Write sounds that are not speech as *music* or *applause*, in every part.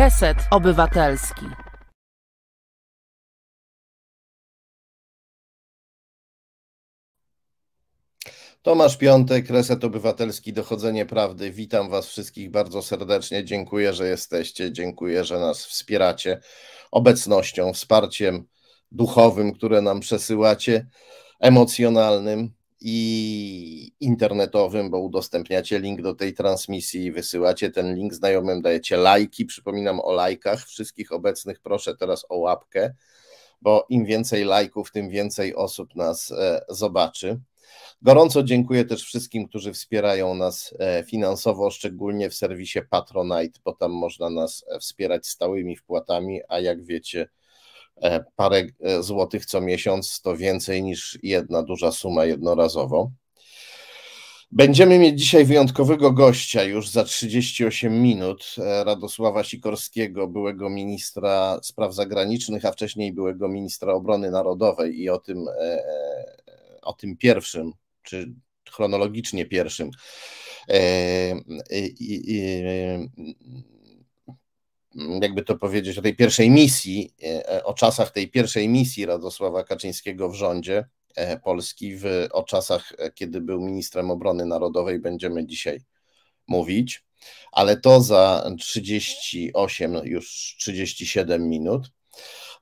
Reset Obywatelski. Tomasz Piątek, Reset Obywatelski, Dochodzenie Prawdy. Witam Was wszystkich bardzo serdecznie. Dziękuję, że jesteście. Dziękuję, że nas wspieracie obecnością, wsparciem duchowym, które nam przesyłacie, emocjonalnym i internetowym, bo udostępniacie link do tej transmisji, wysyłacie ten link znajomym, dajecie lajki. Przypominam o lajkach wszystkich obecnych. Proszę teraz o łapkę, bo im więcej lajków, tym więcej osób nas e, zobaczy. Gorąco dziękuję też wszystkim, którzy wspierają nas e, finansowo, szczególnie w serwisie Patronite, bo tam można nas e, wspierać stałymi wpłatami, a jak wiecie, E, parę e, złotych co miesiąc, to więcej niż jedna duża suma jednorazowo. Będziemy mieć dzisiaj wyjątkowego gościa już za 38 minut, e, Radosława Sikorskiego, byłego ministra spraw zagranicznych, a wcześniej byłego ministra obrony narodowej i o tym, o tym pierwszym, czy chronologicznie pierwszym jakby to powiedzieć, o tej pierwszej misji, e, o czasach tej pierwszej misji Radosława Kaczyńskiego w rządzie e, Polski, w, o czasach, e, kiedy był ministrem obrony narodowej, będziemy dzisiaj mówić. Ale to za 38, już 37 minut.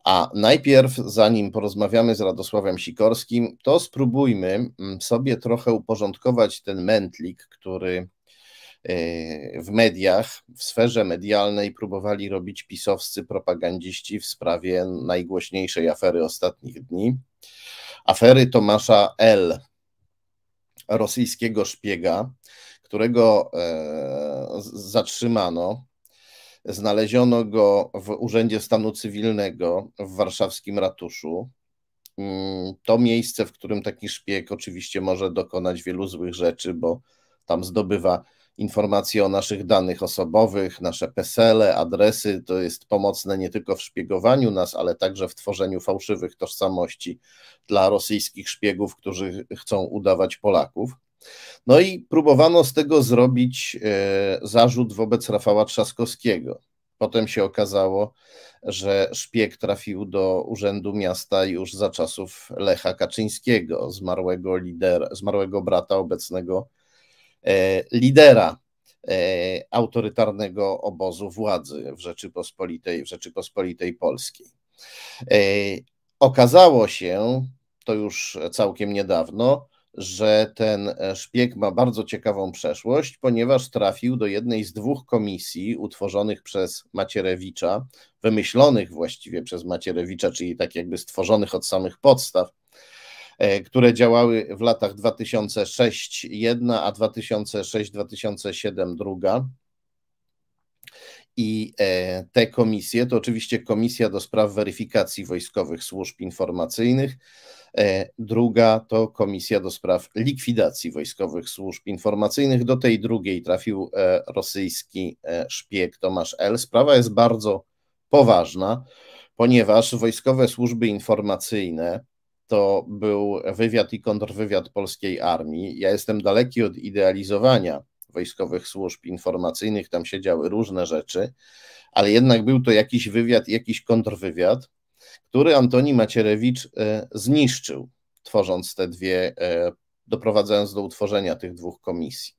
A najpierw, zanim porozmawiamy z Radosławem Sikorskim, to spróbujmy mm, sobie trochę uporządkować ten mętlik, który E, w mediach, w sferze medialnej próbowali robić pisowscy propagandziści w sprawie najgłośniejszej afery ostatnich dni. Afery Tomasza L., rosyjskiego szpiega, którego e, zatrzymano. Znaleziono go w Urzędzie Stanu Cywilnego w warszawskim ratuszu mm, to miejsce, w którym taki szpieg oczywiście może dokonać wielu złych rzeczy, bo tam zdobywa informacje o naszych danych osobowych, nasze PESELe, adresy. To jest pomocne nie tylko w szpiegowaniu nas, ale także w tworzeniu fałszywych tożsamości dla rosyjskich szpiegów, którzy chcą udawać Polaków. No i próbowano z tego zrobić e, zarzut wobec Rafała Trzaskowskiego. Potem się okazało, że szpieg trafił do urzędu miasta już za czasów Lecha Kaczyńskiego, zmarłego zmarłego brata obecnego E, lidera e, autorytarnego obozu władzy w Rzeczypospolitej, w Rzeczypospolitej Polskiej. E, okazało się, to już całkiem niedawno, że ten szpieg ma bardzo ciekawą przeszłość, ponieważ trafił do jednej z dwóch komisji utworzonych przez Macierewicza, wymyślonych właściwie przez Macierewicza, czyli tak jakby stworzonych od samych podstaw, E, które działały w latach 2006-1, a 2006-2007 druga i e, te komisje to oczywiście Komisja do Spraw Weryfikacji Wojskowych Służb Informacyjnych, e, druga to Komisja do Spraw Likwidacji Wojskowych Służb Informacyjnych. Do tej drugiej trafił rosyjski szpieg Tomasz L. Sprawa jest bardzo poważna, ponieważ wojskowe służby informacyjne to był wywiad i kontrwywiad polskiej armii. Ja jestem daleki od idealizowania wojskowych służb informacyjnych, tam się działy różne rzeczy, ale jednak był to jakiś wywiad, jakiś kontrwywiad, który Antoni Macierewicz e, zniszczył, tworząc te dwie, e, doprowadzając do utworzenia tych dwóch komisji.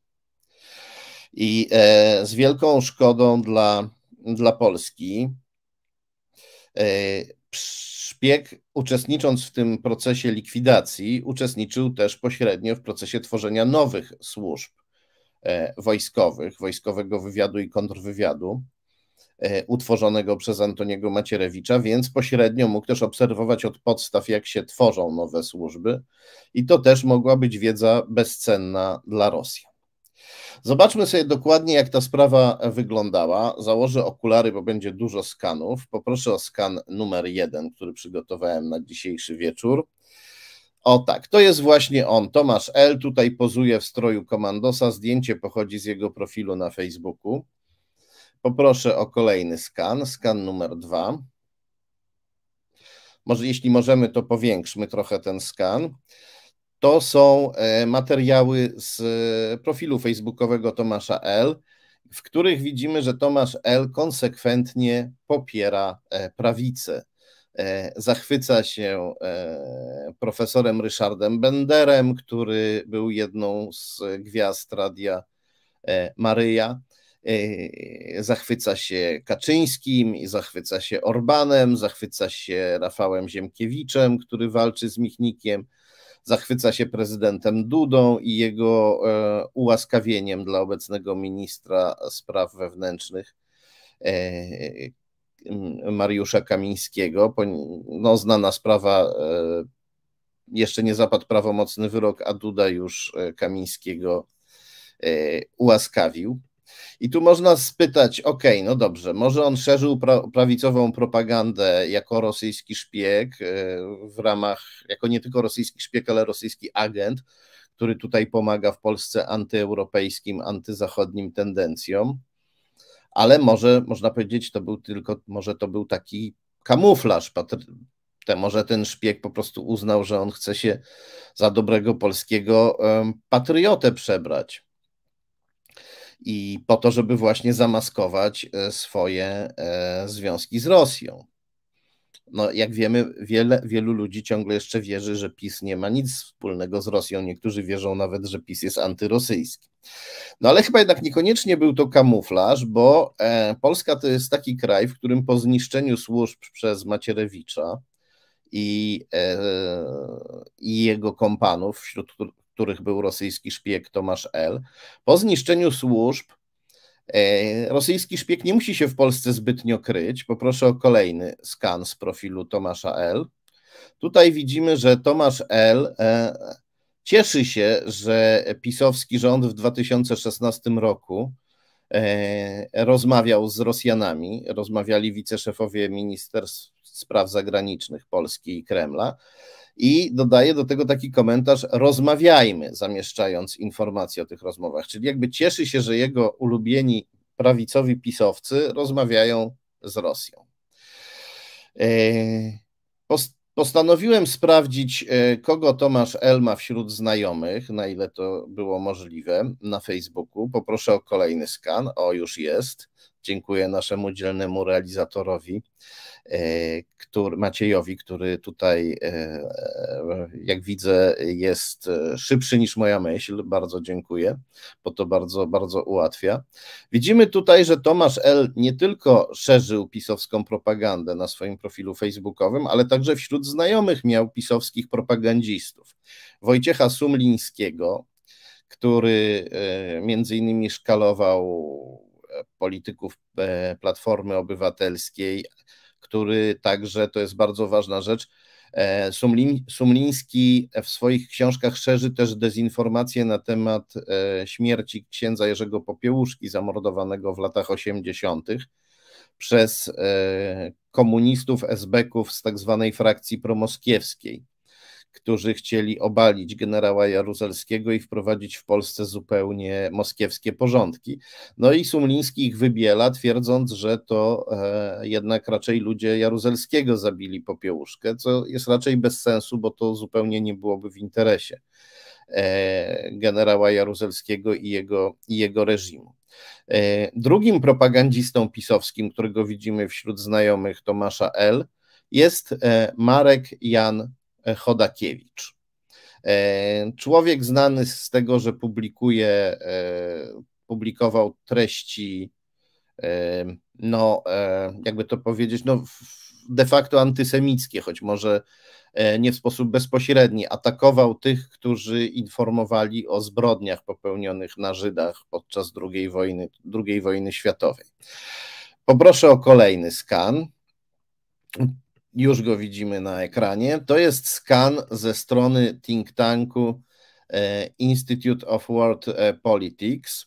I e, z wielką szkodą dla, dla Polski szpieg, uczestnicząc w tym procesie likwidacji, uczestniczył też pośrednio w procesie tworzenia nowych służb e, wojskowych, wojskowego wywiadu i kontrwywiadu, e, utworzonego przez Antoniego Macierewicza, więc pośrednio mógł też obserwować od podstaw, jak się tworzą nowe służby, i to też mogła być wiedza bezcenna dla Rosji. Zobaczmy sobie dokładnie, jak ta sprawa wyglądała. Założę okulary, bo będzie dużo skanów. Poproszę o skan numer jeden, który przygotowałem na dzisiejszy wieczór. O tak, to jest właśnie on, Tomasz L. Tutaj pozuje w stroju komandosa. Zdjęcie pochodzi z jego profilu na Facebooku. Poproszę o kolejny skan, skan numer dwa. Może jeśli możemy, to powiększmy trochę ten skan. To są e, materiały z e, profilu facebookowego Tomasza L., w których widzimy, że Tomasz L. konsekwentnie popiera e, prawicę. Zachwyca się profesorem Ryszardem Benderem, który był jedną z gwiazd radia Maryja. Zachwyca się Kaczyńskim, zachwyca się Orbanem, zachwyca się Rafałem Ziemkiewiczem, który walczy z Michnikiem zachwyca się prezydentem Dudą i jego e, ułaskawieniem dla obecnego ministra spraw wewnętrznych. E, Mariusza Kamińskiego. No, znana sprawa, e, jeszcze nie zapadł prawomocny wyrok, a Duda już Kamińskiego ułaskawił. I tu można spytać, ok, no dobrze, może on szerzył prawicową propagandę jako rosyjski szpieg e, w ramach, jako nie tylko rosyjski szpieg, ale rosyjski agent, który tutaj pomaga w Polsce antyeuropejskim, antyzachodnim tendencjom, ale może można powiedzieć, to był tylko, może to był taki kamuflaż, te, może ten szpieg po prostu uznał, że on chce się za dobrego polskiego patriotę przebrać i po to, żeby właśnie zamaskować e, swoje e, związki z Rosją. No, jak wiemy, wiele, wielu ludzi ciągle jeszcze wierzy, że PiS nie ma nic wspólnego z Rosją. Niektórzy wierzą nawet, że PiS jest antyrosyjski. No ale chyba jednak niekoniecznie był to kamuflaż, bo e, Polska to jest taki kraj, w którym po zniszczeniu służb przez Macierewicza, i, i, jego kompanów, wśród których był rosyjski szpieg Tomasz L. Po zniszczeniu służb e, Rosyjski szpieg nie musi się w Polsce zbytnio kryć. Poproszę o kolejny skan z profilu Tomasza L. Tutaj widzimy, że Tomasz L. E, cieszy się, że pisowski rząd w 2016 roku e, rozmawiał z Rosjanami. Rozmawiali wiceszefowie Ministerstw Spraw Zagranicznych Polski i Kremla i dodaje do tego taki komentarz rozmawiajmy, zamieszczając informacje o tych rozmowach. Czyli jakby cieszy się, że jego ulubieni prawicowi pisowcy rozmawiają z Rosją. E, postanowiłem sprawdzić, e, kogo Tomasz Elma wśród znajomych, na ile to było możliwe na Facebooku. Poproszę o kolejny skan. O, już jest. Dziękuję naszemu dzielnemu realizatorowi, e, który, Maciejowi, który tutaj, e, e, jak widzę, jest szybszy niż moja myśl. Bardzo dziękuję, bo to bardzo, bardzo ułatwia. Widzimy tutaj, że Tomasz L. nie tylko szerzył pisowską propagandę na swoim profilu facebookowym, ale także wśród znajomych miał pisowskich propagandzistów. Wojciecha Sumlińskiego, który między innymi szkalował polityków e, Platformy Obywatelskiej, który także, to jest bardzo ważna rzecz, e, Sumlin, Sumliński w swoich książkach szerzy też dezinformacje na temat e, śmierci księdza Jerzego Popiełuszki, zamordowanego w latach 80. przez komunistów, esbeków z tak zwanej frakcji promoskiewskiej którzy chcieli obalić generała Jaruzelskiego i wprowadzić w Polsce zupełnie moskiewskie porządki. No i Sumliński ich wybiela, twierdząc, że to e, jednak raczej ludzie Jaruzelskiego zabili popiełuszkę, co jest raczej bez sensu, bo to zupełnie nie byłoby w interesie e, generała Jaruzelskiego i jego, i jego reżimu. E, drugim propagandzistą pisowskim, którego widzimy wśród znajomych Tomasza L., jest e, Marek Jan E, Chodakiewicz. E, człowiek znany z tego, że publikuje, e, publikował treści, no, jakby to powiedzieć, no, de facto antysemickie, choć może nie w sposób bezpośredni, atakował tych, którzy informowali o zbrodniach popełnionych na Żydach podczas II wojny, II wojny światowej. Poproszę o kolejny skan już go widzimy na ekranie. To jest skan ze strony think tanku e, Institute of World e, Politics,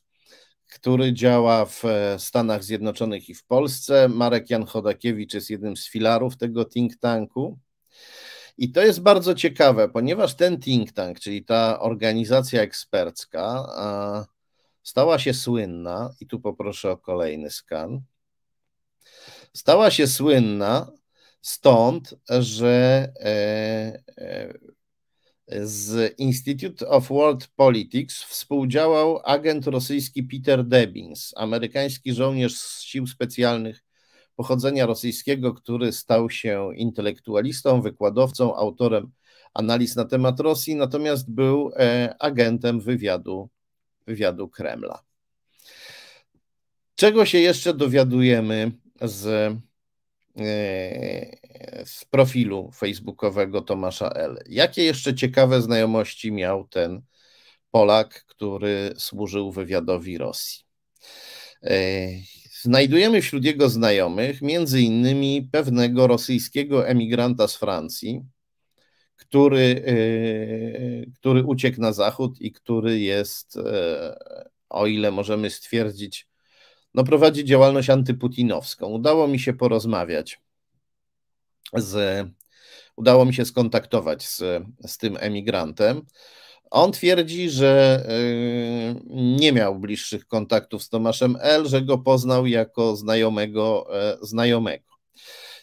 który działa w e, Stanach Zjednoczonych i w Polsce. Marek Jan Chodakiewicz jest jednym z filarów tego think tanku. I to jest bardzo ciekawe, ponieważ ten think tank, czyli ta organizacja ekspercka, stała się słynna, i tu poproszę o kolejny skan. Stała się słynna Stąd, że e, e, z Institute of World Politics współdziałał agent rosyjski Peter Debins, amerykański żołnierz z sił specjalnych pochodzenia rosyjskiego, który stał się intelektualistą, wykładowcą, autorem analiz na temat Rosji, natomiast był e, agentem wywiadu, wywiadu Kremla. Czego się jeszcze dowiadujemy z E, z profilu facebookowego Tomasza L. Jakie jeszcze ciekawe znajomości miał ten Polak, który służył wywiadowi Rosji? E, znajdujemy wśród jego znajomych między innymi pewnego rosyjskiego emigranta z Francji, który, e, który uciekł na zachód i który jest, o ile możemy stwierdzić, no, prowadzi działalność antyputinowską. Udało mi się porozmawiać z, udało mi się skontaktować z, z tym emigrantem. On twierdzi, że y, nie miał bliższych kontaktów z Tomaszem L., że go poznał jako znajomego e, znajomego.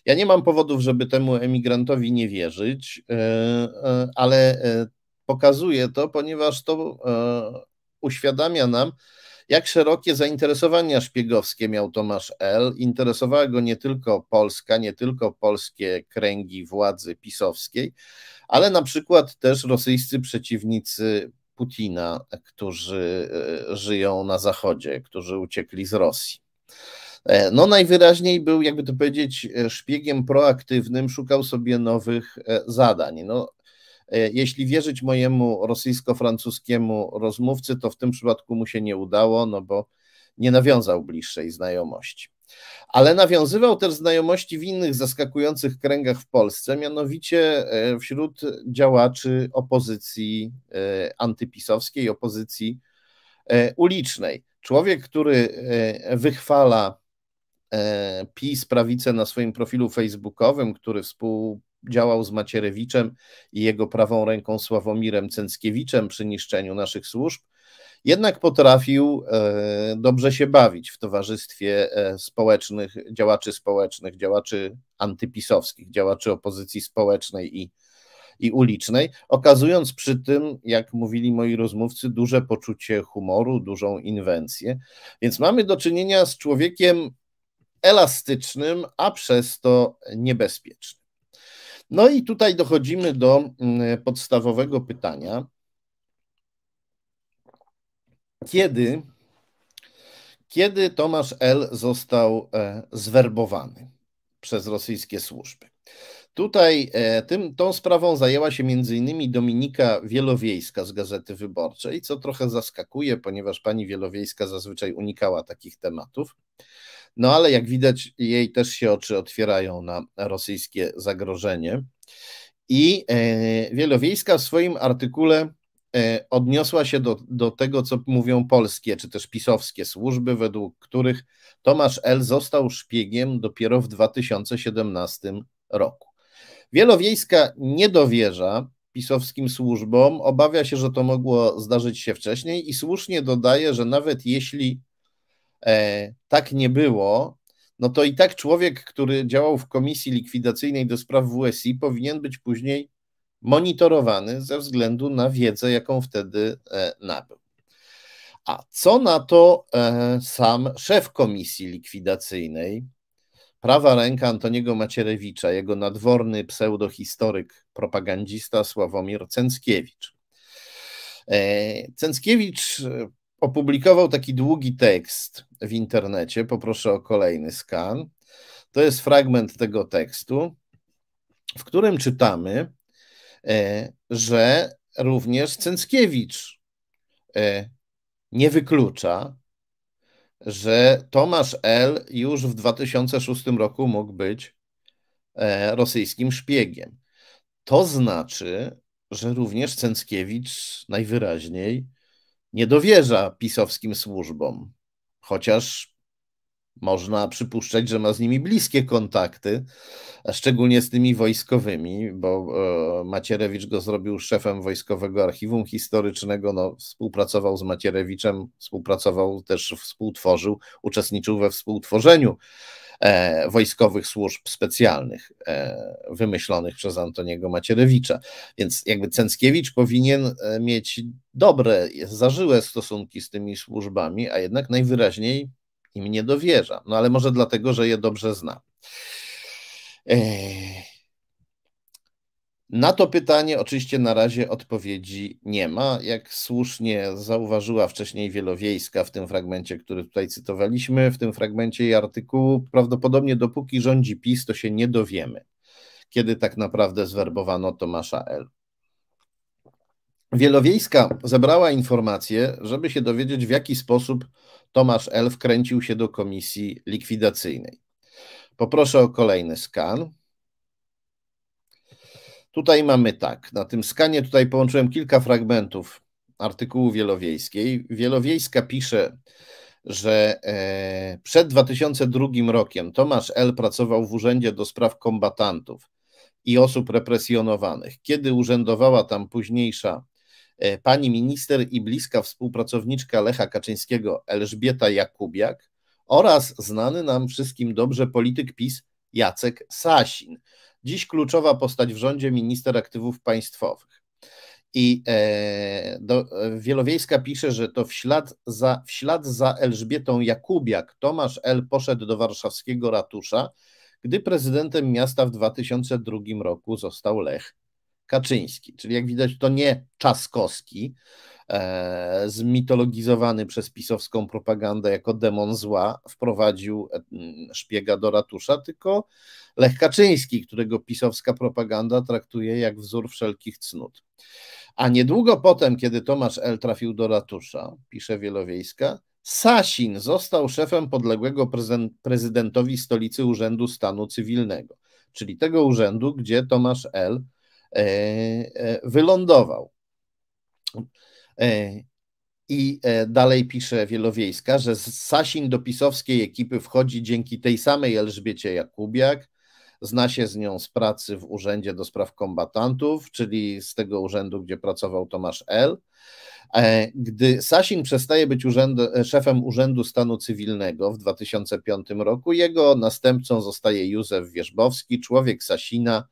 Ja nie mam powodów, żeby temu emigrantowi nie wierzyć, y, y, ale e, pokazuje to, ponieważ to e, uświadamia nam, jak szerokie zainteresowania szpiegowskie miał Tomasz L. Interesowała go nie tylko Polska, nie tylko polskie kręgi władzy pisowskiej, ale na przykład też rosyjscy przeciwnicy Putina, którzy e, żyją na Zachodzie, którzy uciekli z Rosji. E, no, najwyraźniej był, jakby to powiedzieć, e, szpiegiem proaktywnym, szukał sobie nowych zadań. No, E, jeśli wierzyć mojemu rosyjsko-francuskiemu rozmówcy, to w tym przypadku mu się nie udało, no bo nie nawiązał bliższej znajomości. Ale nawiązywał też znajomości w innych zaskakujących kręgach w Polsce, mianowicie e, wśród działaczy opozycji e, antypisowskiej, opozycji ulicznej. Człowiek, który wychwala PiS prawicę na swoim profilu facebookowym, który współ działał z Macierewiczem i jego prawą ręką Sławomirem Cęckiewiczem przy niszczeniu naszych służb, jednak potrafił e, dobrze się bawić w towarzystwie e, społecznych, działaczy społecznych, działaczy antypisowskich, działaczy opozycji społecznej i, i ulicznej, okazując przy tym, jak mówili moi rozmówcy, duże poczucie humoru, dużą inwencję. Więc mamy do czynienia z człowiekiem elastycznym, a przez to niebezpiecznym. No i tutaj dochodzimy do mm, podstawowego pytania. Kiedy, kiedy Tomasz L. został e, zwerbowany przez rosyjskie służby? Tutaj e, tym, tą sprawą zajęła się m.in. Dominika Wielowiejska z Gazety Wyborczej, co trochę zaskakuje, ponieważ pani Wielowiejska zazwyczaj unikała takich tematów. No ale jak widać, jej też się oczy otwierają na rosyjskie zagrożenie. I e, Wielowiejska w swoim artykule e, odniosła się do, do tego, co mówią polskie czy też pisowskie służby, według których Tomasz L. został szpiegiem dopiero w 2017 roku. Wielowiejska nie dowierza pisowskim służbom, obawia się, że to mogło zdarzyć się wcześniej i słusznie dodaje, że nawet jeśli E, tak nie było, no to i tak człowiek, który działał w komisji likwidacyjnej do spraw WSI, powinien być później monitorowany ze względu na wiedzę, jaką wtedy e, nabył. A co na to e, sam szef komisji likwidacyjnej, prawa ręka Antoniego Macierewicza, jego nadworny pseudohistoryk, propagandista Sławomir Cęckiewicz. Cęckiewicz opublikował taki długi tekst w internecie. Poproszę o kolejny skan. To jest fragment tego tekstu, w którym czytamy, e, że również Cęckiewicz e, nie wyklucza, że Tomasz L. już w 2006 roku mógł być e, rosyjskim szpiegiem. To znaczy, że również Cęckiewicz najwyraźniej nie dowierza pisowskim służbom, chociaż można przypuszczać, że ma z nimi bliskie kontakty, szczególnie z tymi wojskowymi, bo e, Macierewicz go zrobił szefem Wojskowego Archiwum Historycznego, no, współpracował z Macierewiczem, współpracował też, współtworzył, uczestniczył we współtworzeniu E, wojskowych służb specjalnych e, wymyślonych przez Antoniego Macierewicza. Więc jakby Cenckiewicz powinien e, mieć dobre, zażyłe stosunki z tymi służbami, a jednak najwyraźniej im nie dowierza. No ale może dlatego, że je dobrze zna. Na to pytanie oczywiście na razie odpowiedzi nie ma. Jak słusznie zauważyła wcześniej Wielowiejska w tym fragmencie, który tutaj cytowaliśmy, w tym fragmencie jej artykułu, prawdopodobnie dopóki rządzi PiS, to się nie dowiemy, kiedy tak naprawdę zwerbowano Tomasza L. Wielowiejska zebrała informacje, żeby się dowiedzieć, w jaki sposób Tomasz L. wkręcił się do komisji likwidacyjnej. Poproszę o kolejny skan. Tutaj mamy tak, na tym skanie tutaj połączyłem kilka fragmentów artykułu Wielowiejskiej. Wielowiejska pisze, że e, przed 2002 rokiem Tomasz L. pracował w Urzędzie do Spraw Kombatantów i Osób Represjonowanych. Kiedy urzędowała tam późniejsza e, pani minister i bliska współpracowniczka Lecha Kaczyńskiego Elżbieta Jakubiak oraz znany nam wszystkim dobrze polityk PiS Jacek Sasin. Dziś kluczowa postać w rządzie minister aktywów państwowych. I e, do, e, Wielowiejska pisze, że to w ślad, za, w ślad za Elżbietą Jakubiak Tomasz L. poszedł do warszawskiego ratusza, gdy prezydentem miasta w 2002 roku został Lech Kaczyński. Czyli jak widać, to nie Czaskowski, E, zmitologizowany przez pisowską propagandę jako demon zła, wprowadził e, mm, szpiega do ratusza, tylko Lech Kaczyński, którego pisowska propaganda traktuje jak wzór wszelkich cnót. A niedługo potem, kiedy Tomasz L. trafił do ratusza, pisze Wielowiejska, Sasin został szefem podległego prezydentowi stolicy Urzędu Stanu Cywilnego, czyli tego urzędu, gdzie Tomasz L. E, wylądował. E, I e, dalej pisze Wielowiejska, że Sasin do pisowskiej ekipy wchodzi dzięki tej samej Elżbiecie Jakubiak, zna się z nią z pracy w Urzędzie do Spraw Kombatantów, czyli z tego urzędu, gdzie pracował Tomasz L. E, gdy Sasin przestaje być urzędu, szefem Urzędu Stanu Cywilnego w 2005 roku, jego następcą zostaje Józef Wierzbowski, człowiek Sasina,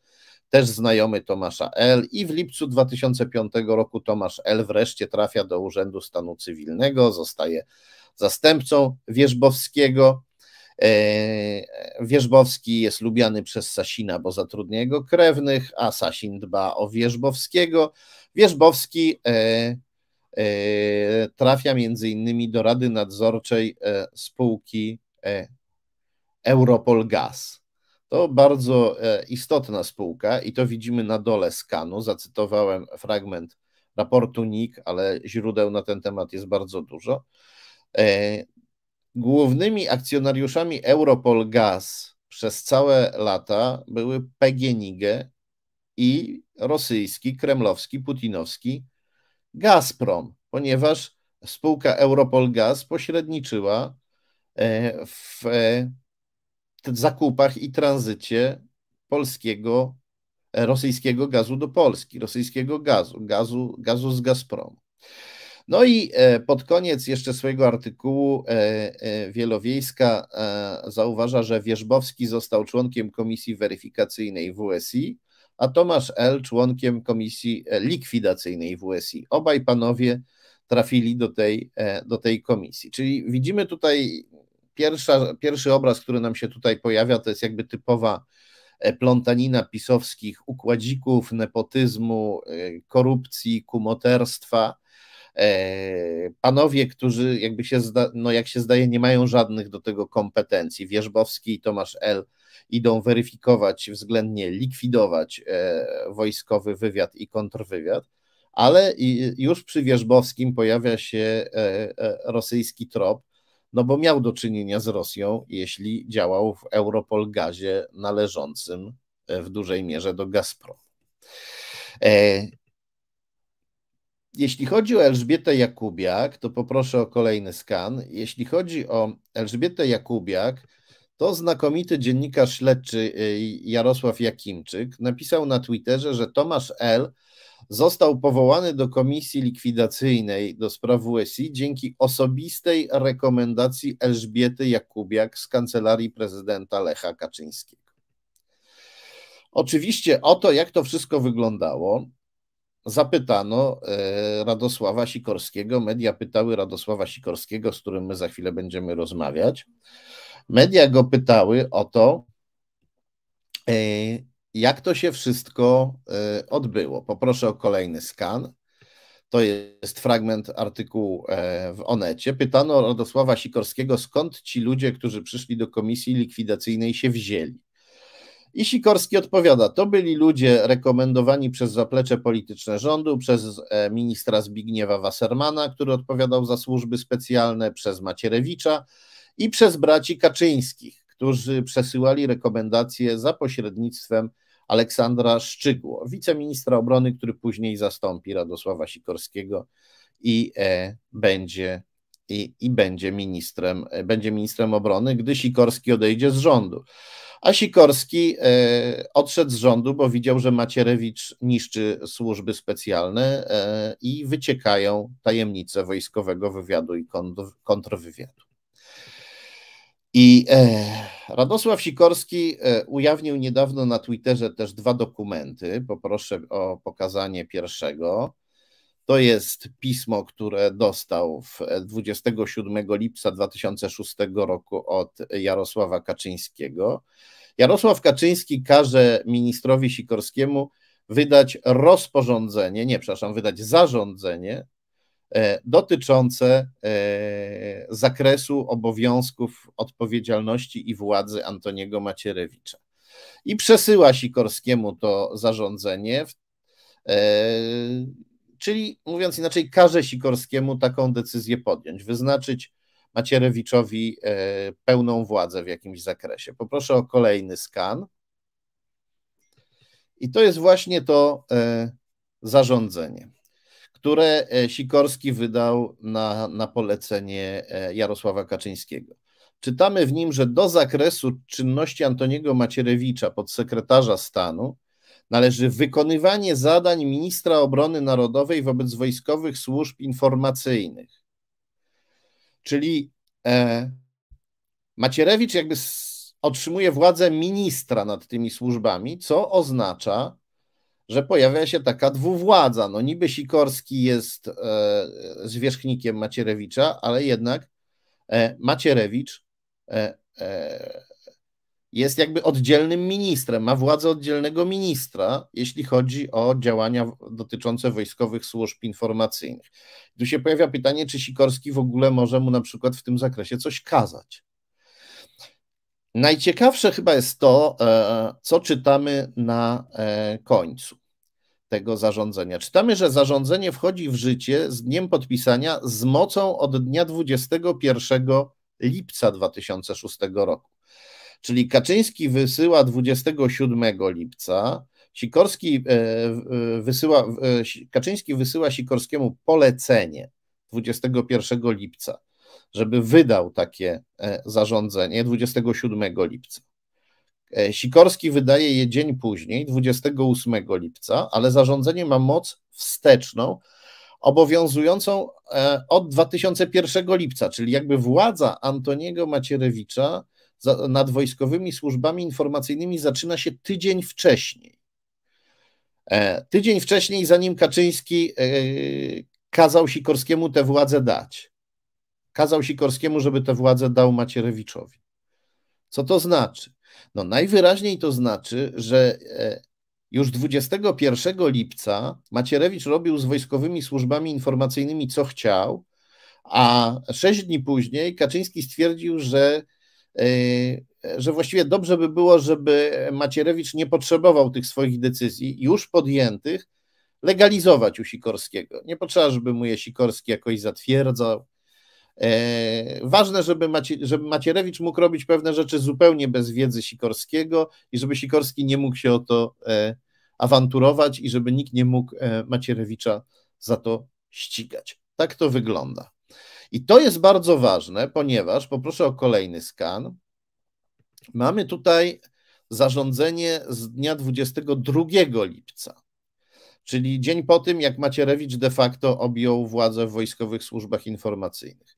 też znajomy Tomasza L. I w lipcu 2005 roku Tomasz L. wreszcie trafia do Urzędu Stanu Cywilnego, zostaje zastępcą Wierzbowskiego. E, Wierzbowski jest lubiany przez Sasina, bo zatrudnia jego krewnych, a Sasin dba o Wierzbowskiego. Wierzbowski e, e, trafia między innymi do Rady Nadzorczej spółki Europol Gaz. To bardzo e, istotna spółka i to widzimy na dole skanu. Zacytowałem fragment raportu NIK, ale źródeł na ten temat jest bardzo dużo. E, głównymi akcjonariuszami Europol Gaz przez całe lata były PGNiG i rosyjski, kremlowski, putinowski Gazprom, ponieważ spółka Europol Gaz pośredniczyła e, w zakupach i tranzycie polskiego, e, rosyjskiego gazu do Polski, rosyjskiego gazu, gazu, gazu z Gazpromu. No i e, pod koniec jeszcze swojego artykułu e, Wielowiejska zauważa, że Wierzbowski został członkiem komisji weryfikacyjnej WSI, a Tomasz L. członkiem komisji likwidacyjnej WSI. Obaj panowie trafili do tej, do tej komisji. Czyli widzimy tutaj Pierwsza, pierwszy obraz, który nam się tutaj pojawia, to jest jakby typowa e, plątanina pisowskich układzików, nepotyzmu, e, korupcji, kumoterstwa. E, panowie, którzy jakby się, zda, no jak się zdaje, nie mają żadnych do tego kompetencji. Wierzbowski i Tomasz L. idą weryfikować, względnie likwidować wojskowy wywiad i kontrwywiad, ale już przy Wierzbowskim pojawia się rosyjski trop, no bo miał do czynienia z Rosją, jeśli działał w Europol gazie należącym e, w dużej mierze do Gazprom. E, jeśli chodzi o Elżbietę Jakubiak, to poproszę o kolejny skan. Jeśli chodzi o Elżbietę Jakubiak, to znakomity dziennikarz śledczy e, Jarosław Jakimczyk napisał na Twitterze, że Tomasz L został powołany do komisji likwidacyjnej do spraw WSI dzięki osobistej rekomendacji Elżbiety Jakubiak z kancelarii prezydenta Lecha Kaczyńskiego. Oczywiście o to, jak to wszystko wyglądało, zapytano e, Radosława Sikorskiego. Media pytały Radosława Sikorskiego, z którym my za chwilę będziemy rozmawiać. Media go pytały o to, e, jak to się wszystko e, odbyło. Poproszę o kolejny skan. To jest fragment artykułu e, w Onecie. Pytano Radosława Sikorskiego, skąd ci ludzie, którzy przyszli do komisji likwidacyjnej, się wzięli. I Sikorski odpowiada: To byli ludzie rekomendowani przez zaplecze polityczne rządu, przez e, ministra Zbigniewa Wassermana, który odpowiadał za służby specjalne, przez Macierewicza i przez braci Kaczyńskich, którzy przesyłali rekomendacje za pośrednictwem Aleksandra Szczygło, wiceministra obrony, który później zastąpi Radosława Sikorskiego i e, będzie i, i, będzie ministrem, e, będzie ministrem obrony, gdy Sikorski odejdzie z rządu. A Sikorski e, odszedł z rządu, bo widział, że Macierewicz niszczy służby specjalne e, i wyciekają tajemnice wojskowego wywiadu i kontr, kontrwywiadu. I e, Radosław Sikorski e, ujawnił niedawno na Twitterze też dwa dokumenty. Poproszę o pokazanie pierwszego. To jest pismo, które dostał w 27 e, lipca 2006 roku od Jarosława Kaczyńskiego. Jarosław Kaczyński każe ministrowi Sikorskiemu wydać rozporządzenie, nie, przepraszam, wydać zarządzenie E, dotyczące e, zakresu obowiązków, odpowiedzialności i władzy Antoniego Macierewicza. I przesyła Sikorskiemu to zarządzenie, e, czyli mówiąc inaczej, każe Sikorskiemu taką decyzję podjąć, wyznaczyć Macierewiczowi pełną władzę w jakimś zakresie. Poproszę o kolejny skan. I to jest właśnie to zarządzenie które e, Sikorski wydał na, na polecenie e, Jarosława Kaczyńskiego. Czytamy w nim, że do zakresu czynności Antoniego Macierewicza, podsekretarza stanu, należy wykonywanie zadań ministra obrony narodowej wobec wojskowych służb informacyjnych. Czyli e, Macierewicz jakby otrzymuje władzę ministra nad tymi służbami, co oznacza, że pojawia się taka dwuwładza. No niby Sikorski jest e, zwierzchnikiem Macierewicza, ale jednak e, Macierewicz e, e jest jakby oddzielnym ministrem, ma władzę oddzielnego ministra, jeśli chodzi o działania dotyczące wojskowych służb informacyjnych. Tu się pojawia pytanie, czy Sikorski w ogóle może mu na przykład w tym zakresie coś kazać. Najciekawsze chyba jest to, e, co czytamy na e, końcu tego zarządzenia. Czytamy, że zarządzenie wchodzi w życie z dniem podpisania z mocą od dnia 21 lipca 2006 roku. Czyli Kaczyński wysyła 27 lipca, Sikorski e, wysyła, Kaczyński wysyła Sikorskiemu polecenie 21 lipca żeby wydał takie e, zarządzenie 27 lipca. E, Sikorski wydaje je dzień później, 28 lipca, ale zarządzenie ma moc wsteczną, obowiązującą e, od 2001 lipca, czyli jakby władza Antoniego Macierewicza nad wojskowymi służbami informacyjnymi zaczyna się tydzień wcześniej. Tydzień wcześniej, zanim Kaczyński kazał Sikorskiemu tę władzę dać. Kazał Sikorskiemu, żeby tę władzę dał Macierewiczowi. Co to znaczy? No najwyraźniej to znaczy, że e, już 21 lipca Macierewicz robił z wojskowymi służbami informacyjnymi co chciał, a sześć dni później Kaczyński stwierdził, że, e, że właściwie dobrze by było, żeby Macierewicz nie potrzebował tych swoich decyzji już podjętych legalizować u Sikorskiego. Nie potrzeba, żeby mu je Sikorski jakoś zatwierdzał, E, ważne, żeby, Macie, żeby Macierewicz mógł robić pewne rzeczy zupełnie bez wiedzy Sikorskiego i żeby Sikorski nie mógł się o to e, awanturować i żeby nikt nie mógł e, Macierewicza za to ścigać. Tak to wygląda. I to jest bardzo ważne, ponieważ poproszę o kolejny skan. Mamy tutaj zarządzenie z dnia 22 lipca, czyli dzień po tym, jak Macierewicz de facto objął władzę w wojskowych służbach informacyjnych.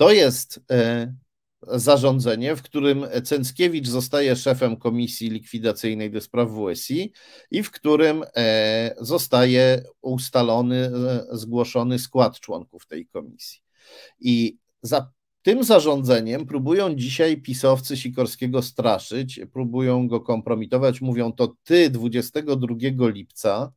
To jest e, zarządzenie, w którym Cęckiewicz zostaje szefem komisji likwidacyjnej do spraw WSI i w którym e, zostaje ustalony, e, zgłoszony skład członków tej komisji. I za tym zarządzeniem próbują dzisiaj pisowcy Sikorskiego straszyć, próbują go kompromitować. Mówią to ty 22 lipca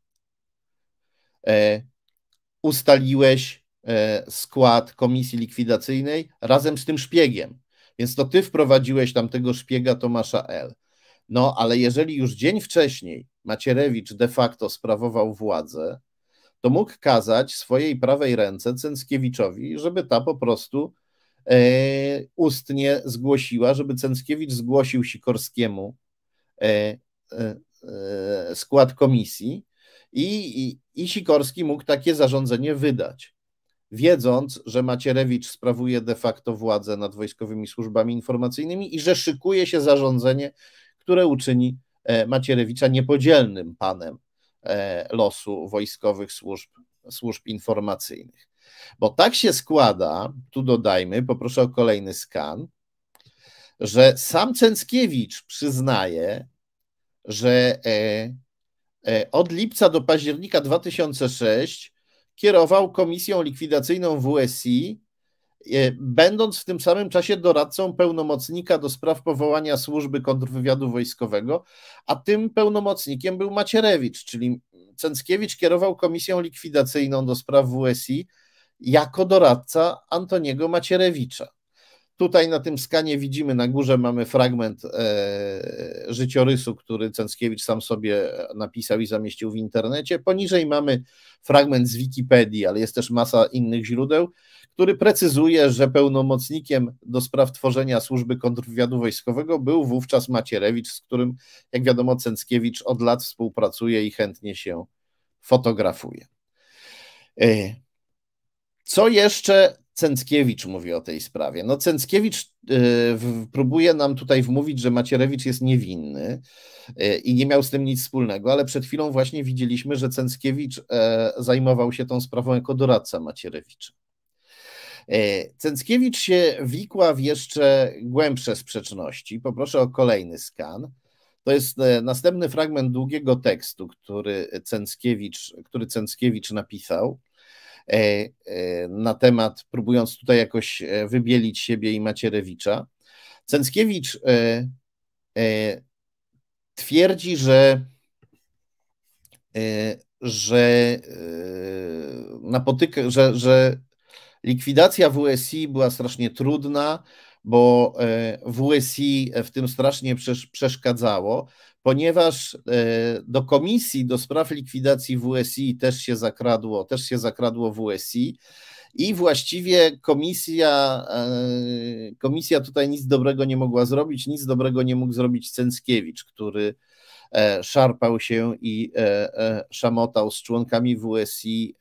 ustaliłeś E, skład komisji likwidacyjnej razem z tym szpiegiem. Więc to ty wprowadziłeś tam tego szpiega Tomasza L. No, ale jeżeli już dzień wcześniej Macierewicz de facto sprawował władzę, to mógł kazać swojej prawej ręce Cęckiewiczowi, żeby ta po prostu e, ustnie zgłosiła, żeby Cęckiewicz zgłosił Sikorskiemu e, e, e skład komisji i, i, i Sikorski mógł takie zarządzenie wydać wiedząc, że Macierewicz sprawuje de facto władzę nad wojskowymi służbami informacyjnymi i że szykuje się zarządzenie, które uczyni e, Macierewicza niepodzielnym panem e, losu wojskowych służb, służb informacyjnych. Bo tak się składa, tu dodajmy, poproszę o kolejny skan, że sam Cęckiewicz przyznaje, że e, od lipca do października 2006 kierował komisją likwidacyjną WSI, e, będąc w tym samym czasie doradcą pełnomocnika do spraw powołania służby kontrwywiadu wojskowego, a tym pełnomocnikiem był Macierewicz, czyli Cęckiewicz kierował komisją likwidacyjną do spraw WSI jako doradca Antoniego Macierewicza. Tutaj na tym skanie widzimy, na górze mamy fragment e, życiorysu, który Cęckiewicz sam sobie napisał i zamieścił w internecie. Poniżej mamy fragment z Wikipedii, ale jest też masa innych źródeł, który precyzuje, że pełnomocnikiem do spraw tworzenia służby kontrwywiadu wojskowego był wówczas Macierewicz, z którym, jak wiadomo, Cęckiewicz od lat współpracuje i chętnie się fotografuje. E, co jeszcze Cęckiewicz mówi o tej sprawie. No Cęckiewicz y, próbuje nam tutaj wmówić, że Macierewicz jest niewinny y, i nie miał z tym nic wspólnego, ale przed chwilą właśnie widzieliśmy, że Cęckiewicz e, zajmował się tą sprawą jako doradca Macierewicza. E, Cęckiewicz się wikła w jeszcze głębsze sprzeczności. Poproszę o kolejny skan. To jest e, następny fragment długiego tekstu, który Cęckiewicz, który Cęckiewicz napisał. E, e, na temat, próbując tutaj jakoś e, wybielić siebie i Macierewicza. Cęckiewicz twierdzi, że, że, napotyka, że, że likwidacja WSI była strasznie trudna, bo WSI w tym strasznie przeszkadzało ponieważ e, do komisji do spraw likwidacji WSI też się zakradło, też się zakradło WSI i właściwie komisja, e, komisja tutaj nic dobrego nie mogła zrobić, nic dobrego nie mógł zrobić Cęckiewicz, który e, szarpał się i szamotał z członkami WSI,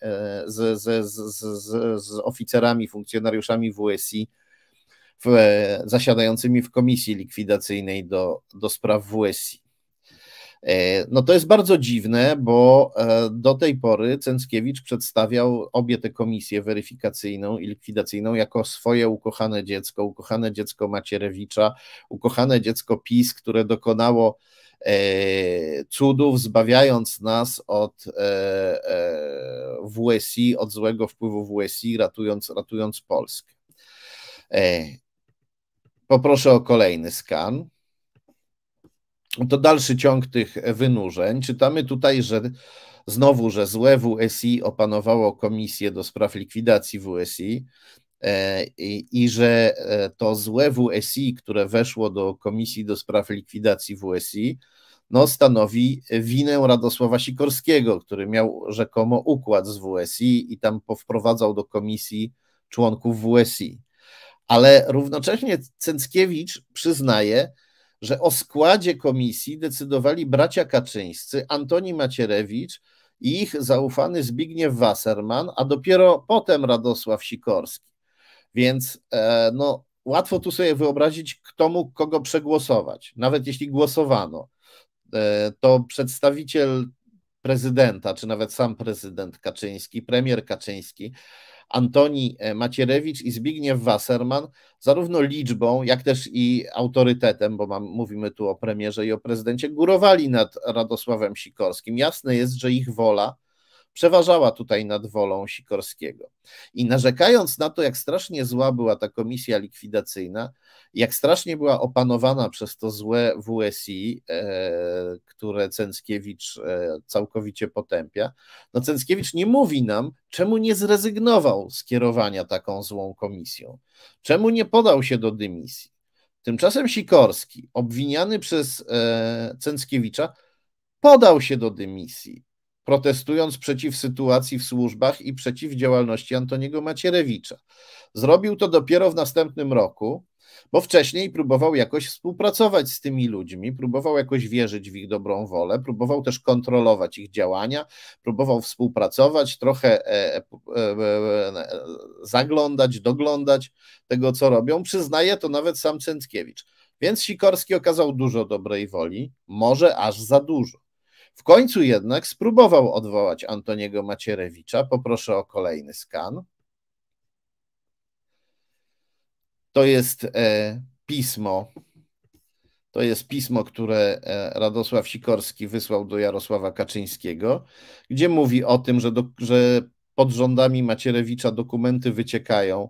z, z, z, z oficerami, funkcjonariuszami WSI w, zasiadającymi w komisji likwidacyjnej do, do spraw WSI. E, no to jest bardzo dziwne, bo e, do tej pory Cęckiewicz przedstawiał obie te komisje weryfikacyjną i likwidacyjną jako swoje ukochane dziecko, ukochane dziecko Macierewicza, ukochane dziecko PiS, które dokonało e, cudów, zbawiając nas od WSI, od złego wpływu WSI, ratując, ratując Polskę. Poproszę o kolejny skan to dalszy ciąg tych wynurzeń. Czytamy tutaj, że znowu, że złe WSI opanowało Komisję do Spraw Likwidacji WSI e, i, i że e, to złe WSI, które weszło do Komisji do Spraw Likwidacji WSI, no, stanowi winę Radosława Sikorskiego, który miał rzekomo układ z WSI i tam powprowadzał do komisji członków WSI. Ale równocześnie Cenckiewicz przyznaje, że o składzie komisji decydowali bracia Kaczyńscy, Antoni Macierewicz i ich zaufany Zbigniew Wasserman, a dopiero potem Radosław Sikorski. Więc e, no, łatwo tu sobie wyobrazić, kto mógł kogo przegłosować. Nawet jeśli głosowano, e, to przedstawiciel prezydenta, czy nawet sam prezydent Kaczyński, premier Kaczyński, Antoni e, Macierewicz i Zbigniew Wasserman, zarówno liczbą, jak też i autorytetem, bo mam, mówimy tu o premierze i o prezydencie, górowali nad Radosławem Sikorskim. Jasne jest, że ich wola przeważała tutaj nad wolą Sikorskiego. I narzekając na to, jak strasznie zła była ta komisja likwidacyjna, jak strasznie była opanowana przez to złe WSI, e, które Cęckiewicz e, całkowicie potępia, no Cęckiewicz nie mówi nam, czemu nie zrezygnował z kierowania taką złą komisją, czemu nie podał się do dymisji. Tymczasem Sikorski, obwiniany przez e, Cęckiewicza, podał się do dymisji protestując przeciw sytuacji w służbach i przeciw działalności Antoniego Macierewicza. Zrobił to dopiero w następnym roku, bo wcześniej próbował jakoś współpracować z tymi ludźmi, próbował jakoś wierzyć w ich dobrą wolę, próbował też kontrolować ich działania, próbował współpracować, trochę e, e, e, zaglądać, doglądać tego, co robią. Przyznaje to nawet sam Cęckiewicz. Więc Sikorski okazał dużo dobrej woli, może aż za dużo. W końcu jednak spróbował odwołać Antoniego Macierewicza. Poproszę o kolejny skan. To jest e, pismo. To jest pismo, które e, Radosław Sikorski wysłał do Jarosława Kaczyńskiego, gdzie mówi o tym, że, do, że pod rządami Macierewicza dokumenty wyciekają,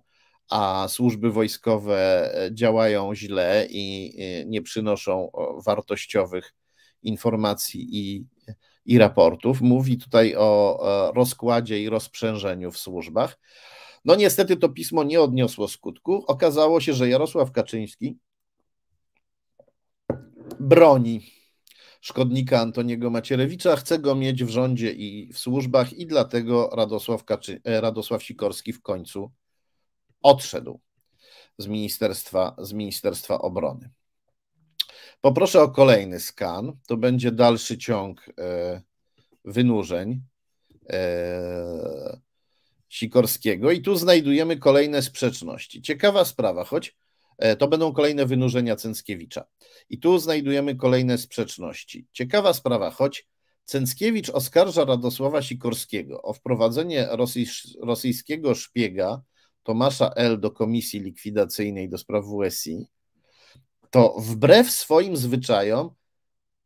a służby wojskowe e, działają źle i e, nie przynoszą wartościowych informacji i, i raportów. Mówi tutaj o rozkładzie i rozprzężeniu w służbach. No niestety to pismo nie odniosło skutku. Okazało się, że Jarosław Kaczyński broni szkodnika Antoniego Macierewicza, chce go mieć w rządzie i w służbach i dlatego Radosław, Kaczy... E, Radosław Sikorski w końcu odszedł z Ministerstwa, z Ministerstwa Obrony. Poproszę o kolejny skan. To będzie dalszy ciąg e, wynurzeń e, Sikorskiego. I tu znajdujemy kolejne sprzeczności. Ciekawa sprawa, choć e, to będą kolejne wynurzenia Cęckiewicza. I tu znajdujemy kolejne sprzeczności. Ciekawa sprawa, choć Cęckiewicz oskarża Radosława Sikorskiego o wprowadzenie rosyjskiego szpiega Tomasza L. do komisji likwidacyjnej do spraw WSI, to wbrew swoim zwyczajom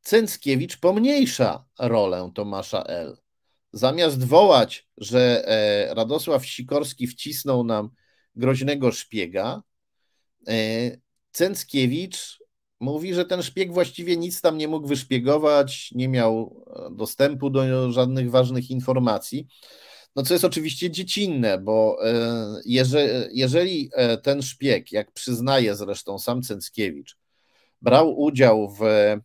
Cęckiewicz pomniejsza rolę Tomasza L. Zamiast wołać, że e, Radosław Sikorski wcisnął nam groźnego szpiega, e, Cęckiewicz mówi, że ten szpieg właściwie nic tam nie mógł wyszpiegować, nie miał e, dostępu do żadnych ważnych informacji. No co jest oczywiście dziecinne, bo e, jeżeli, e, ten szpieg, jak przyznaje zresztą sam Cęckiewicz, brał udział w e,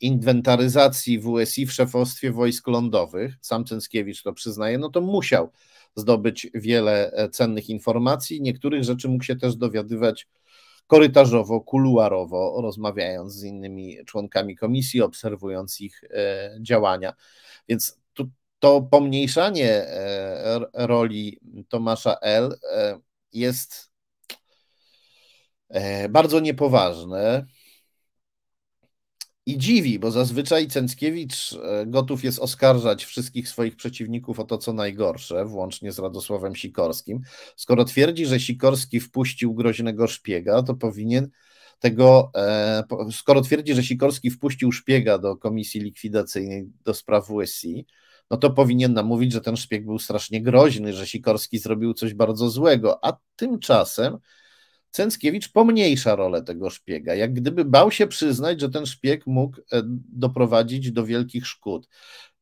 inwentaryzacji WSI w szefostwie wojsk lądowych, sam Cęckiewicz to przyznaje, no to musiał zdobyć wiele cennych informacji. Niektórych rzeczy mógł się też dowiadywać korytarzowo, kuluarowo, rozmawiając z innymi członkami komisji, obserwując ich działania. Więc to pomniejszanie e, roli Tomasza L. E, jest e, bardzo niepoważne i dziwi, bo zazwyczaj Cęckiewicz gotów jest oskarżać wszystkich swoich przeciwników o to, co najgorsze, włącznie z Radosławem Sikorskim. Skoro twierdzi, że Sikorski wpuścił groźnego szpiega, to powinien tego, skoro twierdzi, że Sikorski wpuścił szpiega do komisji likwidacyjnej do spraw WSI, no to powinien nam mówić, że ten szpieg był strasznie groźny, że Sikorski zrobił coś bardzo złego, a tymczasem Cęckiewicz pomniejsza rolę tego szpiega, jak gdyby bał się przyznać, że ten szpieg mógł e, doprowadzić do wielkich szkód.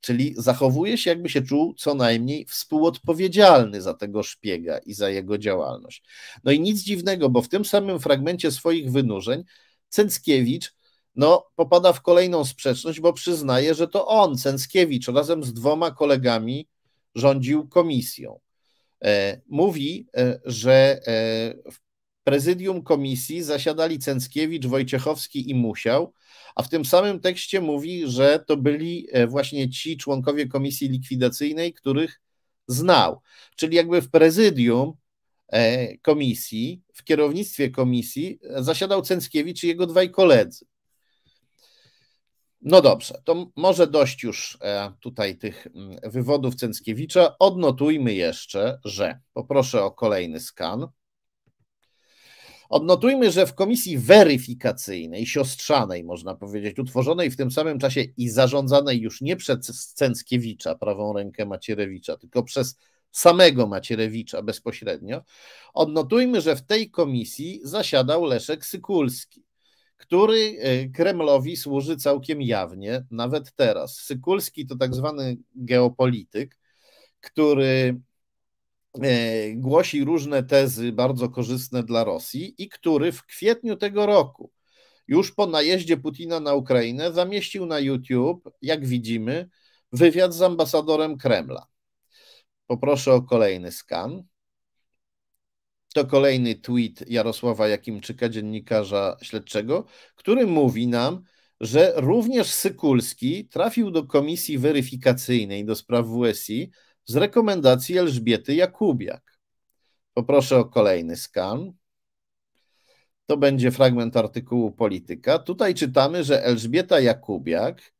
Czyli zachowuje się, jakby się czuł co najmniej współodpowiedzialny za tego szpiega i za jego działalność. No i nic dziwnego, bo w tym samym fragmencie swoich wynurzeń Cęckiewicz no, popada w kolejną sprzeczność, bo przyznaje, że to on, Cęckiewicz, razem z dwoma kolegami rządził komisją. E, mówi, e, że e, w prezydium komisji zasiadali Cęckiewicz, Wojciechowski i Musiał, a w tym samym tekście mówi, że to byli właśnie ci członkowie komisji likwidacyjnej, których znał. Czyli jakby w prezydium komisji, w kierownictwie komisji zasiadał Cęckiewicz i jego dwaj koledzy. No dobrze, to może dość już e, tutaj tych wywodów Cęckiewicza. Odnotujmy jeszcze, że poproszę o kolejny skan. Odnotujmy, że w komisji weryfikacyjnej, siostrzanej, można powiedzieć, utworzonej w tym samym czasie i zarządzanej już nie przez Cęckiewicza, prawą rękę Macierewicza, tylko przez samego Macierewicza bezpośrednio, odnotujmy, że w tej komisji zasiadał Leszek Sykulski który e, Kremlowi służy całkiem jawnie, nawet teraz. Sykulski to tak zwany geopolityk, który e, głosi różne tezy bardzo korzystne dla Rosji i który w kwietniu tego roku, już po najeździe Putina na Ukrainę, zamieścił na YouTube, jak widzimy, wywiad z ambasadorem Kremla. Poproszę o kolejny skan. To kolejny tweet Jarosława Jakimczyka, dziennikarza śledczego, który mówi nam, że również Sykulski trafił do komisji weryfikacyjnej do spraw WSI z rekomendacji Elżbiety Jakubiak. Poproszę o kolejny skan. To będzie fragment artykułu Polityka. Tutaj czytamy, że Elżbieta Jakubiak,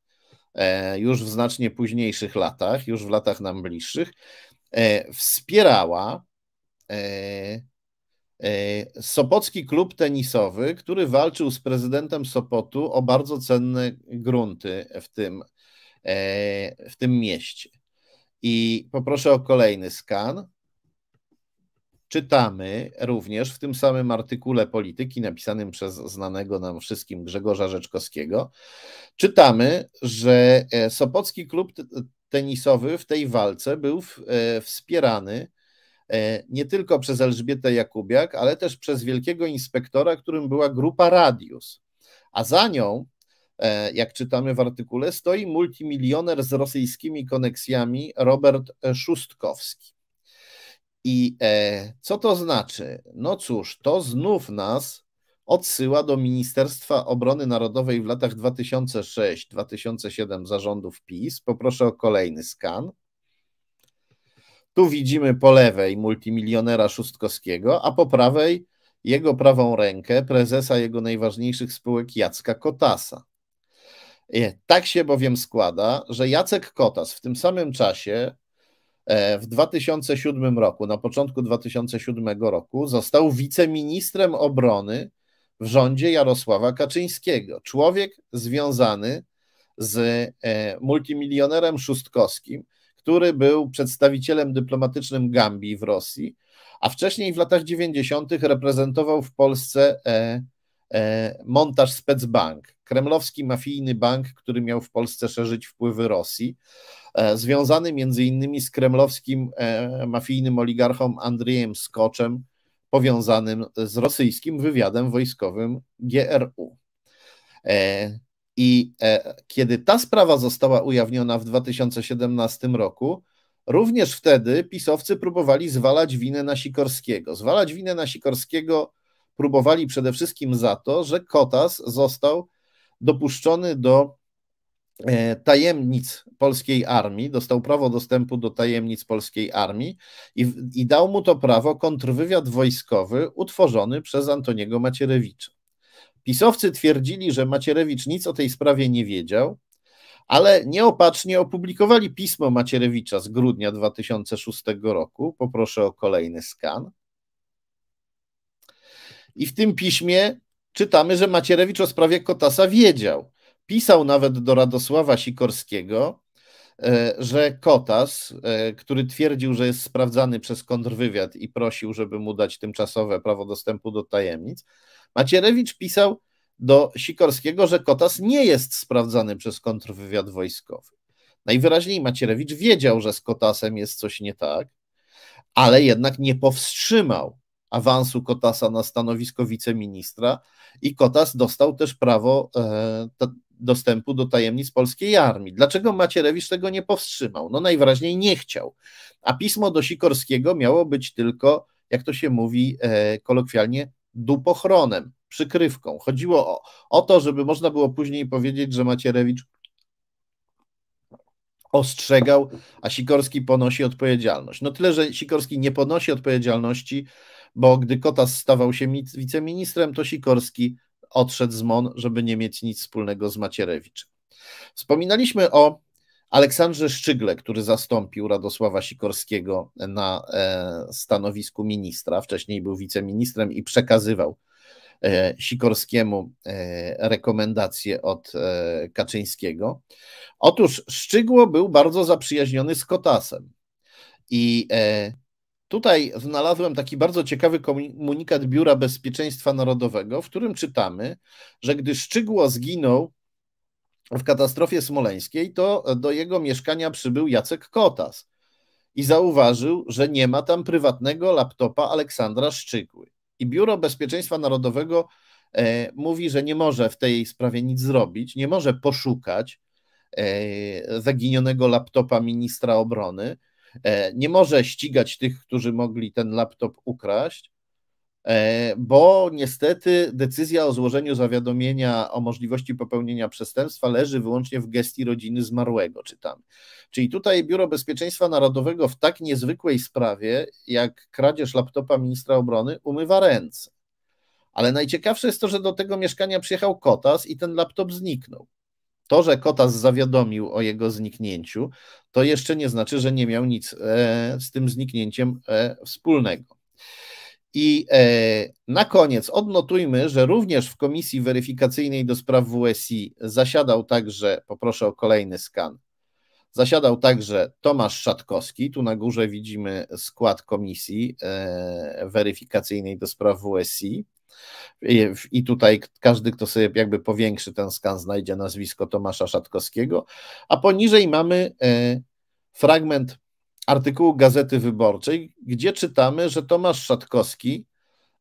e, już w znacznie późniejszych latach, już w latach nam bliższych, e, wspierała e, E, Sopocki klub tenisowy, który walczył z prezydentem Sopotu o bardzo cenne grunty w tym, e, w tym mieście. I poproszę o kolejny skan. Czytamy również w tym samym artykule polityki napisanym przez znanego nam wszystkim Grzegorza Rzeczkowskiego, czytamy, że e, Sopocki klub tenisowy w tej walce był wspierany E, nie tylko przez Elżbietę Jakubiak, ale też przez wielkiego inspektora, którym była grupa Radius. A za nią, e, jak czytamy w artykule, stoi multimilioner z rosyjskimi koneksjami Robert Szustkowski. I e, co to znaczy? No cóż, to znów nas odsyła do Ministerstwa Obrony Narodowej w latach 2006-2007 zarządów PiS. Poproszę o kolejny skan. Tu widzimy po lewej multimilionera Szustkowskiego, a po prawej jego prawą rękę, prezesa jego najważniejszych spółek Jacka Kotasa. E, tak się bowiem składa, że Jacek Kotas w tym samym czasie e, w 2007 roku, na początku 2007 roku, został wiceministrem obrony w rządzie Jarosława Kaczyńskiego. Człowiek związany z e, multimilionerem Szustkowskim, który był przedstawicielem dyplomatycznym Gambii w Rosji, a wcześniej w latach 90. reprezentował w Polsce e, e, montaż Specbank, kremlowski mafijny bank, który miał w Polsce szerzyć wpływy Rosji, e, związany między innymi z kremlowskim e, mafijnym oligarchą Andrzejem Skoczem, powiązanym z rosyjskim wywiadem wojskowym GRU. E, i e, kiedy ta sprawa została ujawniona w 2017 roku, również wtedy pisowcy próbowali zwalać winę na Sikorskiego. Zwalać winę na Sikorskiego próbowali przede wszystkim za to, że Kotas został dopuszczony do e, tajemnic polskiej armii, dostał prawo dostępu do tajemnic polskiej armii i, i dał mu to prawo kontrwywiad wojskowy utworzony przez Antoniego Macierewicza. Pisowcy twierdzili, że Macierewicz nic o tej sprawie nie wiedział, ale nieopatrznie opublikowali pismo Macierewicza z grudnia 2006 roku. Poproszę o kolejny skan. I w tym piśmie czytamy, że Macierewicz o sprawie Kotasa wiedział. Pisał nawet do Radosława Sikorskiego, e, że Kotas, e, który twierdził, że jest sprawdzany przez kontrwywiad i prosił, żeby mu dać tymczasowe prawo dostępu do tajemnic, Macierewicz pisał do Sikorskiego, że Kotas nie jest sprawdzany przez kontrwywiad wojskowy. Najwyraźniej Macierewicz wiedział, że z Kotasem jest coś nie tak, ale jednak nie powstrzymał awansu Kotasa na stanowisko wiceministra i Kotas dostał też prawo e, dostępu do tajemnic polskiej armii. Dlaczego Macierewicz tego nie powstrzymał? No najwyraźniej nie chciał. A pismo do Sikorskiego miało być tylko, jak to się mówi e, kolokwialnie, dupochronem, przykrywką. Chodziło o, o to, żeby można było później powiedzieć, że Macierewicz ostrzegał, a Sikorski ponosi odpowiedzialność. No tyle, że Sikorski nie ponosi odpowiedzialności, bo gdy Kotas stawał się wiceministrem, to Sikorski odszedł z MON, żeby nie mieć nic wspólnego z Macierewiczem. Wspominaliśmy o Aleksandrze Szczygle, który zastąpił Radosława Sikorskiego na e, stanowisku ministra, wcześniej był wiceministrem i przekazywał e, Sikorskiemu e, rekomendacje od Kaczyńskiego. Otóż Szczygło był bardzo zaprzyjaźniony z Kotasem. I tutaj znalazłem taki bardzo ciekawy komunikat Biura Bezpieczeństwa Narodowego, w którym czytamy, że gdy Szczygło zginął w katastrofie smoleńskiej, to do jego mieszkania przybył Jacek Kotas i zauważył, że nie ma tam prywatnego laptopa Aleksandra Szczykły. I Biuro Bezpieczeństwa Narodowego e, mówi, że nie może w tej sprawie nic zrobić, nie może poszukać e, zaginionego laptopa ministra obrony, e, nie może ścigać tych, którzy mogli ten laptop ukraść. E, bo niestety decyzja o złożeniu zawiadomienia o możliwości popełnienia przestępstwa leży wyłącznie w gestii rodziny zmarłego, czytamy. Czyli tutaj Biuro Bezpieczeństwa Narodowego w tak niezwykłej sprawie, jak kradzież laptopa ministra obrony, umywa ręce. Ale najciekawsze jest to, że do tego mieszkania przyjechał Kotas i ten laptop zniknął. To, że Kotas zawiadomił o jego zniknięciu, to jeszcze nie znaczy, że nie miał nic e, z tym zniknięciem e, wspólnego. I e, na koniec odnotujmy, że również w komisji weryfikacyjnej do spraw WSI zasiadał także, poproszę o kolejny skan, zasiadał także Tomasz Szatkowski. Tu na górze widzimy skład komisji e, weryfikacyjnej do spraw WSI. I tutaj każdy, kto sobie jakby powiększy ten skan, znajdzie nazwisko Tomasza Szatkowskiego. A poniżej mamy e, fragment artykułu Gazety Wyborczej, gdzie czytamy, że Tomasz Szatkowski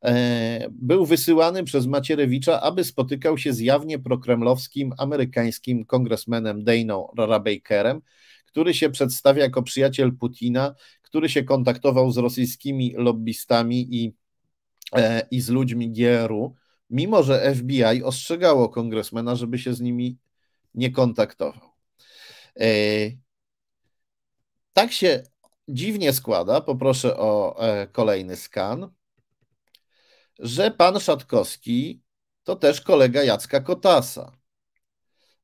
e, był wysyłany przez Macierewicza, aby spotykał się z jawnie prokremlowskim amerykańskim kongresmenem Daną Rabakerem, który się przedstawia jako przyjaciel Putina, który się kontaktował z rosyjskimi lobbystami i, e, i z ludźmi GRU, mimo że FBI ostrzegało kongresmena, żeby się z nimi nie kontaktował. E, tak się dziwnie składa, poproszę o e, kolejny skan, że pan Szatkowski to też kolega Jacka Kotasa.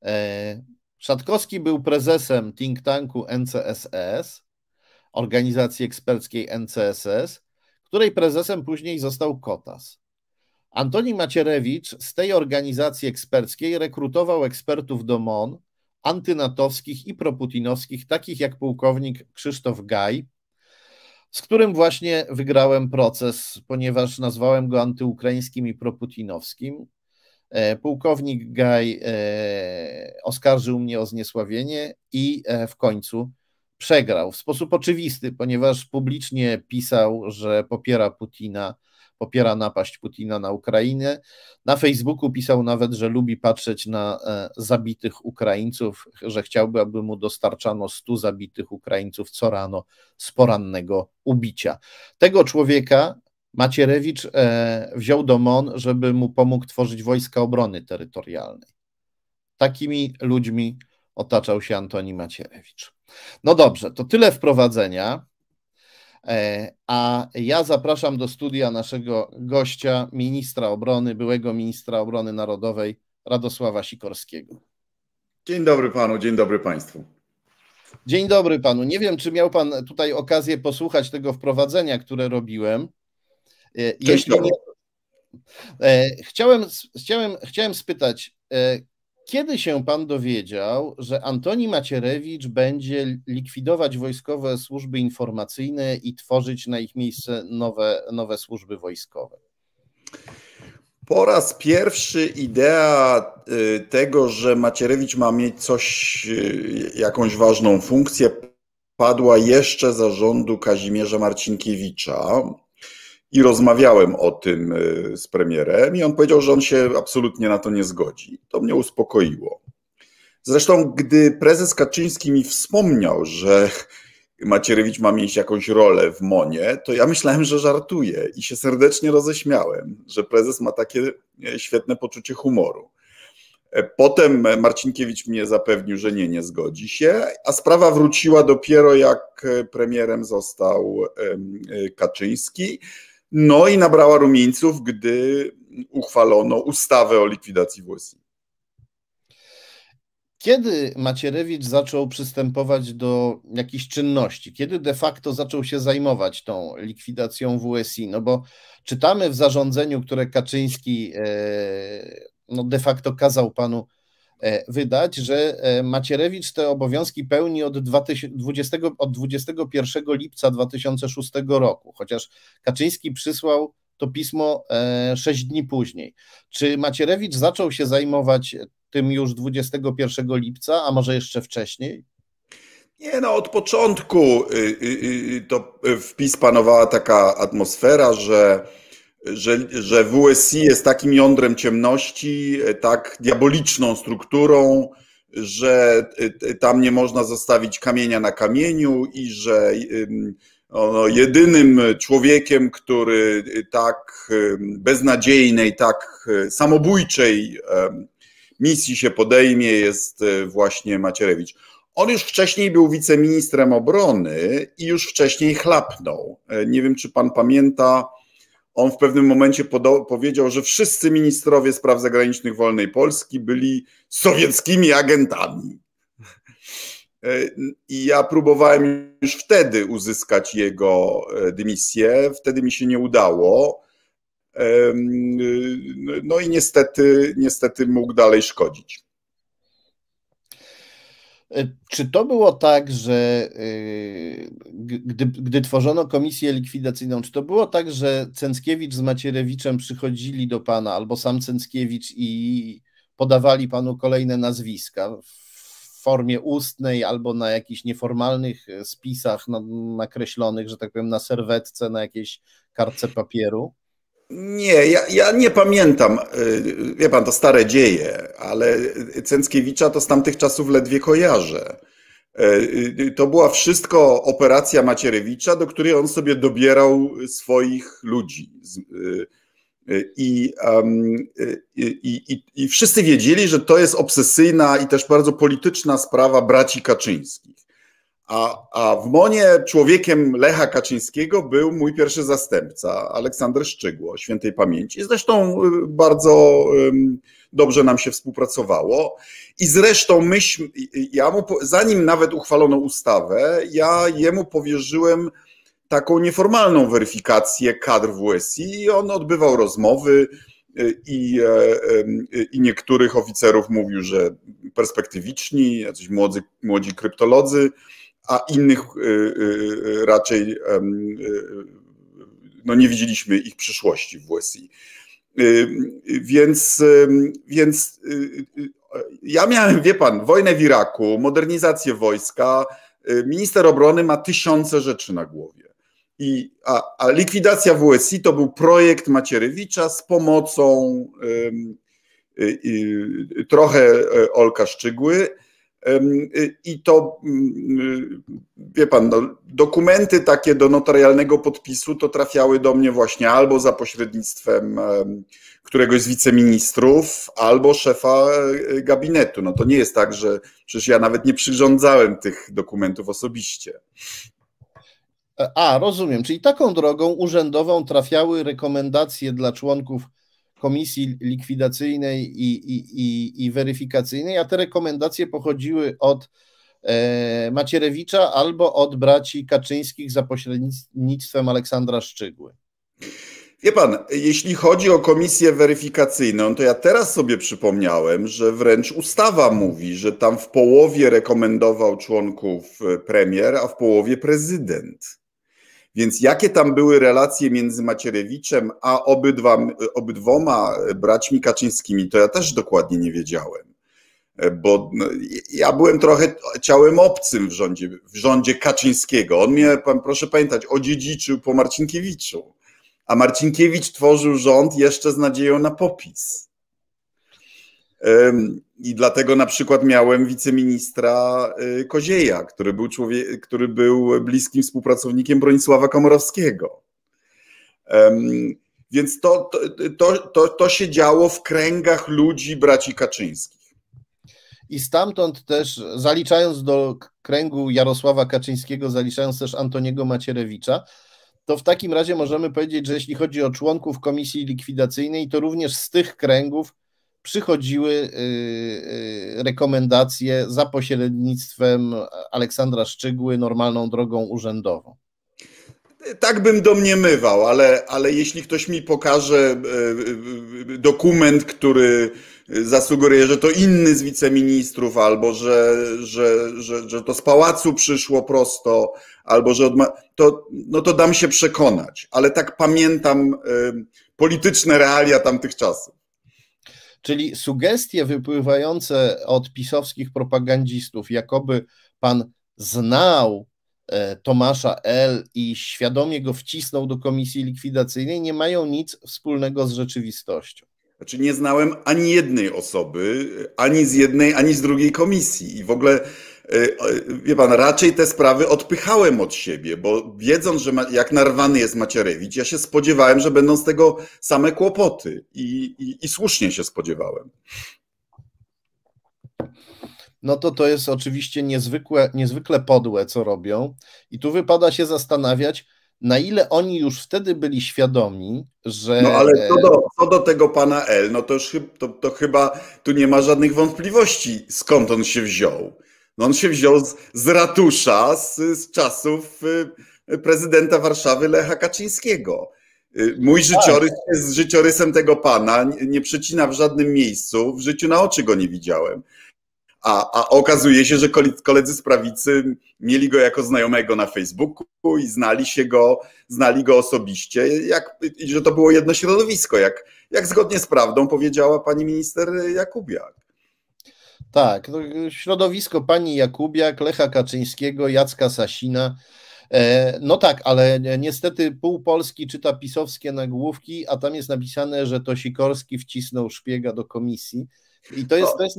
E, Szatkowski był prezesem think tanku NCSS, organizacji eksperckiej NCSS, której prezesem później został Kotas. Antoni Macierewicz z tej organizacji eksperckiej rekrutował ekspertów do MON antynatowskich i proputinowskich, takich jak pułkownik Krzysztof Gaj, z którym właśnie wygrałem proces, ponieważ nazwałem go antyukraińskim i proputinowskim. E, pułkownik Gaj e, oskarżył mnie o zniesławienie i e, w końcu przegrał w sposób oczywisty, ponieważ publicznie pisał, że popiera Putina popiera napaść Putina na Ukrainę. Na Facebooku pisał nawet, że lubi patrzeć na e, zabitych Ukraińców, że chciałby, aby mu dostarczano 100 zabitych Ukraińców co rano z porannego ubicia. Tego człowieka Macierewicz e, wziął do MON, żeby mu pomógł tworzyć wojska obrony terytorialnej. Takimi ludźmi otaczał się Antoni Macierewicz. No dobrze, to tyle wprowadzenia. E, a ja zapraszam do studia naszego gościa, ministra obrony, byłego ministra obrony narodowej Radosława Sikorskiego. Dzień dobry panu, dzień dobry państwu. Dzień dobry panu. Nie wiem, czy miał pan tutaj okazję posłuchać tego wprowadzenia, które robiłem. E, jeśli nie, e, chciałem, chciałem, chciałem spytać, kiedy się pan dowiedział, że Antoni Macierewicz będzie likwidować wojskowe służby informacyjne i tworzyć na ich miejsce nowe, nowe służby wojskowe? Po raz pierwszy idea y, tego, że Macierewicz ma mieć coś, y, jakąś ważną funkcję, padła jeszcze za rządu Kazimierza Marcinkiewicza. I rozmawiałem o tym e, z premierem, i on powiedział, że on się absolutnie na to nie zgodzi. To mnie uspokoiło. Zresztą, gdy prezes Kaczyński mi wspomniał, że Macierewicz ma mieć jakąś rolę w Monie, to ja myślałem, że żartuje i się serdecznie roześmiałem, że prezes ma takie e, świetne poczucie humoru. E, potem Marcinkiewicz mnie zapewnił, że nie, nie zgodzi się, a sprawa wróciła dopiero jak premierem został Kaczyński no i nabrała rumieńców, gdy uchwalono ustawę o likwidacji WSI. Kiedy Macierewicz zaczął przystępować do jakichś czynności? Kiedy de facto zaczął się zajmować tą likwidacją WSI? No bo czytamy w zarządzeniu, które Kaczyński e, no de facto kazał panu E, wydać, że e, Macierewicz te obowiązki pełni od, 20, od 21 lipca 2006 roku, chociaż Kaczyński przysłał to pismo e, sześć dni później. Czy Macierewicz zaczął się zajmować tym już 21 lipca, a może jeszcze wcześniej? Nie, no od początku y, y, y, to PiS panowała taka atmosfera, że że, że WSI jest takim jądrem ciemności, tak diaboliczną strukturą, że e, tam nie można zostawić kamienia na kamieniu i że jedynym człowiekiem, który e, tak beznadziejnej, tak e, samobójczej misji się podejmie, jest właśnie Macierewicz. On już wcześniej był wiceministrem obrony i już wcześniej chlapnął. Nie wiem, czy pan pamięta, on w pewnym momencie powiedział, że wszyscy ministrowie spraw zagranicznych wolnej Polski byli sowieckimi agentami. E, I ja próbowałem już wtedy uzyskać jego e, dymisję, wtedy mi się nie udało. E, no i niestety, niestety mógł dalej szkodzić. E, czy to było tak, że y, gdy, gdy, tworzono komisję likwidacyjną, czy to było tak, że Cenckiewicz z Macierewiczem przychodzili do pana albo sam Cenckiewicz i podawali panu kolejne nazwiska w formie ustnej albo na jakichś nieformalnych e, spisach nakreślonych, że tak powiem, na serwetce, na jakiejś kartce papieru? Nie, ja, ja, nie pamiętam, y, wie pan, to stare dzieje, ale Cęckiewicza to z tamtych czasów ledwie kojarzę. Y, y, to była wszystko operacja Macierewicza, do której on sobie dobierał swoich ludzi. I, i, i, I wszyscy wiedzieli, że to jest obsesyjna i też bardzo polityczna sprawa braci Kaczyńskich. A, a w Monie człowiekiem Lecha Kaczyńskiego był mój pierwszy zastępca, Aleksander Szczygło, świętej pamięci. Zresztą y, bardzo dobrze nam się współpracowało. I zresztą myśmy, ja mu, zanim nawet uchwalono ustawę, ja jemu powierzyłem taką nieformalną weryfikację kadr WSI i on odbywał rozmowy y, i, e, y, i niektórych oficerów mówił, że perspektywiczni, jacyś młodzi, młodzi kryptolodzy, a innych y, y, y, raczej no nie widzieliśmy ich przyszłości w WSI. Więc, więc ja miałem, wie pan, wojnę w Iraku, modernizację wojska. Minister obrony ma tysiące rzeczy na głowie. I, a, a likwidacja WSI to był projekt Macierewicza z pomocą y, y, y, trochę e, Olka Szczygły Y, I to, mm, y, wie pan, no, dokumenty takie do notarialnego podpisu to trafiały do mnie właśnie albo za pośrednictwem któregoś z wiceministrów, albo szefa y, gabinetu. No to nie jest tak, że przecież ja nawet nie przyrządzałem tych dokumentów osobiście. E, a, rozumiem. Czyli taką drogą urzędową trafiały rekomendacje dla członków komisji likwidacyjnej i, i, i, i weryfikacyjnej, a te rekomendacje pochodziły od e, Macierewicza albo od braci Kaczyńskich za pośrednictwem Aleksandra Szczygły. Wie pan, jeśli chodzi o komisję weryfikacyjną, to ja teraz sobie przypomniałem, że wręcz ustawa mówi, że tam w połowie rekomendował członków e, premier, a w połowie prezydent. Więc jakie tam były relacje między Macierewiczem a obydwa, obydwoma braćmi Kaczyńskimi, to ja też dokładnie nie wiedziałem. Bo no, ja byłem trochę ciałem obcym w rządzie, w rządzie Kaczyńskiego. On mnie, proszę pamiętać, odziedziczył po Marcinkiewiczu. A Marcinkiewicz tworzył rząd jeszcze z nadzieją na popis. I dlatego na przykład miałem wiceministra y, Kozieja, który był, człowiek, który był bliskim współpracownikiem Bronisława Komorowskiego. Więc to, to, to, to się działo w kręgach ludzi braci Kaczyńskich. I stamtąd też, zaliczając do kręgu Jarosława Kaczyńskiego, zaliczając też Antoniego Macierewicza, to w takim razie możemy powiedzieć, że jeśli chodzi o członków komisji likwidacyjnej, to również z tych kręgów przychodziły y, y, rekomendacje za pośrednictwem Aleksandra Szczygły normalną drogą urzędową. Tak bym domniemywał, ale, ale jeśli ktoś mi pokaże y, dokument, który zasugeruje, że to inny z wiceministrów, albo że, że, że, że to z pałacu przyszło prosto, albo że odma- to, no to dam się przekonać, ale tak pamiętam polityczne realia tamtych czasów. Czyli sugestie wypływające od pisowskich propagandzistów, jakoby pan znał e, Tomasza L. i świadomie go wcisnął do komisji likwidacyjnej, nie mają nic wspólnego z rzeczywistością. Znaczy nie znałem ani jednej osoby, e, ani z jednej, ani z drugiej komisji. I w ogóle Y, wie pan, raczej te sprawy odpychałem od siebie, bo wiedząc, że ma, jak narwany jest Macierewicz, ja się spodziewałem, że będą z tego same kłopoty i, i, i słusznie się spodziewałem. No to to jest oczywiście niezwykłe, niezwykle podłe, co robią. I tu wypada się zastanawiać, na ile oni już wtedy byli świadomi, że. No ale e, co do, co do tego pana L, no to, już, to, to chyba tu nie ma żadnych wątpliwości, skąd on się wziął. No on się wziął z, z ratusza z, z czasów y, prezydenta Warszawy Lecha Kaczyńskiego. Y, mój tak. życiorys jest życiorysem tego pana, nie przecina w żadnym miejscu, w życiu na oczy go nie widziałem. A, a okazuje się, że koledzy z prawicy mieli go jako znajomego na Facebooku i znali się go, znali go osobiście, jak, że to było jedno środowisko, jak, jak zgodnie z prawdą powiedziała pani minister Jakubiak. Tak, no, środowisko pani Jakubiak, Lecha Kaczyńskiego, Jacka Sasina. E, no tak, ale niestety pół Polski czyta pisowskie nagłówki, a tam jest napisane, że to Sikorski wcisnął szpiega do komisji. I to jest, to jest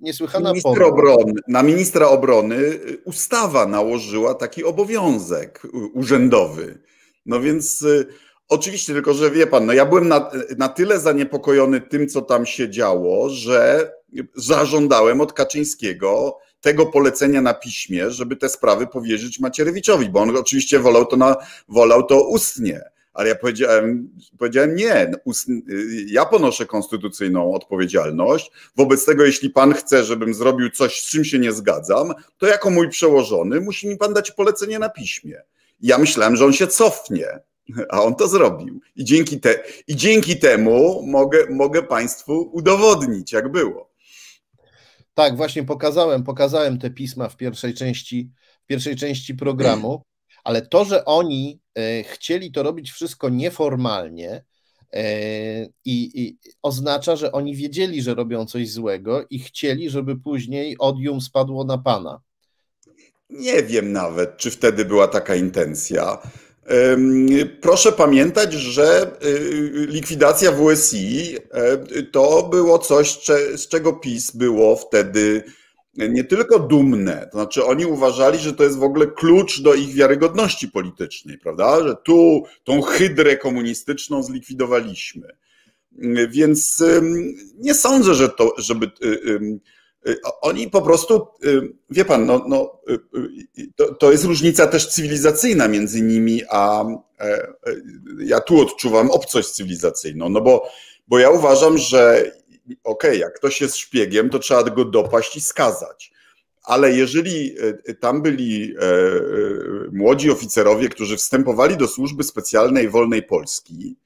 niesłychana minister obrony, Na ministra obrony y, ustawa nałożyła taki obowiązek y, urzędowy. No więc y, oczywiście, tylko że wie pan, no ja byłem na, na tyle zaniepokojony tym, co tam się działo, że zażądałem od Kaczyńskiego tego polecenia na piśmie, żeby te sprawy powierzyć Macierewiczowi, bo on oczywiście wolał to, na, wolał to ustnie. Ale ja powiedziałem, powiedziałem nie, y, ja ponoszę konstytucyjną odpowiedzialność. Wobec tego, jeśli pan chce, żebym zrobił coś, z czym się nie zgadzam, to jako mój przełożony musi mi pan dać polecenie na piśmie. ja myślałem, że on się cofnie, a on to zrobił. I dzięki, te, i dzięki temu mogę, mogę państwu udowodnić, jak było. Tak, właśnie pokazałem, pokazałem te pisma w pierwszej części, w pierwszej części programu, ale to, że oni e, chcieli to robić wszystko nieformalnie, e, i, I, oznacza, że oni wiedzieli, że robią coś złego i chcieli, żeby później odium spadło na pana. Nie wiem nawet, czy wtedy była taka intencja. Proszę pamiętać, że y, y, likwidacja WSI e, to było coś, z czego PiS było wtedy nie tylko dumne, to znaczy oni uważali, że to jest w ogóle klucz do ich wiarygodności politycznej, prawda? Że tu tą hydrę komunistyczną zlikwidowaliśmy. Więc nie sądzę, że to, żeby y, Y, oni po prostu, y, wie pan, no, no, y, to, to jest różnica też cywilizacyjna między nimi, a e, e, ja tu odczuwam obcość cywilizacyjną, no bo, bo ja uważam, że okej, okay, jak ktoś jest szpiegiem, to trzeba go dopaść i skazać. Ale jeżeli e, tam byli młodzi oficerowie, którzy wstępowali do służby specjalnej wolnej Polski,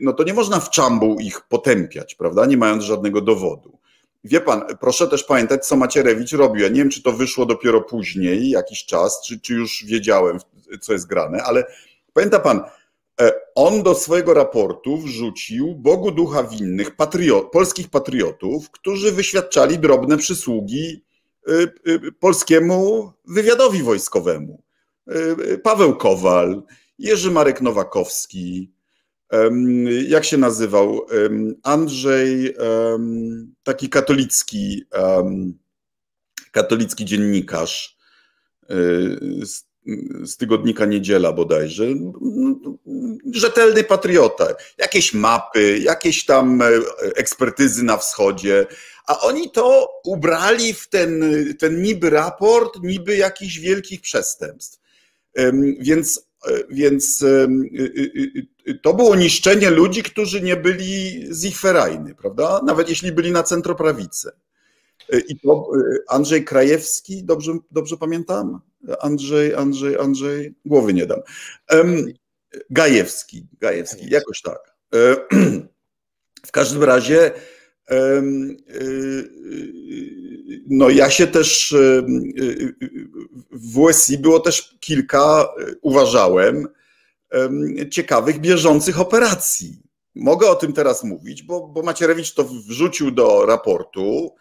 no to nie można w czambu ich potępiać, prawda, nie mając żadnego dowodu. Wie pan, proszę też pamiętać, co Macierewicz robił. Ja nie wiem, czy to wyszło dopiero później, jakiś czas, czy, czy już wiedziałem, co jest grane, ale pamięta pan, e, on do swojego raportu wrzucił Bogu ducha winnych patriot, polskich patriotów, którzy wyświadczali drobne przysługi e, e, polskiemu wywiadowi wojskowemu. Paweł Kowal, Jerzy Marek Nowakowski, jak się nazywał? Andrzej, taki katolicki, katolicki dziennikarz y, z, z tygodnika Niedziela bodajże. Rzetelny patriota. Jakieś mapy, jakieś tam e, ekspertyzy na wschodzie. A oni to ubrali w ten, ten niby raport, niby jakichś wielkich przestępstw. Więc E, więc y, y, y, to było niszczenie ludzi, którzy nie byli ferajny, prawda? Nawet jeśli byli na centroprawicy. E, I to e, Andrzej Krajewski, dobrze, dobrze pamiętam? Andrzej, Andrzej, Andrzej, głowy nie dam. Gajewski, Gajewski, jakoś tak. *clears throat* W każdym razie Y, y, y, no ja się też w WSI było też kilka, uważałem, ciekawych, bieżących operacji. Mogę o tym teraz mówić, bo, bo Macierewicz to wrzucił do raportu.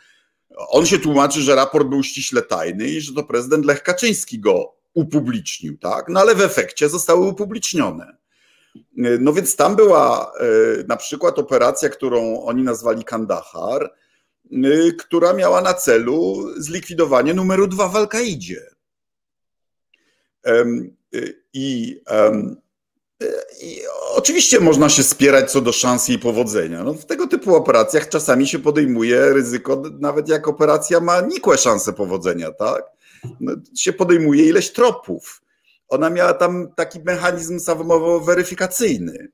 On się tłumaczy, że raport był ściśle tajny i że to prezydent Lech Kaczyński go upublicznił, tak? No ale w efekcie zostały upublicznione. No więc tam była e, na przykład operacja, którą oni nazwali Kandahar, e, która miała na celu zlikwidowanie numeru dwa w Al-Kaidzie. E, I, I, oczywiście można się spierać co do szans jej powodzenia. No, w tego typu operacjach czasami się podejmuje ryzyko, nawet jak operacja ma nikłe szanse powodzenia, tak? No, się podejmuje ileś tropów ona miała tam taki mechanizm samoweryfikacyjny.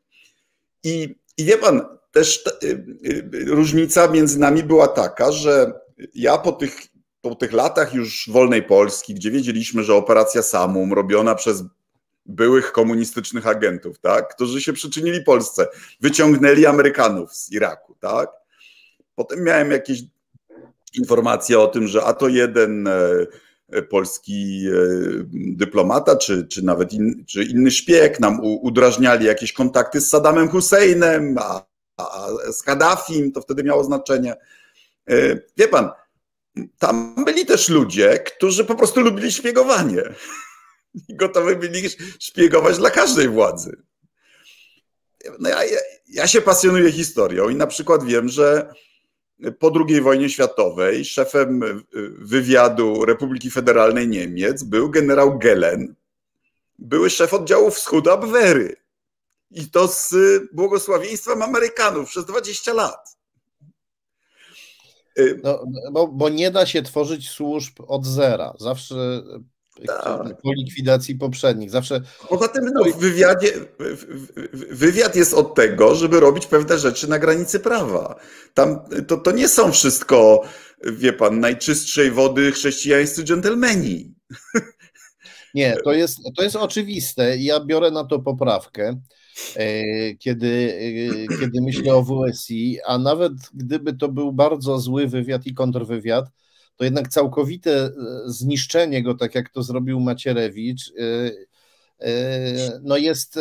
I, I wie pan, też y, y, różnica między nami była taka, że ja po tych, po tych latach już wolnej Polski, gdzie wiedzieliśmy, że operacja Samum robiona przez byłych komunistycznych agentów, tak, którzy się przyczynili Polsce, wyciągnęli Amerykanów z Iraku, tak. Potem miałem jakieś informacje o tym, że a to jeden e, E, polski e, dyplomata, czy, czy nawet in, czy inny szpieg nam udrażniali jakieś kontakty z Saddamem Husseinem, a, a z Kaddafim, to wtedy miało znaczenie. E, wie pan, tam byli też ludzie, którzy po prostu lubili szpiegowanie *laughs* gotowi byli szpiegować dla każdej władzy. No ja, ja się pasjonuję historią i na przykład wiem, że po II wojnie światowej szefem y, y, wywiadu Republiki Federalnej Niemiec był generał Gelen, były szef oddziału wschód Abwery. I to z błogosławieństwem Amerykanów przez 20 lat. Y, no, bo, bo nie da się tworzyć służb od zera. Zawsze tak. po likwidacji poprzednich. Zawsze. Poza tym no, wywiadzie, wywiad jest od tego, żeby robić pewne rzeczy na granicy prawa. Tam to, to nie są wszystko, wie pan, najczystszej wody chrześcijańscy dżentelmeni. Nie, to jest, to jest oczywiste. Ja biorę na to poprawkę, e, kiedy, e, kiedy myślę o WSI, a nawet gdyby to był bardzo zły wywiad i kontrwywiad, to jednak całkowite e, zniszczenie go, tak jak to zrobił Macierewicz, e, e, no jest,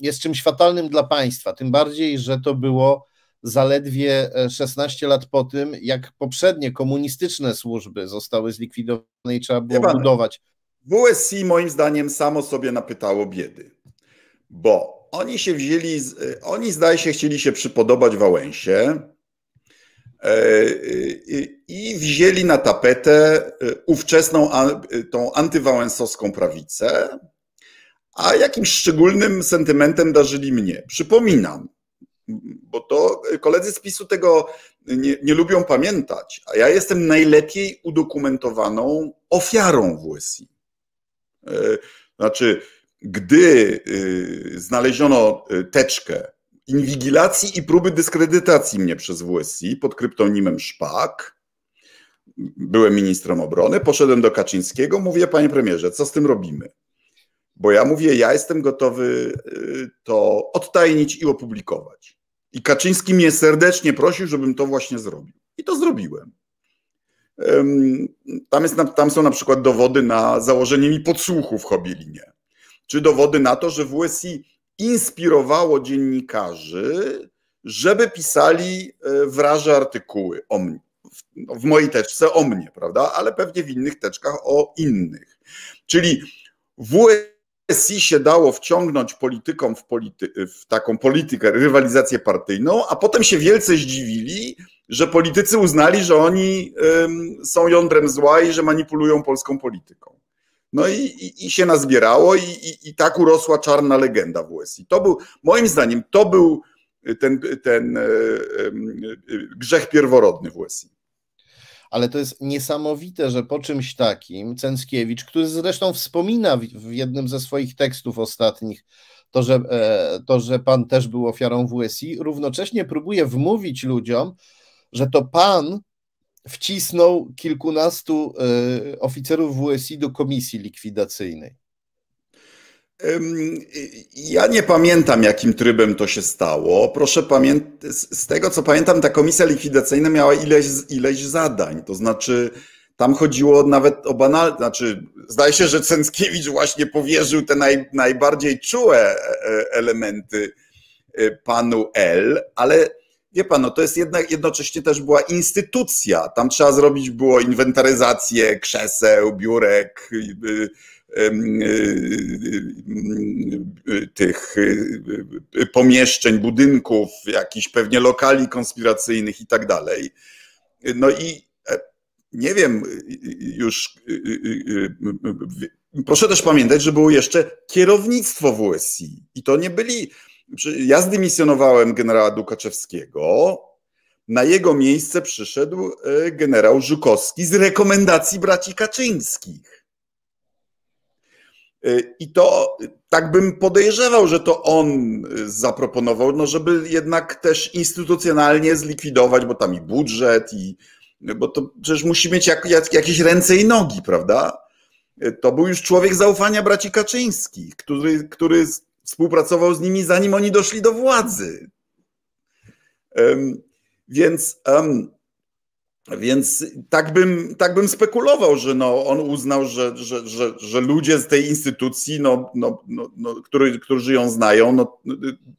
jest czymś fatalnym dla państwa. Tym bardziej, że to było zaledwie 16 lat po tym, jak poprzednie komunistyczne służby zostały zlikwidowane i trzeba było budować. WSC moim zdaniem samo sobie napytało biedy, bo oni się wzięli, oni zdaje się chcieli się przypodobać Wałęsie, E, e, i wzięli na tapetę e, ówczesną tą antywałęsowską prawicę, a jakimś szczególnym sentymentem darzyli mnie. Przypominam, bo to koledzy z PiSu tego nie, nie lubią pamiętać, a ja jestem najlepiej udokumentowaną ofiarą WSI. Znaczy, gdy znaleziono teczkę inwigilacji i próby dyskredytacji mnie przez WSI pod kryptonimem Szpak. Byłem ministrem obrony, poszedłem do Kaczyńskiego, mówię, panie premierze, co z tym robimy? Bo ja mówię, ja jestem gotowy y, to odtajnić i opublikować. I Kaczyński mnie serdecznie prosił, żebym to właśnie zrobił. I to zrobiłem. Tam, jest, tam są na przykład dowody na założenie mi podsłuchu w Hobilinie, czy dowody na to, że WSI inspirowało dziennikarzy, żeby pisali e, wraże artykuły o mnie. No, w mojej teczce o mnie, prawda? Ale pewnie w innych teczkach o innych. Czyli WSI się dało wciągnąć politykom w, polity, w taką politykę, rywalizację partyjną, a potem się wielce zdziwili, że politycy uznali, że oni są jądrem zła i że manipulują polską polityką. No i, i, i się nazbierało i, i, i tak urosła czarna legenda w USI. To był, moim zdaniem, to był y, ten, y, ten y, grzech pierworodny w USI. Ale to jest niesamowite, że po czymś takim Cęckiewicz, który zresztą wspomina w jednym ze swoich tekstów ostatnich, to że, e, to, że pan też był ofiarą WSI, równocześnie próbuje wmówić ludziom, że to pan wcisnął kilkunastu e, oficerów WSI do komisji likwidacyjnej. Ja nie pamiętam, jakim trybem to się stało. Proszę pamiętać, z tego co pamiętam, ta komisja likwidacyjna miała ileś, ileś zadań. To znaczy, tam chodziło nawet o banal, znaczy, zdaje się, że Cenckiewicz właśnie powierzył te naj, najbardziej czułe e, e, elementy panu L, ale wie pan, no to jest jednak jednocześnie też była instytucja. Tam trzeba zrobić było inwentaryzację krzeseł, biurek, tych pomieszczeń, budynków, jakichś pewnie lokali konspiracyjnych i tak dalej. No i nie wiem, już proszę też pamiętać, że było jeszcze kierownictwo WSI i to nie byli ja zdymisjonowałem generała Dukaczewskiego, na jego miejsce przyszedł y, generał Żukowski z rekomendacji braci Kaczyńskich. Y, I to tak bym podejrzewał, że to on y, zaproponował, no żeby jednak też instytucjonalnie zlikwidować, bo tam i budżet, i, bo to przecież musi mieć jak, jak, jakieś ręce i nogi, prawda? To był już człowiek zaufania braci Kaczyńskich, który, który współpracował z nimi, zanim oni doszli do władzy. Więc, więc tak, bym, tak bym spekulował, że no, on uznał, że, że, że, że ludzie z tej instytucji, no, no, no, no, który, którzy ją znają, no,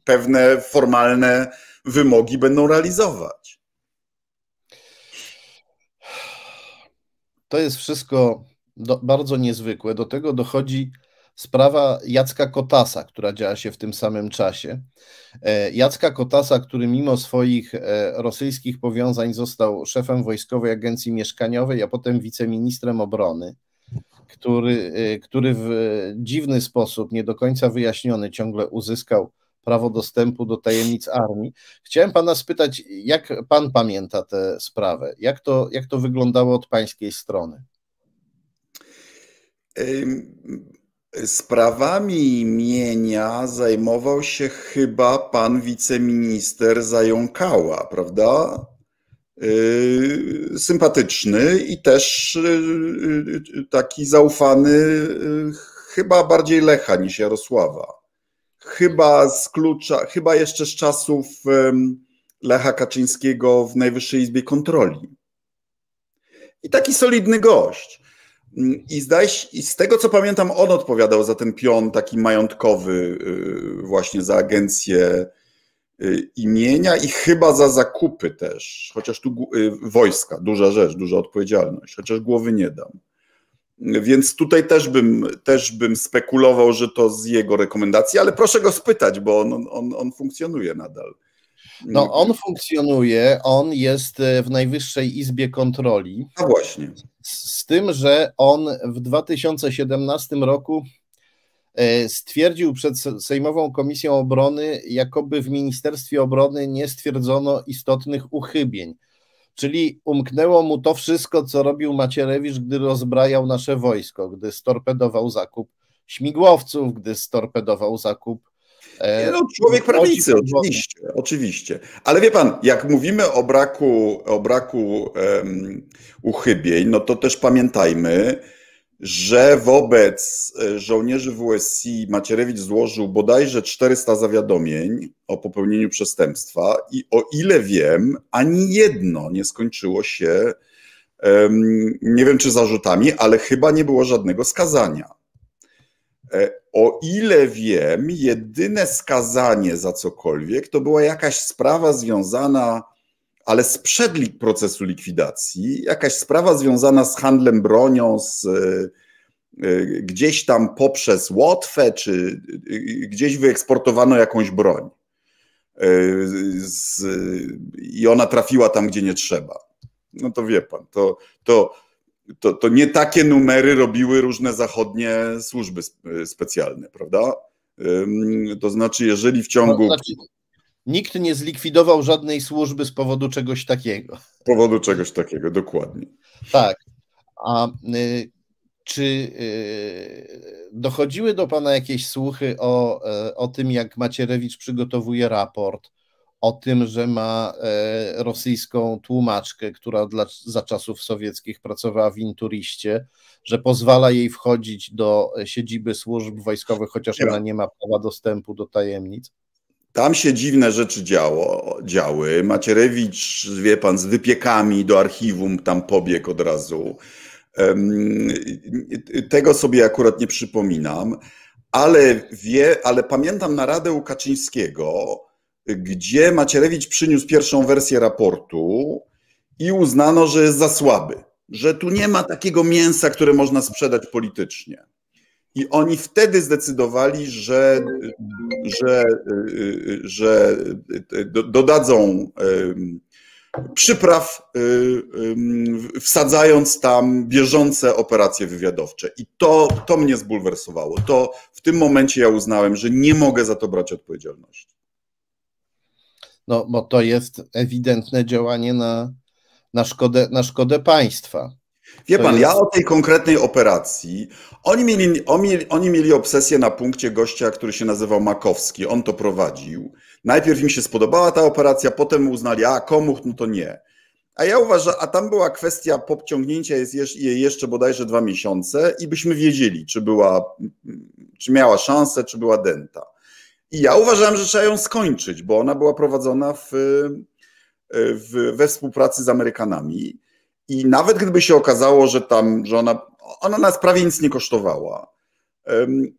pewne formalne wymogi będą realizować. To jest wszystko do, bardzo niezwykłe. Do tego dochodzi sprawa Jacka Kotasa, która działa się w tym samym czasie. E, Jacka Kotasa, który mimo swoich e, rosyjskich powiązań został szefem Wojskowej Agencji Mieszkaniowej, a potem wiceministrem obrony, który, e, który w dziwny sposób, nie do końca wyjaśniony, ciągle uzyskał prawo dostępu do tajemnic armii. Chciałem pana spytać, jak pan pamięta tę sprawę? Jak to, jak to wyglądało od pańskiej strony? Sprawami imienia zajmował się chyba pan wiceminister Zająkała, prawda? Yy, sympatyczny i też yy, yy, taki zaufany, chyba bardziej Lecha niż Jarosława. Chyba z klucza, chyba jeszcze z czasów Lecha Kaczyńskiego w Najwyższej Izbie Kontroli. I taki solidny gość. I, zdaje się, I z tego co pamiętam, on odpowiadał za ten pion taki majątkowy, y, właśnie za agencję y, imienia i chyba za zakupy też. Chociaż tu y, wojska, duża rzecz, duża odpowiedzialność, chociaż głowy nie dam. Więc tutaj też bym, też bym spekulował, że to z jego rekomendacji, ale proszę go spytać, bo on, on, on funkcjonuje nadal. No mm. on funkcjonuje, on jest e, w Najwyższej Izbie Kontroli. A no właśnie. Z tym, że on w 2017 roku e, stwierdził przed Sejmową Komisją Obrony, jakoby w Ministerstwie Obrony nie stwierdzono istotnych uchybień. Czyli umknęło mu to wszystko, co robił Macierewicz, gdy rozbrajał nasze wojsko, gdy storpedował zakup śmigłowców, gdy storpedował zakup E, no, człowiek prawicy, oczywiście, oczywiście. Ale wie pan, jak mówimy o braku, o braku um, uchybień, no to też pamiętajmy, że wobec e, żołnierzy WSI Macierewicz złożył bodajże 400 zawiadomień o popełnieniu przestępstwa i o ile wiem, ani jedno nie skończyło się, um, nie wiem czy zarzutami, ale chyba nie było żadnego skazania. E, o ile wiem, jedyne skazanie za cokolwiek to była jakaś sprawa związana, ale sprzed procesu likwidacji, jakaś sprawa związana z handlem bronią, z, e, e, gdzieś tam poprzez Łotwę, czy e, gdzieś wyeksportowano jakąś broń. Z, I ona trafiła tam, gdzie nie trzeba. No to wie pan, to, to, to, to nie takie numery robiły różne zachodnie służby y, specjalne, prawda? To znaczy, jeżeli w no, ciągu. To znaczy, nikt nie zlikwidował żadnej służby z powodu czegoś takiego. Z powodu czegoś takiego, dokładnie. Tak. A y, czy y, dochodziły do Pana jakieś słuchy o, y, o tym, jak Macierewicz przygotowuje raport? o tym, że ma e, rosyjską tłumaczkę, która dla, za czasów sowieckich pracowała w Inturiście, że pozwala jej wchodzić do e, siedziby służb wojskowych, chociaż ona nie ma prawa dostępu do tajemnic. Tam się dziwne rzeczy działo, działy. Macierewicz, wie pan, z wypiekami do archiwum tam pobiegł od razu. Tego sobie akurat nie przypominam, ale, wie, ale pamiętam naradę u Kaczyńskiego, gdzie Macierewicz przyniósł pierwszą wersję raportu i uznano, że jest za słaby, że tu nie ma takiego mięsa, które można sprzedać politycznie. I oni wtedy zdecydowali, że, że, że dodadzą przypraw, wsadzając tam bieżące operacje wywiadowcze. I to, to mnie zbulwersowało. To w tym momencie ja uznałem, że nie mogę za to brać odpowiedzialności no bo to jest ewidentne działanie na, na, szkodę, na szkodę państwa. Wie pan, jest... ja o tej konkretnej operacji, oni mieli, oni, mieli obsesję na punkcie gościa, który się nazywał Makowski, on to prowadził. Najpierw im się spodobała ta operacja, potem uznali, a komu? no to nie. A ja uważam, a tam była kwestia popciągnięcia jej jeszcze bodajże dwa miesiące i byśmy wiedzieli, czy była, czy miała szansę, czy była denta. I ja uważałem, że trzeba ją skończyć, bo ona była prowadzona w, y, w, we współpracy z Amerykanami. I nawet gdyby się okazało, że tam, że ona, ona nas prawie nic nie kosztowała.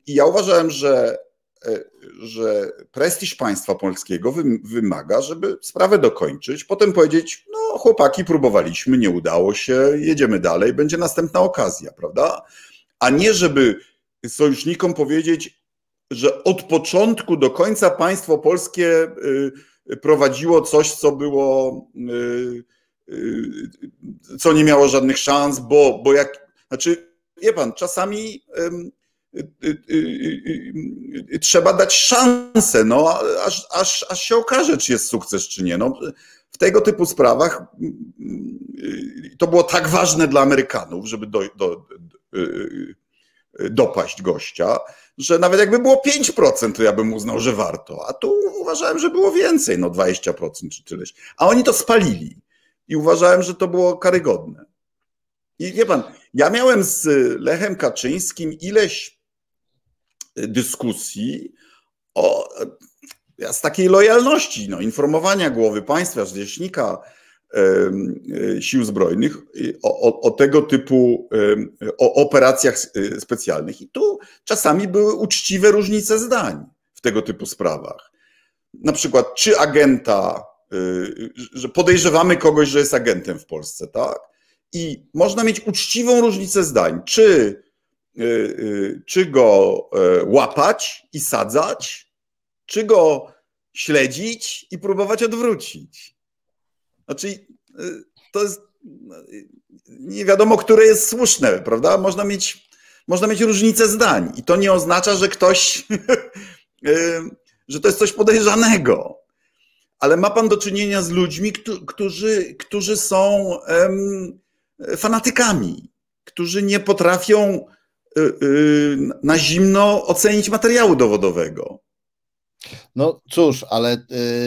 I ja uważałem, że, e, że prestiż państwa polskiego wymaga, żeby sprawę dokończyć, potem powiedzieć, no chłopaki, próbowaliśmy, nie udało się, jedziemy dalej, będzie następna okazja, prawda? A nie, żeby sojusznikom powiedzieć, że od początku do końca państwo polskie y, prowadziło coś, co było, y, y, co nie miało żadnych szans, bo, bo jak, znaczy, wie pan, czasami trzeba dać szansę, no, aż, aż, aż się okaże, czy jest sukces, czy nie. No, w tego typu sprawach to było tak ważne dla Amerykanów, żeby do, do, dopaść gościa, że nawet jakby było 5%, to ja bym uznał, że warto. A tu uważałem, że było więcej, no 20% czy tyleś. A oni to spalili i uważałem, że to było karygodne. I wie pan, ja miałem z Lechem Kaczyńskim ileś y, dyskusji o, z takiej lojalności, no, informowania głowy państwa, rzecznika E, sił zbrojnych, o, o, o, tego typu o operacjach e, specjalnych. I tu czasami były uczciwe różnice zdań w tego typu sprawach. Na przykład, czy agenta, e, że podejrzewamy kogoś, że jest agentem w Polsce, tak? I można mieć uczciwą różnicę zdań, czy, czy go łapać i sadzać, czy go śledzić i próbować odwrócić. Znaczy, y, to jest y, nie wiadomo, które jest słuszne, prawda? Można mieć, można mieć różnicę zdań i to nie oznacza, że ktoś, *laughs* y, że to jest coś podejrzanego. Ale ma pan do czynienia z ludźmi, którzy, którzy są fanatykami, którzy nie potrafią na zimno ocenić materiału dowodowego. No cóż, ale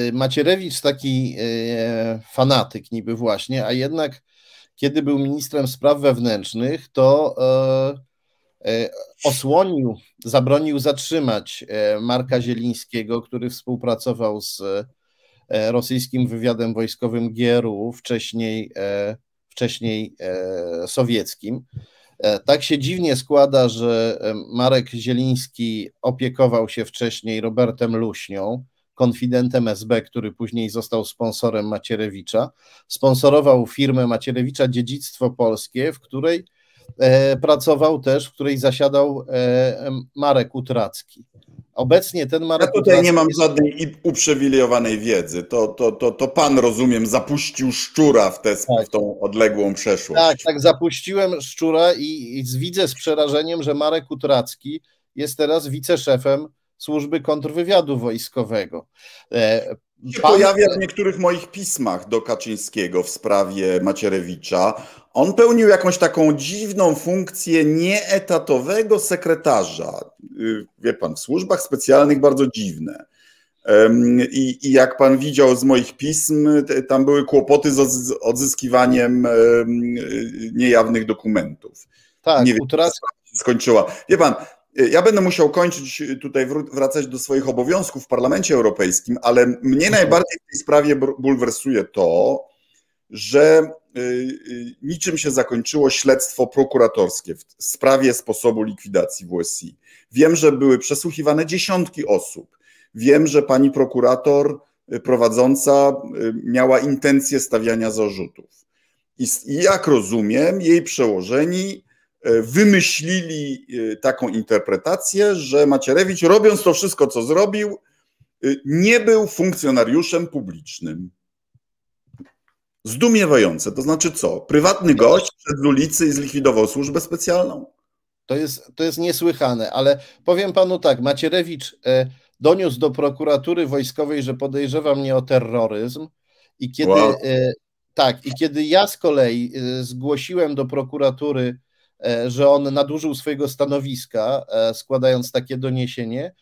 y, Macierewicz taki y, fanatyk niby właśnie, a jednak kiedy był ministrem spraw wewnętrznych, to e, e, osłonił, zabronił zatrzymać e, Marka Zielińskiego, który współpracował z rosyjskim wywiadem wojskowym GRU, wcześniej, wcześniej sowieckim. E, tak się dziwnie składa, że e, Marek Zieliński opiekował się wcześniej Robertem Luśnią, konfidentem SB, który później został sponsorem Macierewicza. Sponsorował firmę Macierewicza Dziedzictwo Polskie, w której e, pracował też, w której zasiadał Marek Utracki. Obecnie ten ma. Ja tutaj nie mam żadnej uprzywilejowanej wiedzy. To, to, to, to pan, rozumiem, zapuścił szczura w, tę tak. w tą odległą przeszłość. Tak, tak, zapuściłem szczura i, i widzę z przerażeniem, że Marek Utracki jest teraz wiceszefem służby kontrwywiadu wojskowego. E, się pan... pojawia w niektórych moich pismach do Kaczyńskiego w sprawie Macierewicza. On pełnił jakąś taką dziwną funkcję nieetatowego sekretarza. Y, wie pan, w służbach specjalnych bardzo dziwne. I, I, jak pan widział z moich pism, tam były kłopoty z odzyskiwaniem y, niejawnych dokumentów. Tak, Nie wiem, utrac... skończyła. Wie pan, ja będę musiał kończyć y, tutaj, wracać do swoich obowiązków w Parlamencie Europejskim, ale mnie mhm. najbardziej w tej sprawie bulwersuje to, że y, y, niczym się zakończyło śledztwo prokuratorskie w sprawie sposobu likwidacji WSI. Wiem, że były przesłuchiwane dziesiątki osób. Wiem, że pani prokurator prowadząca miała intencję stawiania zarzutów. I jak rozumiem, jej przełożeni E, wymyślili e, taką interpretację, że Macierewicz, robiąc to wszystko, co zrobił, e, nie był funkcjonariuszem publicznym. Zdumiewające. To znaczy co? Prywatny no gość przed ulicy i zlikwidował służbę specjalną? To jest, to jest niesłychane, ale powiem panu tak, Macierewicz doniósł do prokuratury wojskowej, że podejrzewa mnie o terroryzm i kiedy, wow. tak, i kiedy ja z kolei zgłosiłem do prokuratury E, że on nadużył swojego stanowiska, e, składając takie doniesienie,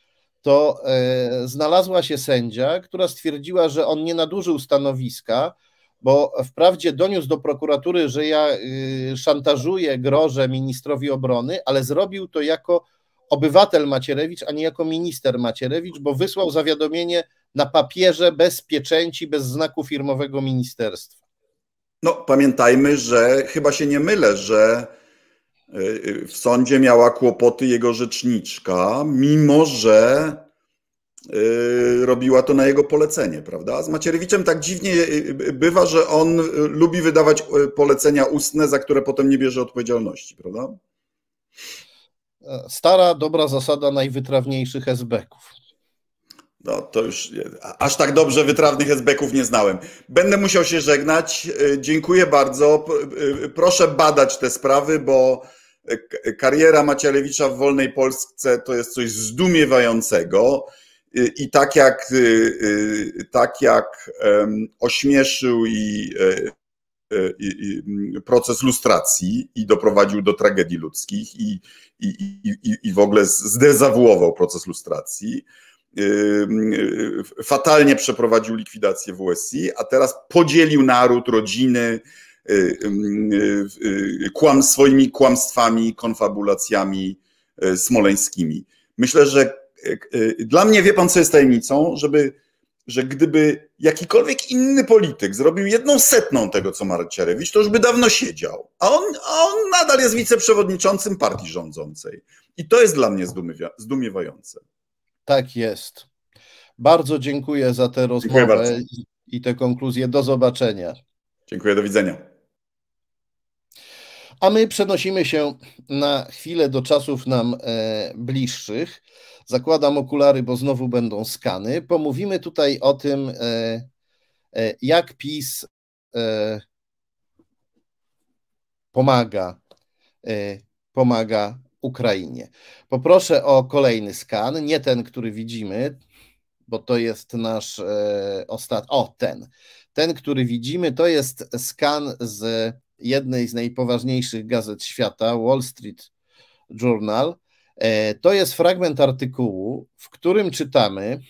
to e, znalazła się sędzia, która stwierdziła, że on nie nadużył stanowiska, bo wprawdzie doniósł do prokuratury, że ja y, szantażuję, grożę ministrowi obrony, ale zrobił to jako obywatel Macierewicz, a nie jako minister Macierewicz, bo wysłał zawiadomienie na papierze bez pieczęci, bez znaku firmowego ministerstwa. No, pamiętajmy, że chyba się nie mylę, że Y, w sądzie miała kłopoty jego rzeczniczka, mimo że y, robiła to na jego polecenie, prawda? Z Macierewiczem tak dziwnie y, bywa, że on lubi wydawać polecenia ustne, za które potem nie bierze odpowiedzialności, prawda? E, stara, dobra zasada najwytrawniejszych esbeków. No to już aż tak dobrze wytrawnych esbeków nie znałem. Będę musiał się żegnać. Dziękuję bardzo. Proszę badać te sprawy, bo Kariera Macialewicza w wolnej Polsce to jest coś zdumiewającego. I tak jak, y, y, tak jak ośmieszył i, e, e, i, i mm, proces lustracji i doprowadził do tragedii ludzkich i, i, i w ogóle zdezawuował proces lustracji, y, fatalnie przeprowadził likwidację WSI, a teraz podzielił naród, rodziny, Y, y, y, kłam, swoimi kłamstwami, konfabulacjami smoleńskimi. Myślę, że dla mnie, wie pan, co jest tajemnicą, żeby, że gdyby jakikolwiek inny polityk zrobił jedną setną tego, co Marciarewicz, to już by dawno siedział. A on, a on nadal jest wiceprzewodniczącym partii rządzącej. I to jest dla mnie zdumiewa, zdumiewające. Tak jest. Bardzo dziękuję za tę rozmowę i te konkluzje. Do zobaczenia. Dziękuję, do widzenia. A my przenosimy się na chwilę do czasów nam e, bliższych. Zakładam okulary, bo znowu będą skany. Pomówimy tutaj o tym, e, e, jak PiS pomaga, pomaga Ukrainie. Poproszę o kolejny skan, nie ten, który widzimy, bo to jest nasz ostatni. O, ten. Ten, który widzimy, to jest skan z jednej z najpoważniejszych gazet świata, Wall Street Journal. E, to jest fragment artykułu, w którym czytamy,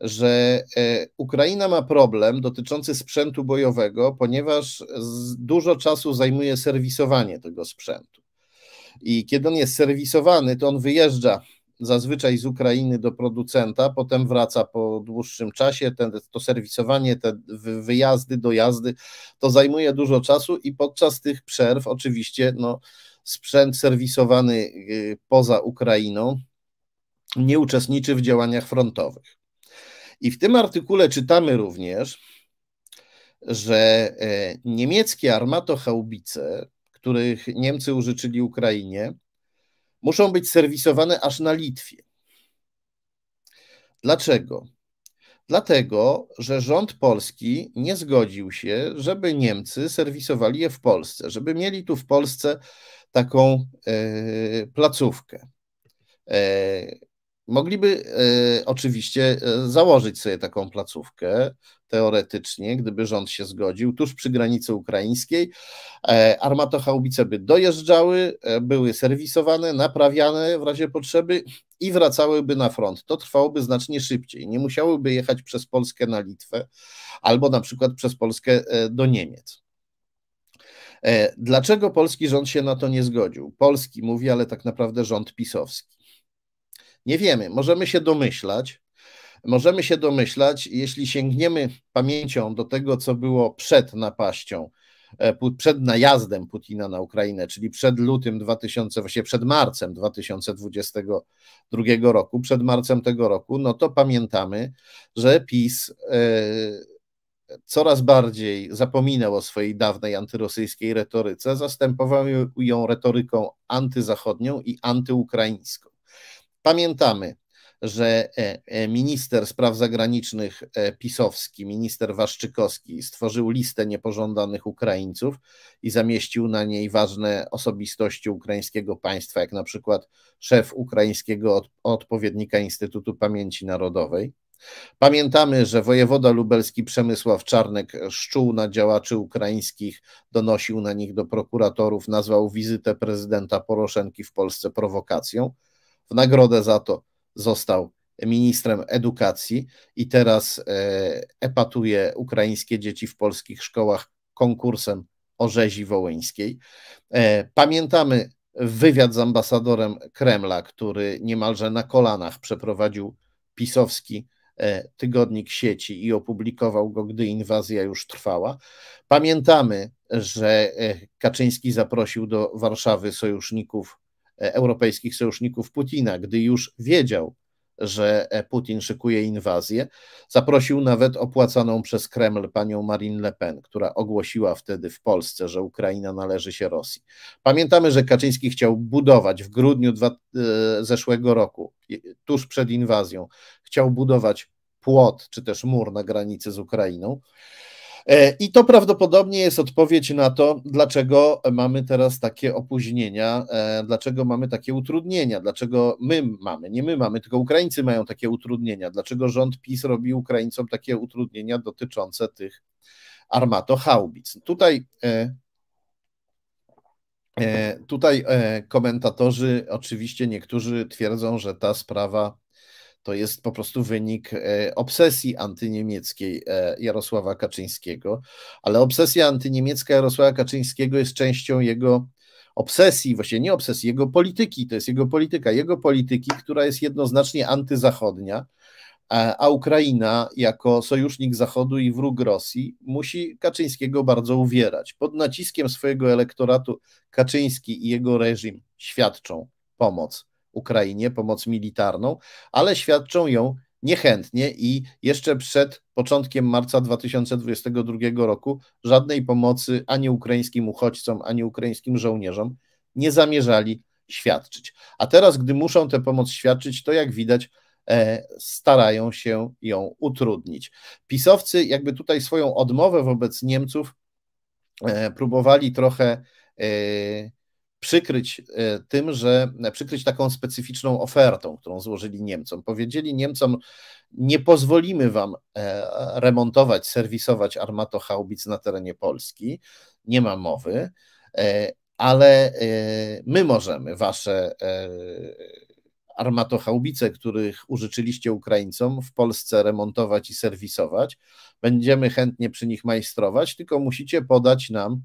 że e, Ukraina ma problem dotyczący sprzętu bojowego, ponieważ dużo czasu zajmuje serwisowanie tego sprzętu. I kiedy on jest serwisowany, to on wyjeżdża zazwyczaj z Ukrainy do producenta, potem wraca po dłuższym czasie, ten, to serwisowanie, te wyjazdy, dojazdy, to zajmuje dużo czasu i podczas tych przerw oczywiście no, sprzęt serwisowany y, poza Ukrainą nie uczestniczy w działaniach frontowych. I w tym artykule czytamy również, że e, niemieckie armatochaubice, których Niemcy użyczyli Ukrainie, muszą być serwisowane aż na Litwie. Dlaczego? Dlatego, że rząd polski nie zgodził się, żeby Niemcy serwisowali je w Polsce, żeby mieli tu w Polsce taką e, placówkę. E, mogliby e, oczywiście e, założyć sobie taką placówkę, teoretycznie, gdyby rząd się zgodził, tuż przy granicy ukraińskiej. E, Armatochaubice by dojeżdżały, e, były serwisowane, naprawiane w razie potrzeby i wracałyby na front. To trwałoby znacznie szybciej. Nie musiałyby jechać przez Polskę na Litwę albo na przykład przez Polskę e, do Niemiec. Dlaczego polski rząd się na to nie zgodził? Polski mówi, ale tak naprawdę rząd pisowski. Nie wiemy, możemy się domyślać, Możemy się domyślać, jeśli sięgniemy pamięcią do tego, co było przed napaścią, e, przed najazdem Putina na Ukrainę, czyli przed lutym 2000, właśnie przed marcem 2022 roku, przed marcem tego roku, no to pamiętamy, że PiS e, coraz bardziej zapominał o swojej dawnej antyrosyjskiej retoryce, zastępował ją retoryką antyzachodnią i antyukraińską. Pamiętamy że e, e, minister spraw zagranicznych e, pisowski, minister Waszczykowski stworzył listę niepożądanych Ukraińców i zamieścił na niej ważne osobistości ukraińskiego państwa, jak na przykład szef ukraińskiego odpowiednika Instytutu Pamięci Narodowej. Pamiętamy, że wojewoda lubelski Przemysław Czarnek szczuł na działaczy ukraińskich, donosił na nich do prokuratorów, nazwał wizytę prezydenta Poroszenki w Polsce prowokacją. W nagrodę za to został ministrem edukacji i teraz e, epatuje ukraińskie dzieci w polskich szkołach konkursem rzezi wołyńskiej. E, pamiętamy wywiad z ambasadorem Kremla, który niemalże na kolanach przeprowadził pisowski e, tygodnik sieci i opublikował go, gdy inwazja już trwała. Pamiętamy, że Kaczyński zaprosił do Warszawy sojuszników E, europejskich sojuszników Putina, gdy już wiedział, że e, Putin szykuje inwazję. Zaprosił nawet opłacaną przez Kreml panią Marine Le Pen, która ogłosiła wtedy w Polsce, że Ukraina należy się Rosji. Pamiętamy, że Kaczyński chciał budować w grudniu dwa, e, zeszłego roku, tuż przed inwazją, chciał budować płot czy też mur na granicy z Ukrainą. E, I to prawdopodobnie jest odpowiedź na to, dlaczego mamy teraz takie opóźnienia, e, dlaczego mamy takie utrudnienia, dlaczego my mamy, nie my mamy, tylko Ukraińcy mają takie utrudnienia, dlaczego rząd PiS robi Ukraińcom takie utrudnienia dotyczące tych armato Tutaj e, Tutaj komentatorzy, oczywiście niektórzy twierdzą, że ta sprawa to jest po prostu wynik e, obsesji antyniemieckiej e, Jarosława Kaczyńskiego, ale obsesja antyniemiecka Jarosława Kaczyńskiego jest częścią jego obsesji, właściwie nie obsesji, jego polityki, to jest jego polityka, jego polityki, która jest jednoznacznie antyzachodnia, a Ukraina jako sojusznik Zachodu i wróg Rosji musi Kaczyńskiego bardzo uwierać. Pod naciskiem swojego elektoratu Kaczyński i jego reżim świadczą pomoc Ukrainie, pomoc militarną, ale świadczą ją niechętnie i jeszcze przed początkiem marca 2022 roku żadnej pomocy ani ukraińskim uchodźcom, ani ukraińskim żołnierzom nie zamierzali świadczyć. A teraz, gdy muszą tę pomoc świadczyć, to jak widać, e, starają się ją utrudnić. Pisowcy, jakby tutaj swoją odmowę wobec Niemców, e, próbowali trochę e, przykryć e, tym, że e, przykryć taką specyficzną ofertą, którą złożyli Niemcom. Powiedzieli Niemcom, nie pozwolimy wam e, remontować, serwisować armato na terenie Polski, nie ma mowy, ale my możemy wasze armatochaubice, których użyczyliście Ukraińcom w Polsce remontować i serwisować. Będziemy chętnie przy nich majstrować, tylko musicie podać nam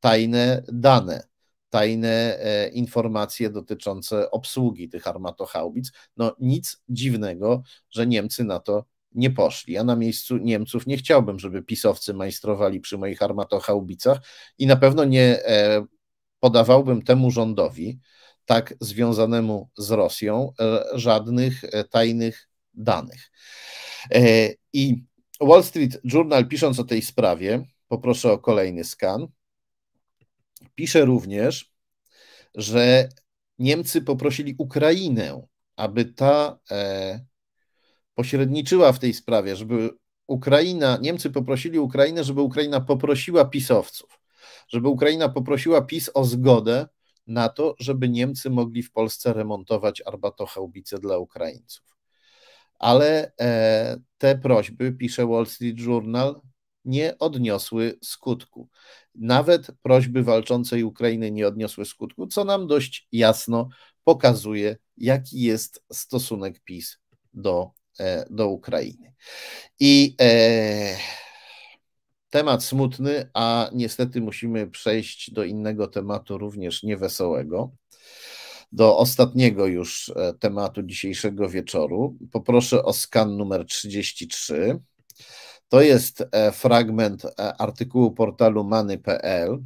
tajne dane tajne e, informacje dotyczące obsługi tych armatochaubic. No nic dziwnego, że Niemcy na to nie poszli. Ja na miejscu Niemców nie chciałbym, żeby pisowcy majstrowali przy moich armatochaubicach i na pewno nie e, podawałbym temu rządowi, tak związanemu z Rosją, e, żadnych tajnych danych. I Wall Street Journal pisząc o tej sprawie, poproszę o kolejny skan, Pisze również, że Niemcy poprosili Ukrainę, aby ta e, pośredniczyła w tej sprawie, żeby Ukraina, Niemcy poprosili Ukrainę, żeby Ukraina poprosiła pisowców, żeby Ukraina poprosiła PiS o zgodę na to, żeby Niemcy mogli w Polsce remontować arbatochałbice dla Ukraińców. Ale e, te prośby, pisze Wall Street Journal, nie odniosły skutku. Nawet prośby walczącej Ukrainy nie odniosły skutku, co nam dość jasno pokazuje, jaki jest stosunek PiS do, e, do Ukrainy. I e, temat smutny, a niestety musimy przejść do innego tematu, również niewesołego do ostatniego już e, tematu dzisiejszego wieczoru. Poproszę o skan numer 33. To jest e, fragment e, artykułu portalu many.pl.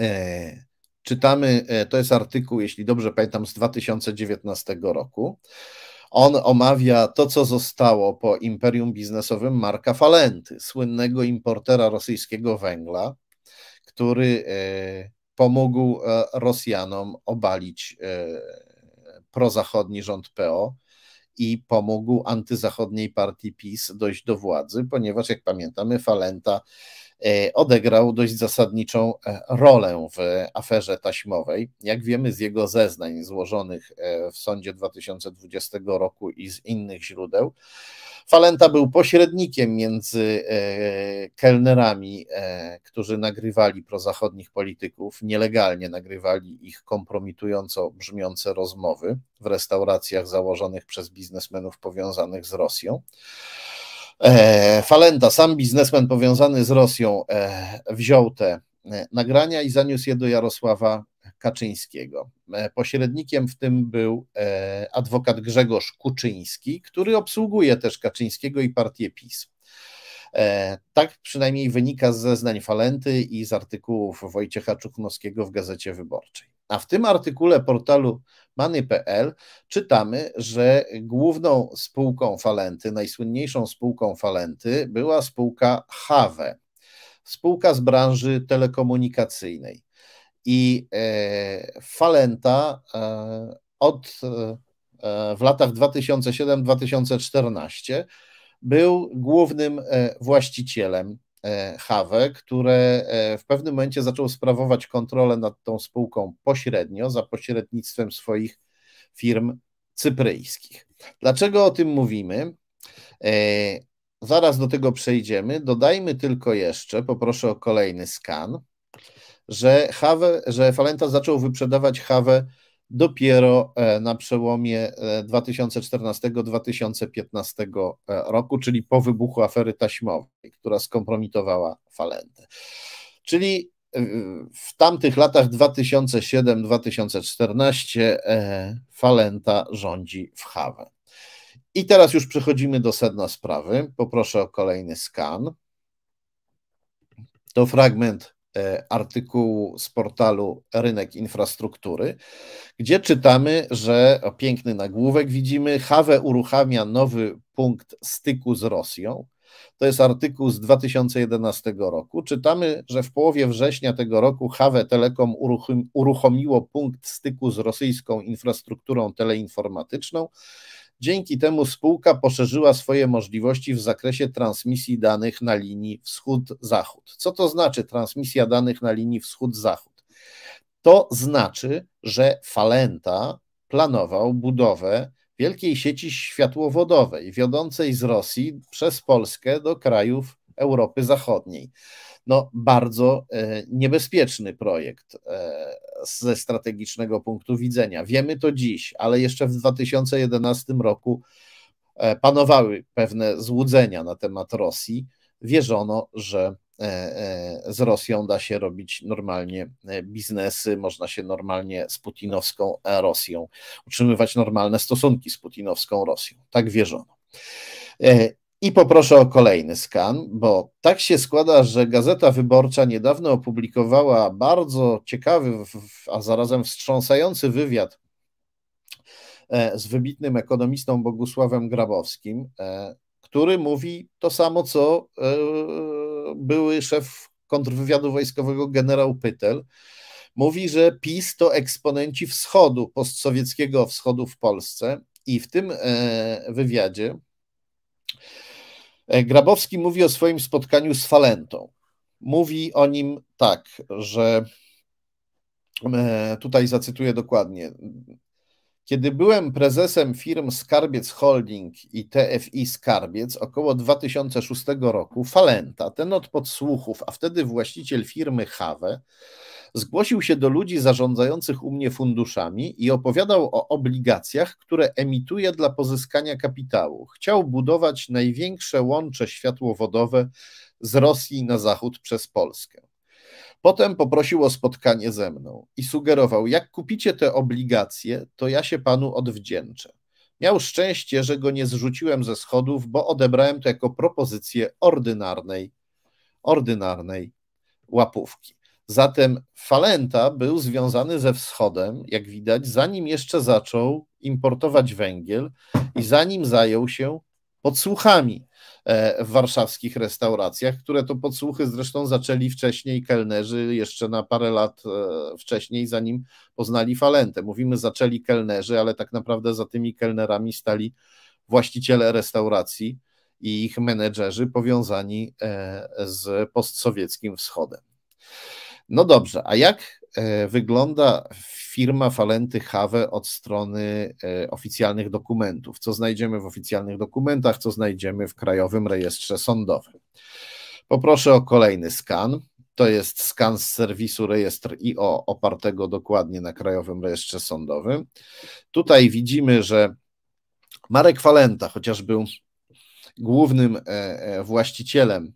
E, czytamy, to jest artykuł, jeśli dobrze pamiętam, z 2019 roku. On omawia to, co zostało po imperium biznesowym Marka Falenty, słynnego importera rosyjskiego węgla, który pomógł Rosjanom obalić prozachodni rząd PO i pomógł antyzachodniej partii PiS dojść do władzy, ponieważ jak pamiętamy, Falenta e, odegrał dość zasadniczą e, rolę w aferze taśmowej. Jak wiemy z jego zeznań złożonych e, w sądzie 2020 roku i z innych źródeł, Falenta był pośrednikiem między e, kelnerami, e, którzy nagrywali prozachodnich polityków, nielegalnie nagrywali ich kompromitująco brzmiące rozmowy w restauracjach założonych przez biznesmenów powiązanych z Rosją. E, Falenta, sam biznesmen powiązany z Rosją, wziął te nagrania i zaniósł je do Jarosława Kaczyńskiego. E, pośrednikiem w tym był e, adwokat Grzegorz Kuczyński, który obsługuje też Kaczyńskiego i partię PiS. E, tak przynajmniej wynika z zeznań Falenty i z artykułów Wojciecha Czuchnowskiego w Gazecie Wyborczej. A w tym artykule portalu many.pl czytamy, że główną spółką Falenty, najsłynniejszą spółką Falenty była spółka Hawe, spółka z branży telekomunikacyjnej. I e, Falenta e, od e, w latach 2007-2014 był głównym właścicielem Hawe, które w pewnym momencie zaczął sprawować kontrolę nad tą spółką pośrednio za pośrednictwem swoich firm cypryjskich. Dlaczego o tym mówimy? Zaraz do tego przejdziemy. Dodajmy tylko jeszcze, poproszę o kolejny skan że, Have, że Falenta zaczął wyprzedawać Have dopiero e, na przełomie 2014-2015 e, e, roku, czyli po wybuchu afery taśmowej, która skompromitowała Falentę. Czyli w tamtych latach 2007-2014 Falenta rządzi w Hawę. I teraz już przechodzimy do sedna sprawy. Poproszę o kolejny skan. To fragment E, artykułu z portalu Rynek Infrastruktury, gdzie czytamy, że o, piękny nagłówek widzimy, Hawę uruchamia nowy punkt styku z Rosją. To jest artykuł z 2011 roku. Czytamy, że w połowie września tego roku Hawę Telekom uruchomiło punkt styku z rosyjską infrastrukturą teleinformatyczną Dzięki temu spółka poszerzyła swoje możliwości w zakresie transmisji danych na linii wschód-zachód. Co to znaczy transmisja danych na linii wschód-zachód? To znaczy, że Falenta planował budowę wielkiej sieci światłowodowej wiodącej z Rosji przez Polskę do krajów Europy Zachodniej no, bardzo e, niebezpieczny projekt e, ze strategicznego punktu widzenia. Wiemy to dziś, ale jeszcze w 2011 roku e, panowały pewne złudzenia na temat Rosji. Wierzono, że z Rosją da się robić normalnie biznesy, można się normalnie z putinowską Rosją utrzymywać normalne stosunki z putinowską Rosją. Tak wierzono. I poproszę o kolejny skan, bo tak się składa, że Gazeta Wyborcza niedawno opublikowała bardzo ciekawy, a zarazem wstrząsający wywiad e, z wybitnym ekonomistą Bogusławem Grabowskim, e, który mówi to samo, co e, były szef kontrwywiadu wojskowego generał Pytel. Mówi, że PiS to eksponenci wschodu, postsowieckiego wschodu w Polsce. I w tym wywiadzie E, Grabowski mówi o swoim spotkaniu z Falentą. Mówi o nim tak, że e, tutaj zacytuję dokładnie. Kiedy byłem prezesem firm Skarbiec Holding i TFI Skarbiec około 2006 roku, Falenta, ten od podsłuchów, a wtedy właściciel firmy Hawe, zgłosił się do ludzi zarządzających u mnie funduszami i opowiadał o obligacjach, które emituje dla pozyskania kapitału. Chciał budować największe łącze światłowodowe z Rosji na zachód przez Polskę. Potem poprosił o spotkanie ze mną i sugerował, jak kupicie te obligacje, to ja się panu odwdzięczę. Miał szczęście, że go nie zrzuciłem ze schodów, bo odebrałem to jako propozycję ordynarnej, ordynarnej łapówki. Zatem Falenta był związany ze wschodem, jak widać, zanim jeszcze zaczął importować węgiel i zanim zajął się podsłuchami. E, w warszawskich restauracjach, które to podsłuchy zresztą zaczęli wcześniej kelnerzy, jeszcze na parę lat e, wcześniej, zanim poznali Falentę. Mówimy zaczęli kelnerzy, ale tak naprawdę za tymi kelnerami stali właściciele restauracji i ich menedżerzy powiązani e, z postsowieckim wschodem. No dobrze, a jak wygląda firma Falenty Have od strony e, oficjalnych dokumentów. Co znajdziemy w oficjalnych dokumentach, co znajdziemy w Krajowym Rejestrze Sądowym. Poproszę o kolejny skan. To jest skan z serwisu rejestr IO, opartego dokładnie na Krajowym Rejestrze Sądowym. Tutaj widzimy, że Marek Falenta, chociaż był głównym e, e, właścicielem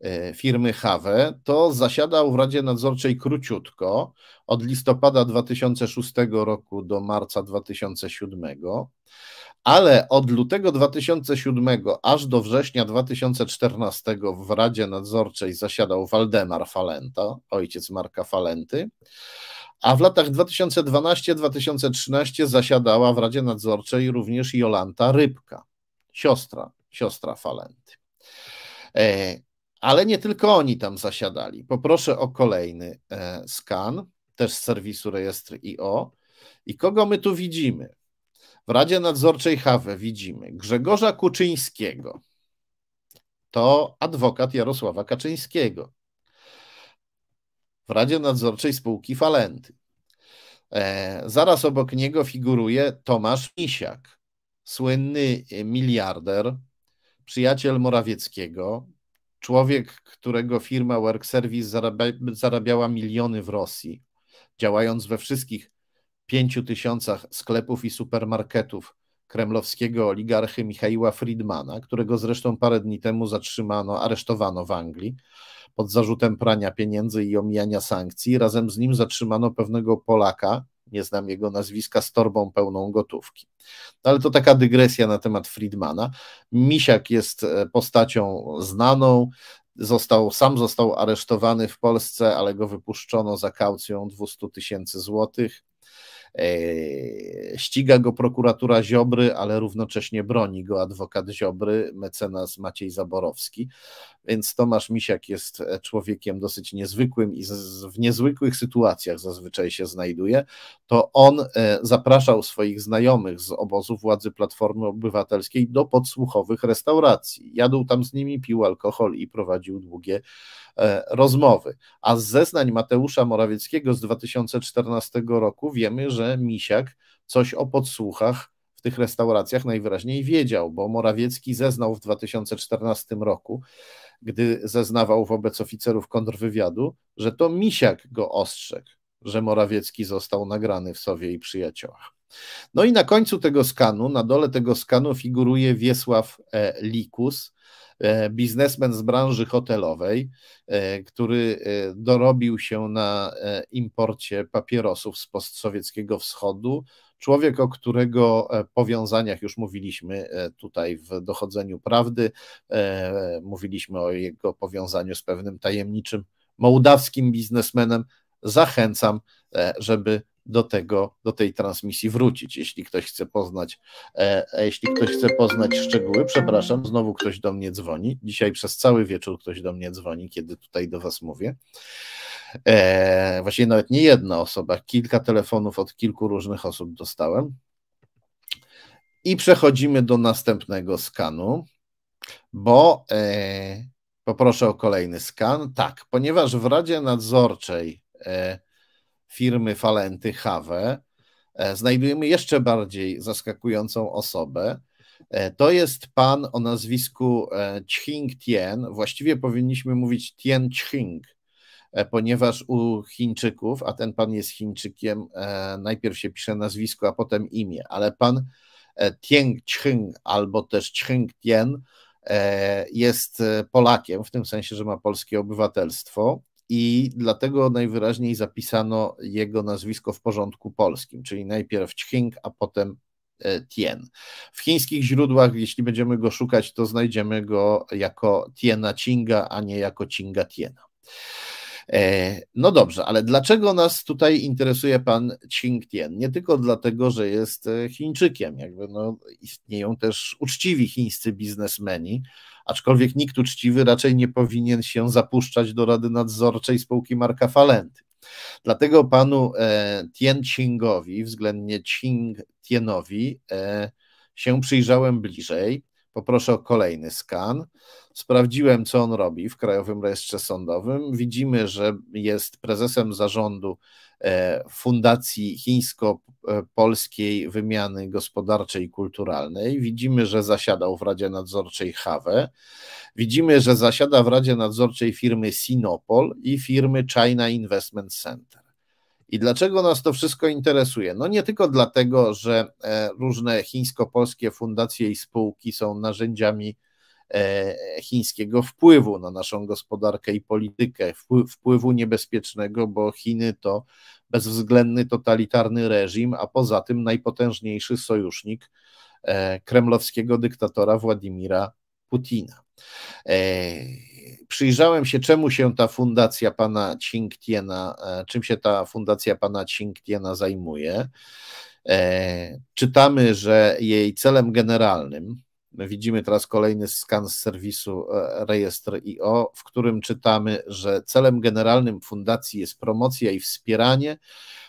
E, firmy Hawe, to zasiadał w Radzie Nadzorczej króciutko, od listopada 2006 roku do marca 2007, ale od lutego 2007 aż do września 2014 w Radzie Nadzorczej zasiadał Waldemar Falenta, ojciec Marka Falenty, a w latach 2012-2013 zasiadała w Radzie Nadzorczej również Jolanta Rybka, siostra, siostra Falenty. E, ale nie tylko oni tam zasiadali. Poproszę o kolejny e, skan, też z serwisu rejestr IO. I kogo my tu widzimy? W Radzie Nadzorczej Hawę widzimy Grzegorza Kuczyńskiego. To adwokat Jarosława Kaczyńskiego. W Radzie Nadzorczej spółki Falenty. E, zaraz obok niego figuruje Tomasz Misiak, słynny e, miliarder, przyjaciel Morawieckiego, Człowiek, którego firma Work Service zarabia, zarabiała miliony w Rosji, działając we wszystkich pięciu tysiącach sklepów i supermarketów kremlowskiego oligarchy Michaiła Friedmana, którego zresztą parę dni temu zatrzymano, aresztowano w Anglii pod zarzutem prania pieniędzy i omijania sankcji. Razem z nim zatrzymano pewnego Polaka, nie znam jego nazwiska, z torbą pełną gotówki. No ale to taka dygresja na temat Friedmana. Misiak jest e, postacią znaną, został, sam został aresztowany w Polsce, ale go wypuszczono za kaucją 200 tysięcy złotych. E, ściga go prokuratura Ziobry, ale równocześnie broni go adwokat Ziobry, mecenas Maciej Zaborowski. Więc Tomasz Misiak jest e, człowiekiem dosyć niezwykłym i w niezwykłych sytuacjach zazwyczaj się znajduje. To on e, zapraszał swoich znajomych z obozu władzy Platformy Obywatelskiej do podsłuchowych restauracji. Jadł tam z nimi, pił alkohol i prowadził długie E, rozmowy. A z zeznań Mateusza Morawieckiego z 2014 roku wiemy, że Misiak coś o podsłuchach w tych restauracjach najwyraźniej wiedział, bo Morawiecki zeznał w 2014 roku, gdy zeznawał wobec oficerów kontrwywiadu, że to Misiak go ostrzegł, że Morawiecki został nagrany w Sowie i Przyjaciołach. No i na końcu tego skanu, na dole tego skanu figuruje Wiesław e, Likus, e, biznesmen z branży hotelowej, e, który dorobił się na imporcie papierosów z postsowieckiego wschodu. Człowiek, o którego powiązaniach już mówiliśmy tutaj w dochodzeniu prawdy, mówiliśmy o jego powiązaniu z pewnym tajemniczym mołdawskim biznesmenem. Zachęcam, żeby do tego, do tej transmisji wrócić, jeśli ktoś chce poznać, e, e, jeśli ktoś chce poznać szczegóły, przepraszam, znowu ktoś do mnie dzwoni. Dzisiaj przez cały wieczór ktoś do mnie dzwoni, kiedy tutaj do was mówię. E, nawet nie jedna osoba, kilka telefonów od kilku różnych osób dostałem. I przechodzimy do następnego skanu, bo e, poproszę o kolejny skan. Tak, ponieważ w Radzie Nadzorczej e, firmy Falenty Have, e, znajdujemy jeszcze bardziej zaskakującą osobę. E, to jest pan o nazwisku Ching e, Tien. Właściwie powinniśmy mówić Tien Ching, ponieważ u Chińczyków, a ten pan jest Chińczykiem, najpierw się pisze nazwisko, a potem imię, ale pan Tien Ching albo też Ching Tien jest Polakiem, w tym sensie, że ma polskie obywatelstwo i dlatego najwyraźniej zapisano jego nazwisko w porządku polskim, czyli najpierw Ching, a potem e, Tien. W chińskich źródłach, jeśli będziemy go szukać, to znajdziemy go jako Tiena Chinga, a nie jako Chinga Tiena. E, no dobrze, ale dlaczego nas tutaj interesuje pan Qing Tien? Nie tylko dlatego, że jest e, Chińczykiem, jakby no, istnieją też uczciwi chińscy biznesmeni, aczkolwiek nikt uczciwy raczej nie powinien się zapuszczać do Rady Nadzorczej spółki Marka Falenty. Dlatego panu e, Tien Qingowi, względnie Qing Tienowi, e, się przyjrzałem bliżej. Poproszę o kolejny skan. Sprawdziłem, co on robi w Krajowym Rejestrze Sądowym. Widzimy, że jest prezesem zarządu E, Fundacji Chińsko-Polskiej Wymiany Gospodarczej i Kulturalnej. Widzimy, że zasiadał w Radzie Nadzorczej Hawe. Widzimy, że zasiada w Radzie Nadzorczej firmy Sinopol i firmy China Investment Center. I dlaczego nas to wszystko interesuje? No nie tylko dlatego, że e, różne chińsko-polskie fundacje i spółki są narzędziami E, chińskiego wpływu na naszą gospodarkę i politykę, wpływu niebezpiecznego, bo Chiny to bezwzględny totalitarny reżim, a poza tym najpotężniejszy sojusznik e, kremlowskiego dyktatora Władimira Putina. E, przyjrzałem się, czemu się ta fundacja pana Qingtiena, czym się ta fundacja pana Qingtiena zajmuje. Czytamy, że jej celem generalnym Widzimy teraz kolejny skan z serwisu e, Rejestr.io, w którym czytamy, że celem generalnym fundacji jest promocja i wspieranie,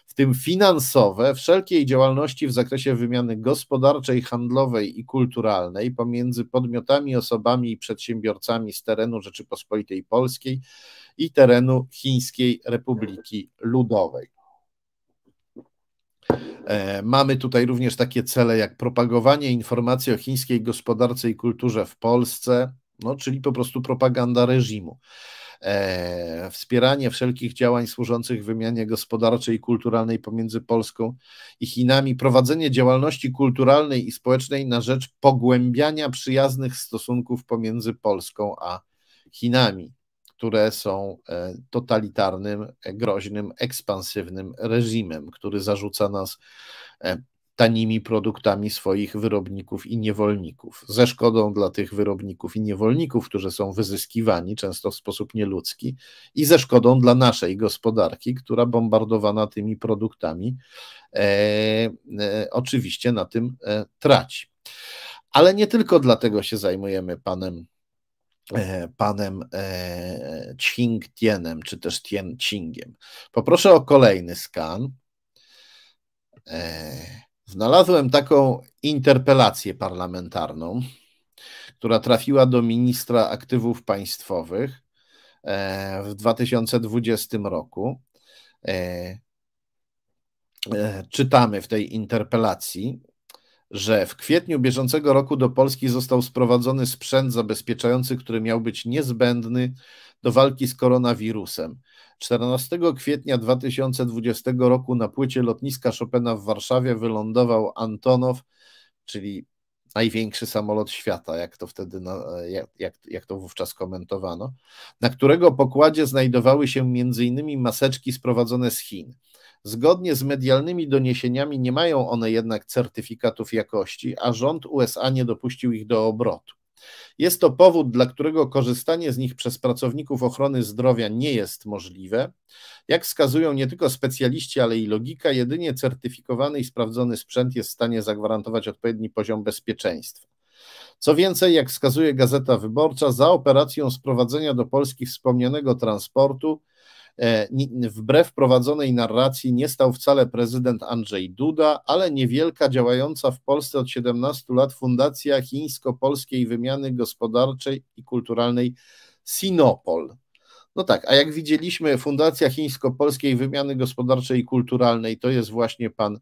w tym finansowe, wszelkiej działalności w zakresie wymiany gospodarczej, handlowej i kulturalnej pomiędzy podmiotami, osobami i przedsiębiorcami z terenu Rzeczypospolitej Polskiej i terenu Chińskiej Republiki Ludowej. E, mamy tutaj również takie cele jak propagowanie informacji o chińskiej gospodarce i kulturze w Polsce, no, czyli po prostu propaganda reżimu. E, wspieranie wszelkich działań służących wymianie gospodarczej i kulturalnej pomiędzy Polską i Chinami, prowadzenie działalności kulturalnej i społecznej na rzecz pogłębiania przyjaznych stosunków pomiędzy Polską a Chinami które są e, totalitarnym, e, groźnym, ekspansywnym reżimem, który zarzuca nas e, tanimi produktami swoich wyrobników i niewolników, ze szkodą dla tych wyrobników i niewolników, którzy są wyzyskiwani często w sposób nieludzki, i ze szkodą dla naszej gospodarki, która bombardowana tymi produktami e, e, oczywiście na tym e, traci. Ale nie tylko dlatego się zajmujemy panem E, panem Ching e, Tienem, czy też Tien Chingiem. Poproszę o kolejny skan. E, znalazłem taką interpelację parlamentarną, która trafiła do ministra aktywów państwowych w 2020 roku. Czytamy w tej interpelacji, że w kwietniu bieżącego roku do Polski został sprowadzony sprzęt zabezpieczający, który miał być niezbędny do walki z koronawirusem. 14 kwietnia 2020 roku na płycie lotniska Chopina w Warszawie wylądował Antonow, czyli największy samolot świata, jak to wtedy, jak, jak, jak to wówczas komentowano, na którego pokładzie znajdowały się m.in. maseczki sprowadzone z Chin. Zgodnie z medialnymi doniesieniami nie mają one jednak certyfikatów jakości, a rząd USA nie dopuścił ich do obrotu. Jest to powód, dla którego korzystanie z nich przez pracowników ochrony zdrowia nie jest możliwe. Jak wskazują nie tylko specjaliści, ale i logika, jedynie certyfikowany i sprawdzony sprzęt jest w stanie zagwarantować odpowiedni poziom bezpieczeństwa. Co więcej, jak wskazuje Gazeta Wyborcza, za operacją sprowadzenia do Polski wspomnianego transportu E, wbrew prowadzonej narracji nie stał wcale prezydent Andrzej Duda, ale niewielka działająca w Polsce od 17 lat Fundacja Chińsko-Polskiej Wymiany Gospodarczej i Kulturalnej Sinopol. No tak, a jak widzieliśmy, Fundacja Chińsko-Polskiej Wymiany Gospodarczej i Kulturalnej to jest właśnie pan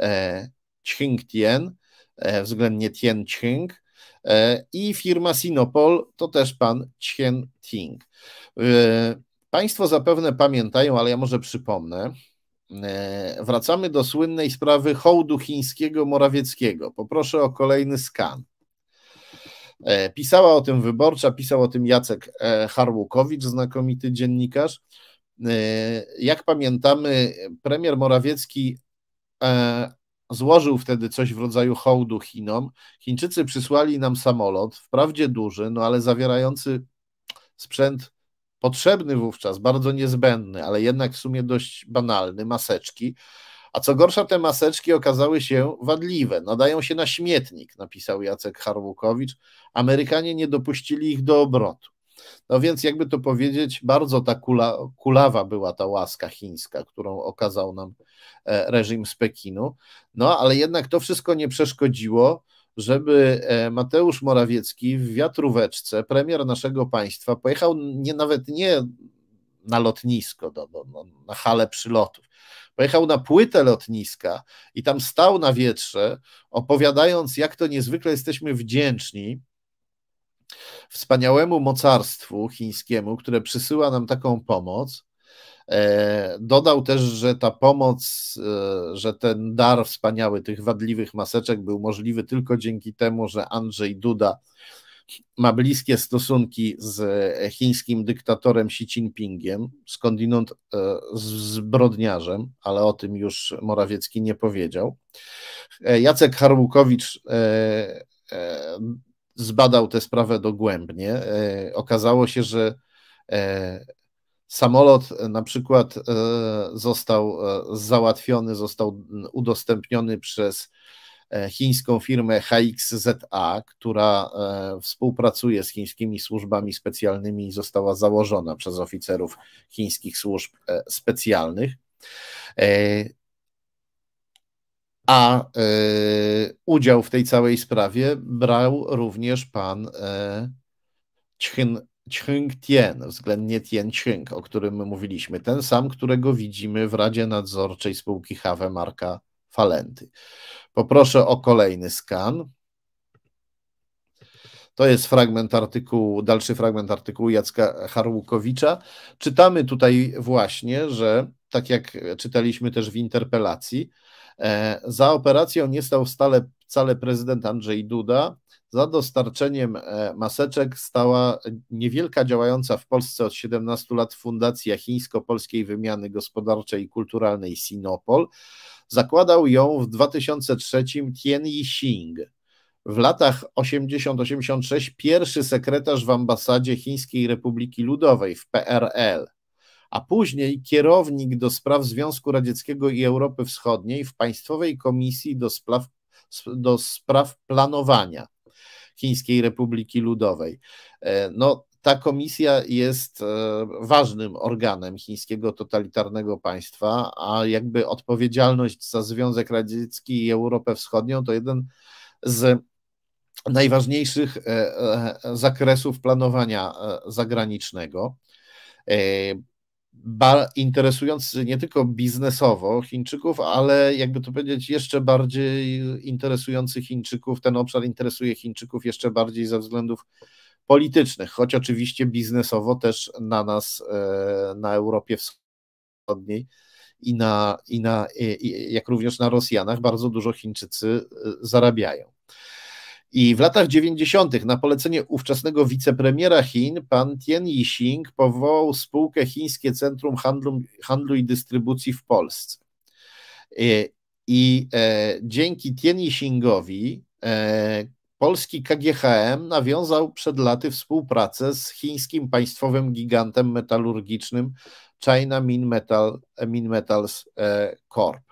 e, Ching Tien, e, względnie Tien Ching, e, i firma Sinopol to też pan Chien Ting. E, Państwo zapewne pamiętają, ale ja może przypomnę. E, wracamy do słynnej sprawy hołdu chińskiego Morawieckiego. Poproszę o kolejny skan. E, pisała o tym wyborcza, pisał o tym Jacek e, Harłukowicz, znakomity dziennikarz. Jak pamiętamy, premier Morawiecki złożył wtedy coś w rodzaju hołdu Chinom. Chińczycy przysłali nam samolot, wprawdzie duży, no ale zawierający sprzęt potrzebny wówczas, bardzo niezbędny, ale jednak w sumie dość banalny, maseczki. A co gorsza, te maseczki okazały się wadliwe, nadają się na śmietnik, napisał Jacek Harłukowicz. Amerykanie nie dopuścili ich do obrotu. No więc, jakby to powiedzieć, bardzo ta kula, kulawa była ta łaska chińska, którą okazał nam e, reżim z Pekinu. No ale jednak to wszystko nie przeszkodziło żeby e, Mateusz Morawiecki w wiatróweczce, premier naszego państwa, pojechał nie, nawet nie na lotnisko, do, do, no, na halę przylotów. Pojechał na płytę lotniska i tam stał na wietrze, opowiadając, jak to niezwykle jesteśmy wdzięczni wspaniałemu mocarstwu chińskiemu, które przysyła nam taką pomoc. E, dodał też, że ta pomoc, e, że ten dar wspaniały tych wadliwych maseczek był możliwy tylko dzięki temu, że Andrzej Duda ma bliskie stosunki z chińskim dyktatorem Xi Jinpingiem, skądinąd e, zbrodniarzem, ale o tym już Morawiecki nie powiedział. Jacek Harłukowicz zbadał tę sprawę dogłębnie. Okazało się, że Samolot e, na przykład e, został e, załatwiony, został udostępniony przez chińską firmę HXZA, która współpracuje z chińskimi służbami specjalnymi i została założona przez oficerów chińskich służb specjalnych. A udział w tej całej sprawie brał również pan Chin Chring Tien, względnie Tien Chring, o którym mówiliśmy, ten sam, którego widzimy w Radzie Nadzorczej spółki Hawe Marka Falenty. Poproszę o kolejny skan. To jest fragment artykułu, dalszy fragment artykułu Jacka Harłukowicza. Czytamy tutaj właśnie, że tak jak czytaliśmy też w interpelacji, e, za operacją nie stał stale wcale prezydent Andrzej Duda. Za dostarczeniem e, maseczek stała niewielka działająca w Polsce od 17 lat Fundacja Chińsko-Polskiej Wymiany Gospodarczej i Kulturalnej Sinopol. Zakładał ją w 2003 Tian Yixing. W latach 80-86 pierwszy sekretarz w ambasadzie Chińskiej Republiki Ludowej w PRL a później kierownik do spraw Związku Radzieckiego i Europy Wschodniej w Państwowej Komisji do spraw do spraw planowania Chińskiej Republiki Ludowej. E, no, ta komisja jest e, ważnym organem chińskiego totalitarnego państwa, a jakby odpowiedzialność za Związek Radziecki i Europę Wschodnią to jeden z najważniejszych e, zakresów planowania zagranicznego interesujący nie tylko biznesowo Chińczyków, ale jakby to powiedzieć, jeszcze bardziej interesujący Chińczyków. Ten obszar interesuje Chińczyków jeszcze bardziej ze względów politycznych, choć oczywiście biznesowo też na nas, e, na Europie Wschodniej i na, i na i, jak również na Rosjanach bardzo dużo Chińczycy e, zarabiają. I w latach 90. na polecenie ówczesnego wicepremiera Chin, pan Tian Yixing powołał spółkę Chińskie Centrum Handlu, Handlu i Dystrybucji w Polsce. I, e, i e, dzięki Tian Yixingowi e, polski KGHM nawiązał przed laty współpracę z chińskim państwowym gigantem metalurgicznym China Min, Metal, Min Metals e, Corp.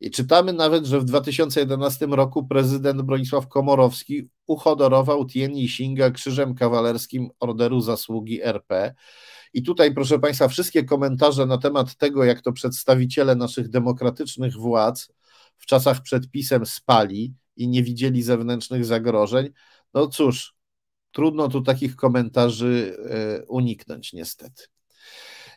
I czytamy nawet, że w 2011 roku prezydent Bronisław Komorowski uhonorował Tien Yixinga Krzyżem Kawalerskim Orderu Zasługi RP. I tutaj, proszę Państwa, wszystkie komentarze na temat tego, jak to przedstawiciele naszych demokratycznych władz w czasach przed pisem spali i nie widzieli zewnętrznych zagrożeń, no cóż, trudno tu takich komentarzy e, uniknąć, niestety.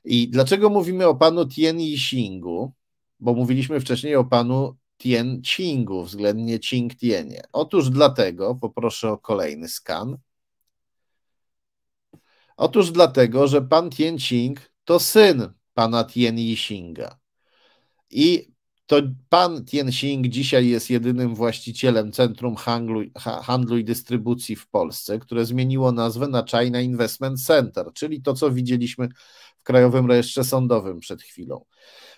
I dlaczego mówimy o panu Tien Yixingu? bo mówiliśmy wcześniej o panu Tien Qingu, względnie Qing Tienie. Otóż dlatego, poproszę o kolejny skan. Otóż dlatego, że pan Tien Qing to syn pana Tien Yixinga. I to pan Tien Xing dzisiaj jest jedynym właścicielem Centrum Handlu, Handlu i Dystrybucji w Polsce, które zmieniło nazwę na China Investment Center, czyli to, co widzieliśmy w Krajowym Rejestrze Sądowym przed chwilą.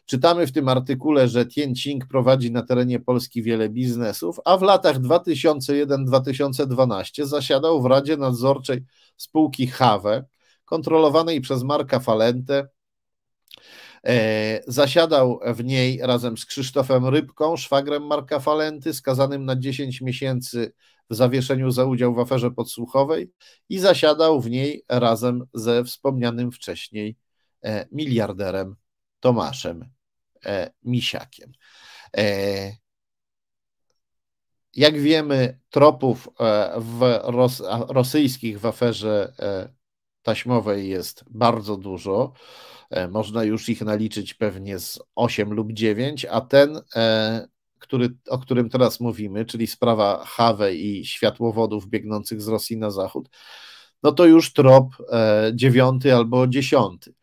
Czytamy w tym artykule, że Tianjin prowadzi na terenie Polski wiele biznesów, a w latach 2001-2012 zasiadał w Radzie Nadzorczej spółki Hawe, kontrolowanej przez Marka Falente. Zasiadał w niej razem z Krzysztofem Rybką, szwagrem Marka Falenty, skazanym na 10 miesięcy w zawieszeniu za udział w aferze podsłuchowej, i zasiadał w niej razem ze wspomnianym wcześniej e, miliarderem Tomaszem e, Misiakiem. E, jak wiemy, tropów e, w ros rosyjskich w aferze taśmowej jest bardzo dużo. Można już ich naliczyć pewnie z 8 lub 9, a ten, który, o którym teraz mówimy, czyli sprawa Hawe i światłowodów biegnących z Rosji na zachód, no to już trop dziewiąty albo dziesiąty.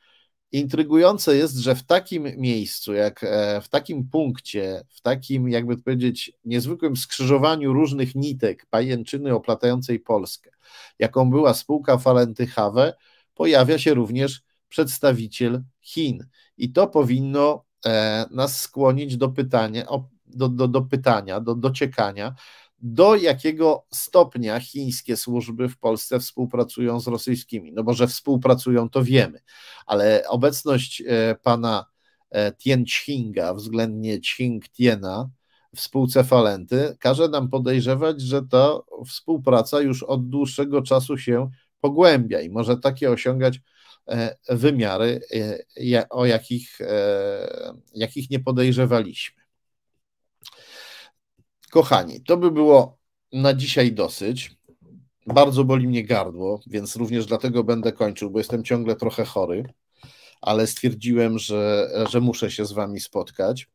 Intrygujące jest, że w takim miejscu, jak e, w takim punkcie, w takim, jakby to powiedzieć, niezwykłym skrzyżowaniu różnych nitek pajęczyny oplatającej Polskę, jaką była spółka Falentyhawe, pojawia się również przedstawiciel Chin. I to powinno e, nas skłonić do pytania, do, do, do pytania, do dociekania, do jakiego stopnia chińskie służby w Polsce współpracują z rosyjskimi. No bo że współpracują, to wiemy, ale obecność e, pana e, Tien Chinga względnie Ching Tiena w spółce Falenty każe nam podejrzewać, że ta współpraca już od dłuższego czasu się pogłębia i może takie osiągać e, wymiary, o jakich, jakich nie podejrzewaliśmy. Kochani, to by było na dzisiaj dosyć. Bardzo boli mnie gardło, więc również dlatego będę kończył, bo jestem ciągle trochę chory, ale stwierdziłem, że, że muszę się z Wami spotkać.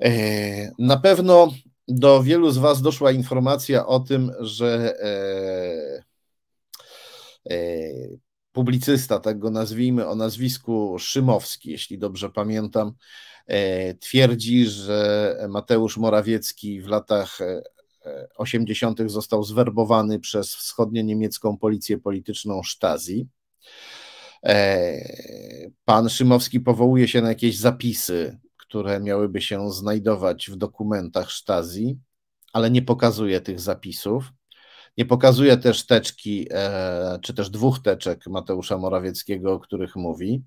E, na pewno do wielu z Was doszła informacja o tym, że e, e, publicysta, tak go nazwijmy, o nazwisku Szymowski, jeśli dobrze pamiętam, E, Twierdzi, że Mateusz Morawiecki w latach 80. E, e, został zwerbowany przez wschodnie niemiecką policję polityczną Stasi. Pan Szymowski powołuje się na jakieś zapisy, które miałyby się znajdować w dokumentach Stasi, ale nie pokazuje tych zapisów. Nie pokazuje też teczki, czy też dwóch teczek Mateusza Morawieckiego, o których mówi.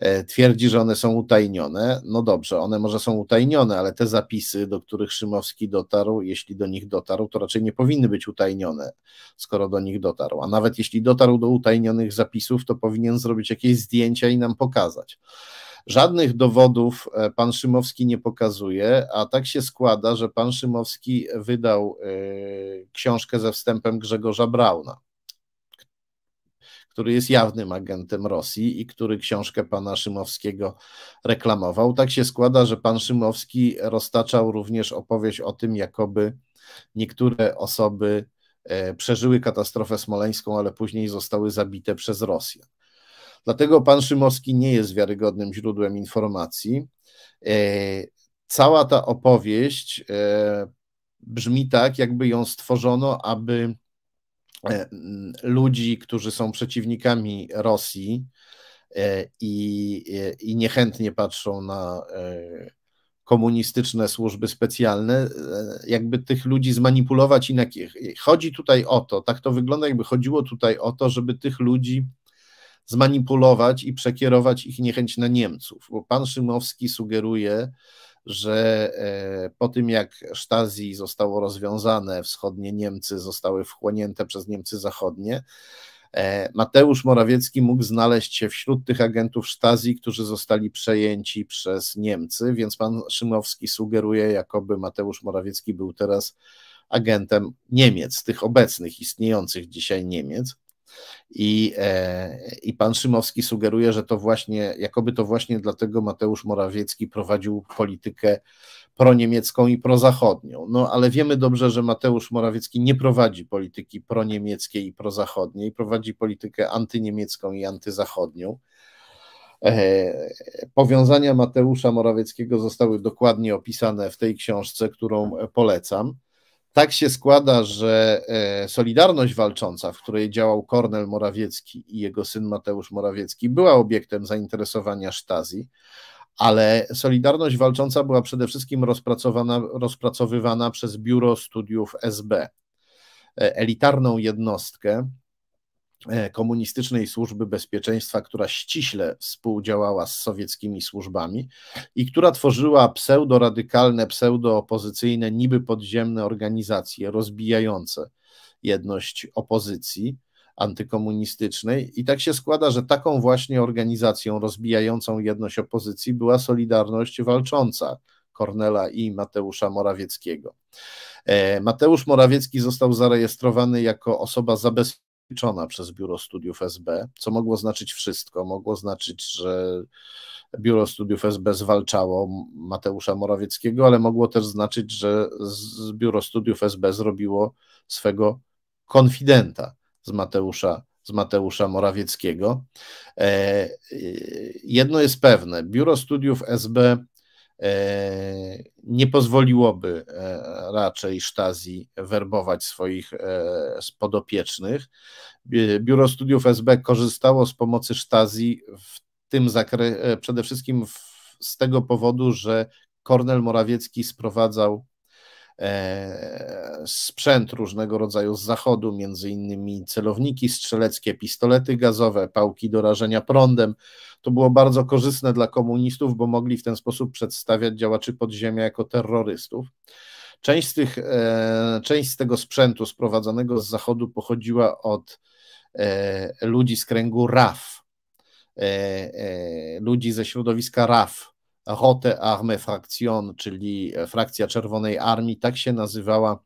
E, twierdzi, że one są utajnione. No dobrze, one może są utajnione, ale te zapisy, do których Szymowski dotarł, jeśli do nich dotarł, to raczej nie powinny być utajnione, skoro do nich dotarł. A nawet jeśli dotarł do utajnionych zapisów, to powinien zrobić jakieś zdjęcia i nam pokazać. Żadnych dowodów e, pan Szymowski nie pokazuje, a tak się składa, że pan Szymowski wydał e, książkę ze wstępem Grzegorza Brauna który jest jawnym agentem Rosji i który książkę pana Szymowskiego reklamował. Tak się składa, że pan Szymowski roztaczał również opowieść o tym, jakoby niektóre osoby e, przeżyły katastrofę smoleńską, ale później zostały zabite przez Rosję. Dlatego pan Szymowski nie jest wiarygodnym źródłem informacji. E, cała ta opowieść e, brzmi tak, jakby ją stworzono, aby E, ludzi, którzy są przeciwnikami Rosji e, i, e, i niechętnie patrzą na komunistyczne służby specjalne, jakby tych ludzi zmanipulować inaczej. Chodzi tutaj o to, tak to wygląda, jakby chodziło tutaj o to, żeby tych ludzi zmanipulować i przekierować ich niechęć na Niemców, bo pan Szymowski sugeruje, że e, po tym jak Stasi zostało rozwiązane, wschodnie Niemcy zostały wchłonięte przez Niemcy zachodnie, e, Mateusz Morawiecki mógł znaleźć się wśród tych agentów Stasi, którzy zostali przejęci przez Niemcy, więc pan Szymowski sugeruje, jakoby Mateusz Morawiecki był teraz agentem Niemiec, tych obecnych, istniejących dzisiaj Niemiec. I, e, I pan Szymowski sugeruje, że to właśnie, jakoby to właśnie dlatego Mateusz Morawiecki prowadził politykę proniemiecką i prozachodnią. No ale wiemy dobrze, że Mateusz Morawiecki nie prowadzi polityki proniemieckiej i prozachodniej, prowadzi politykę antyniemiecką i antyzachodnią. E, powiązania Mateusza Morawieckiego zostały dokładnie opisane w tej książce, którą polecam. Tak się składa, że e, Solidarność Walcząca, w której działał Kornel Morawiecki i jego syn Mateusz Morawiecki, była obiektem zainteresowania Sztazji, ale Solidarność Walcząca była przede wszystkim rozpracowywana przez Biuro Studiów SB, e, elitarną jednostkę, E, komunistycznej służby bezpieczeństwa, która ściśle współdziałała z sowieckimi służbami i która tworzyła pseudoradykalne, pseudoopozycyjne, niby podziemne organizacje rozbijające jedność opozycji antykomunistycznej. I tak się składa, że taką właśnie organizacją rozbijającą jedność opozycji była Solidarność Walcząca Kornela i Mateusza Morawieckiego. E, Mateusz Morawiecki został zarejestrowany jako osoba zabezpieczona obliczona przez Biuro Studiów SB, co mogło znaczyć wszystko. Mogło znaczyć, że Biuro Studiów SB zwalczało Mateusza Morawieckiego, ale mogło też znaczyć, że z Biuro Studiów SB zrobiło swego konfidenta z Mateusza, z Mateusza Morawieckiego. E, e, jedno jest pewne, Biuro Studiów SB E, nie pozwoliłoby e, raczej Sztazji werbować swoich e, podopiecznych. Biuro Studiów SB korzystało z pomocy Sztazji w tym zakresie, przede wszystkim w, z tego powodu, że Kornel Morawiecki sprowadzał E, sprzęt różnego rodzaju z zachodu, między innymi celowniki strzeleckie, pistolety gazowe, pałki do rażenia prądem. To było bardzo korzystne dla komunistów, bo mogli w ten sposób przedstawiać działaczy podziemia jako terrorystów. Część z, tych, e, część z tego sprzętu sprowadzonego z zachodu pochodziła od e, ludzi z kręgu RAF, ludzi ze środowiska RAF, Rote Arme Fraktion, czyli e, frakcja Czerwonej Armii, tak się nazywała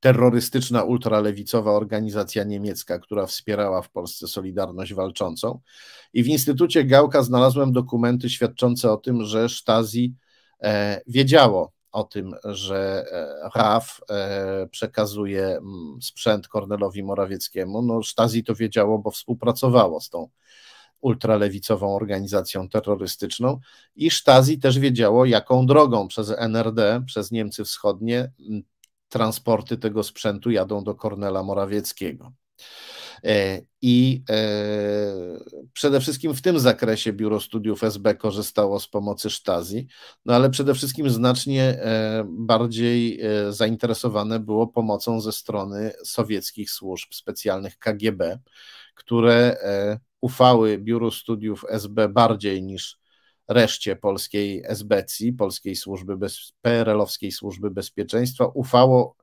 terrorystyczna, ultralewicowa organizacja niemiecka, która wspierała w Polsce Solidarność Walczącą. I w Instytucie Gałka znalazłem dokumenty świadczące o tym, że Stasi e, wiedziało o tym, że e, RAF przekazuje mm, sprzęt Kornelowi Morawieckiemu. No, Stasi to wiedziało, bo współpracowało z tą ultralewicową organizacją terrorystyczną i Stasi też wiedziało, jaką drogą przez NRD, przez Niemcy Wschodnie transporty tego sprzętu jadą do Kornela Morawieckiego. E, I e, przede wszystkim w tym zakresie Biuro Studiów SB korzystało z pomocy Stasi, no ale przede wszystkim znacznie e, bardziej zainteresowane było pomocą ze strony sowieckich służb specjalnych KGB, które ufały Biuru Studiów SB bardziej niż reszcie polskiej SBC, polskiej służby bez, PRL-owskiej służby bezpieczeństwa, ufało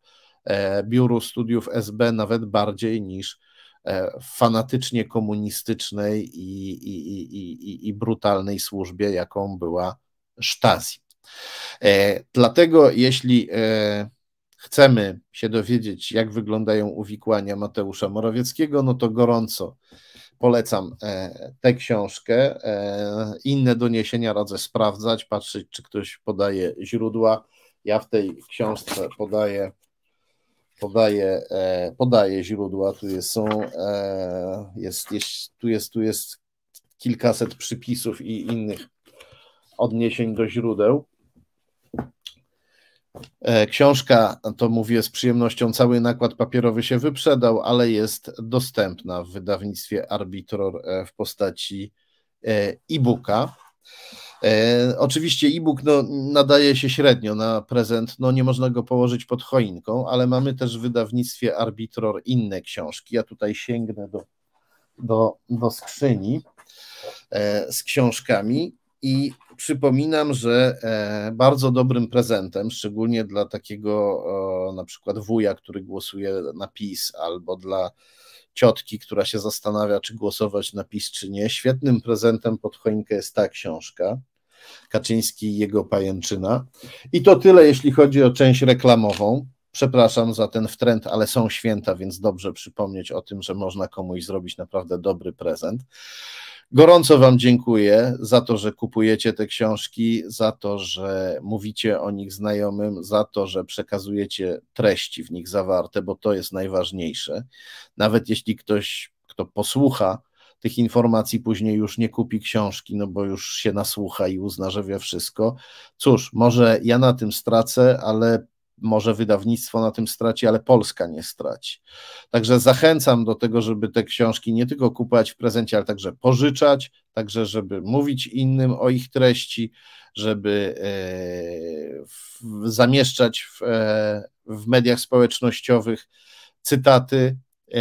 e, Biuru Studiów SB nawet bardziej niż e, fanatycznie komunistycznej i, i, i, i, brutalnej służbie, jaką była Stasi. E, dlatego jeśli chcemy się dowiedzieć, jak wyglądają uwikłania Mateusza Morawieckiego, no to gorąco polecam e, tę książkę. E, inne doniesienia radzę sprawdzać, patrzeć, czy ktoś podaje źródła. Ja w tej książce podaję, podaję, e, podaję źródła. Tu jest, są, jest, jest, tu, jest, tu jest kilkaset przypisów i innych odniesień do źródeł. E, książka, to mówię z przyjemnością, cały nakład papierowy się wyprzedał, ale jest dostępna w wydawnictwie Arbitror e, w postaci e, e-booka. E, oczywiście e-book no, nadaje się średnio na prezent, no nie można go położyć pod choinką, ale mamy też w wydawnictwie Arbitror inne książki. Ja tutaj sięgnę do, do, do skrzyni e, z książkami i Przypominam, że e, bardzo dobrym prezentem, szczególnie dla takiego na przykład wuja, który głosuje na PiS, albo dla ciotki, która się zastanawia, czy głosować na PiS, czy nie, świetnym prezentem pod choinkę jest ta książka. Kaczyński i jego pajęczyna. I to tyle, jeśli chodzi o część reklamową. Przepraszam za ten wtręt, ale są święta, więc dobrze przypomnieć o tym, że można komuś zrobić naprawdę dobry prezent. Gorąco Wam dziękuję za to, że kupujecie te książki, za to, że mówicie o nich znajomym, za to, że przekazujecie treści w nich zawarte, bo to jest najważniejsze. Nawet jeśli ktoś, kto posłucha tych informacji, później już nie kupi książki, no bo już się nasłucha i uzna, że wie wszystko. Cóż, może ja na tym stracę, ale może wydawnictwo na tym straci, ale Polska nie straci. Także zachęcam do tego, żeby te książki nie tylko kupować w prezencie, ale także pożyczać, także żeby mówić innym o ich treści, żeby e, zamieszczać w, e, w mediach społecznościowych cytaty, e,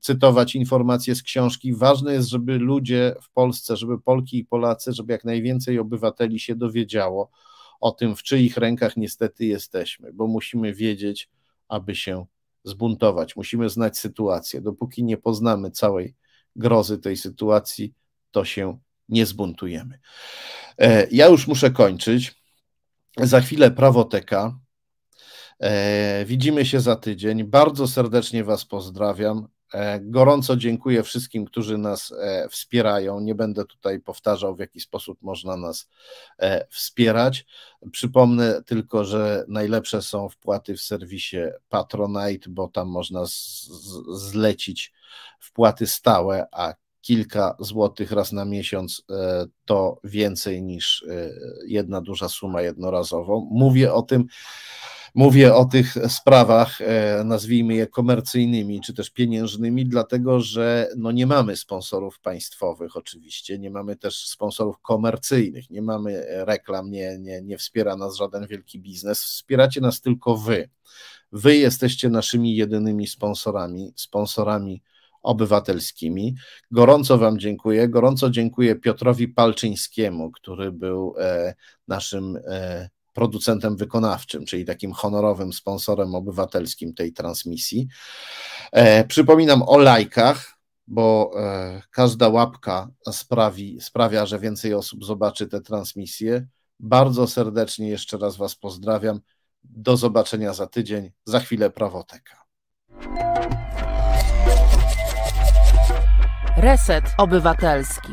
cytować informacje z książki. Ważne jest, żeby ludzie w Polsce, żeby Polki i Polacy, żeby jak najwięcej obywateli się dowiedziało o tym, w czyich rękach niestety jesteśmy, bo musimy wiedzieć, aby się zbuntować. Musimy znać sytuację. Dopóki nie poznamy całej grozy tej sytuacji, to się nie zbuntujemy. E, ja już muszę kończyć. Za chwilę prawoteka. E, widzimy się za tydzień. Bardzo serdecznie Was pozdrawiam. E, gorąco dziękuję wszystkim, którzy nas e, wspierają. Nie będę tutaj powtarzał, w jaki sposób można nas e, wspierać. Przypomnę tylko, że najlepsze są wpłaty w serwisie Patronite, bo tam można zlecić wpłaty stałe, a kilka złotych raz na miesiąc to więcej niż jedna duża suma jednorazowo. Mówię o tym Mówię o tych sprawach, e, nazwijmy je komercyjnymi czy też pieniężnymi, dlatego że no nie mamy sponsorów państwowych oczywiście, nie mamy też sponsorów komercyjnych, nie mamy e, reklam, nie, nie, nie wspiera nas żaden wielki biznes, wspieracie nas tylko wy. Wy jesteście naszymi jedynymi sponsorami, sponsorami obywatelskimi. Gorąco Wam dziękuję. Gorąco dziękuję Piotrowi Palczyńskiemu, który był e, naszym producentem wykonawczym, czyli takim honorowym sponsorem obywatelskim tej transmisji. E, przypominam o lajkach, bo e, każda łapka sprawi, sprawia, że więcej osób zobaczy te transmisje. Bardzo serdecznie jeszcze raz Was pozdrawiam. Do zobaczenia za tydzień. Za chwilę prawoteka. Reset Obywatelski.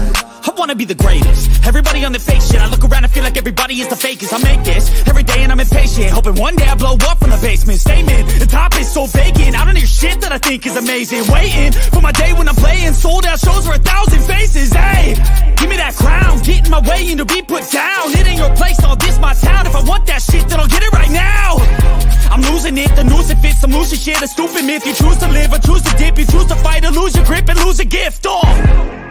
I wanna be the greatest Everybody on the fake shit I look around and feel like everybody is the fakest I make this every day and I'm impatient Hoping one day I blow up from the basement Statement, the top is so vacant I don't hear shit that I think is amazing Waiting for my day when I'm playing Sold out shows for a thousand faces Hey, give me that crown Get in my way and to be put down It ain't your place, all this my town If I want that shit then I'll get it right now I'm losing it, the noose it fits Some loose shit, a stupid myth You choose to live or choose to dip You choose to fight or lose your grip and lose a gift All. Oh.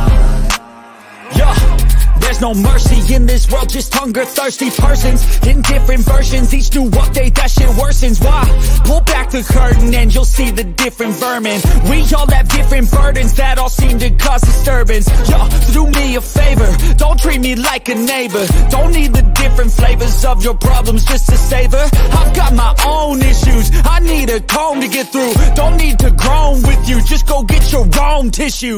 there's no mercy in this world Just hunger-thirsty persons In different versions Each new update, that shit worsens Why? Pull back the curtain and you'll see the different vermin We all have different burdens That all seem to cause disturbance Yo, so do me a favor Don't treat me like a neighbor Don't need the different flavors of your problems just to savor I've got my own issues I need a comb to get through Don't need to groan with you Just go get your own tissue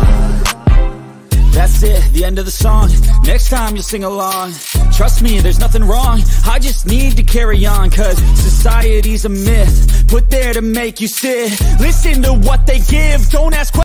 that's it, the end of the song Next time you'll sing along Trust me, there's nothing wrong I just need to carry on Cause society's a myth Put there to make you sit Listen to what they give Don't ask questions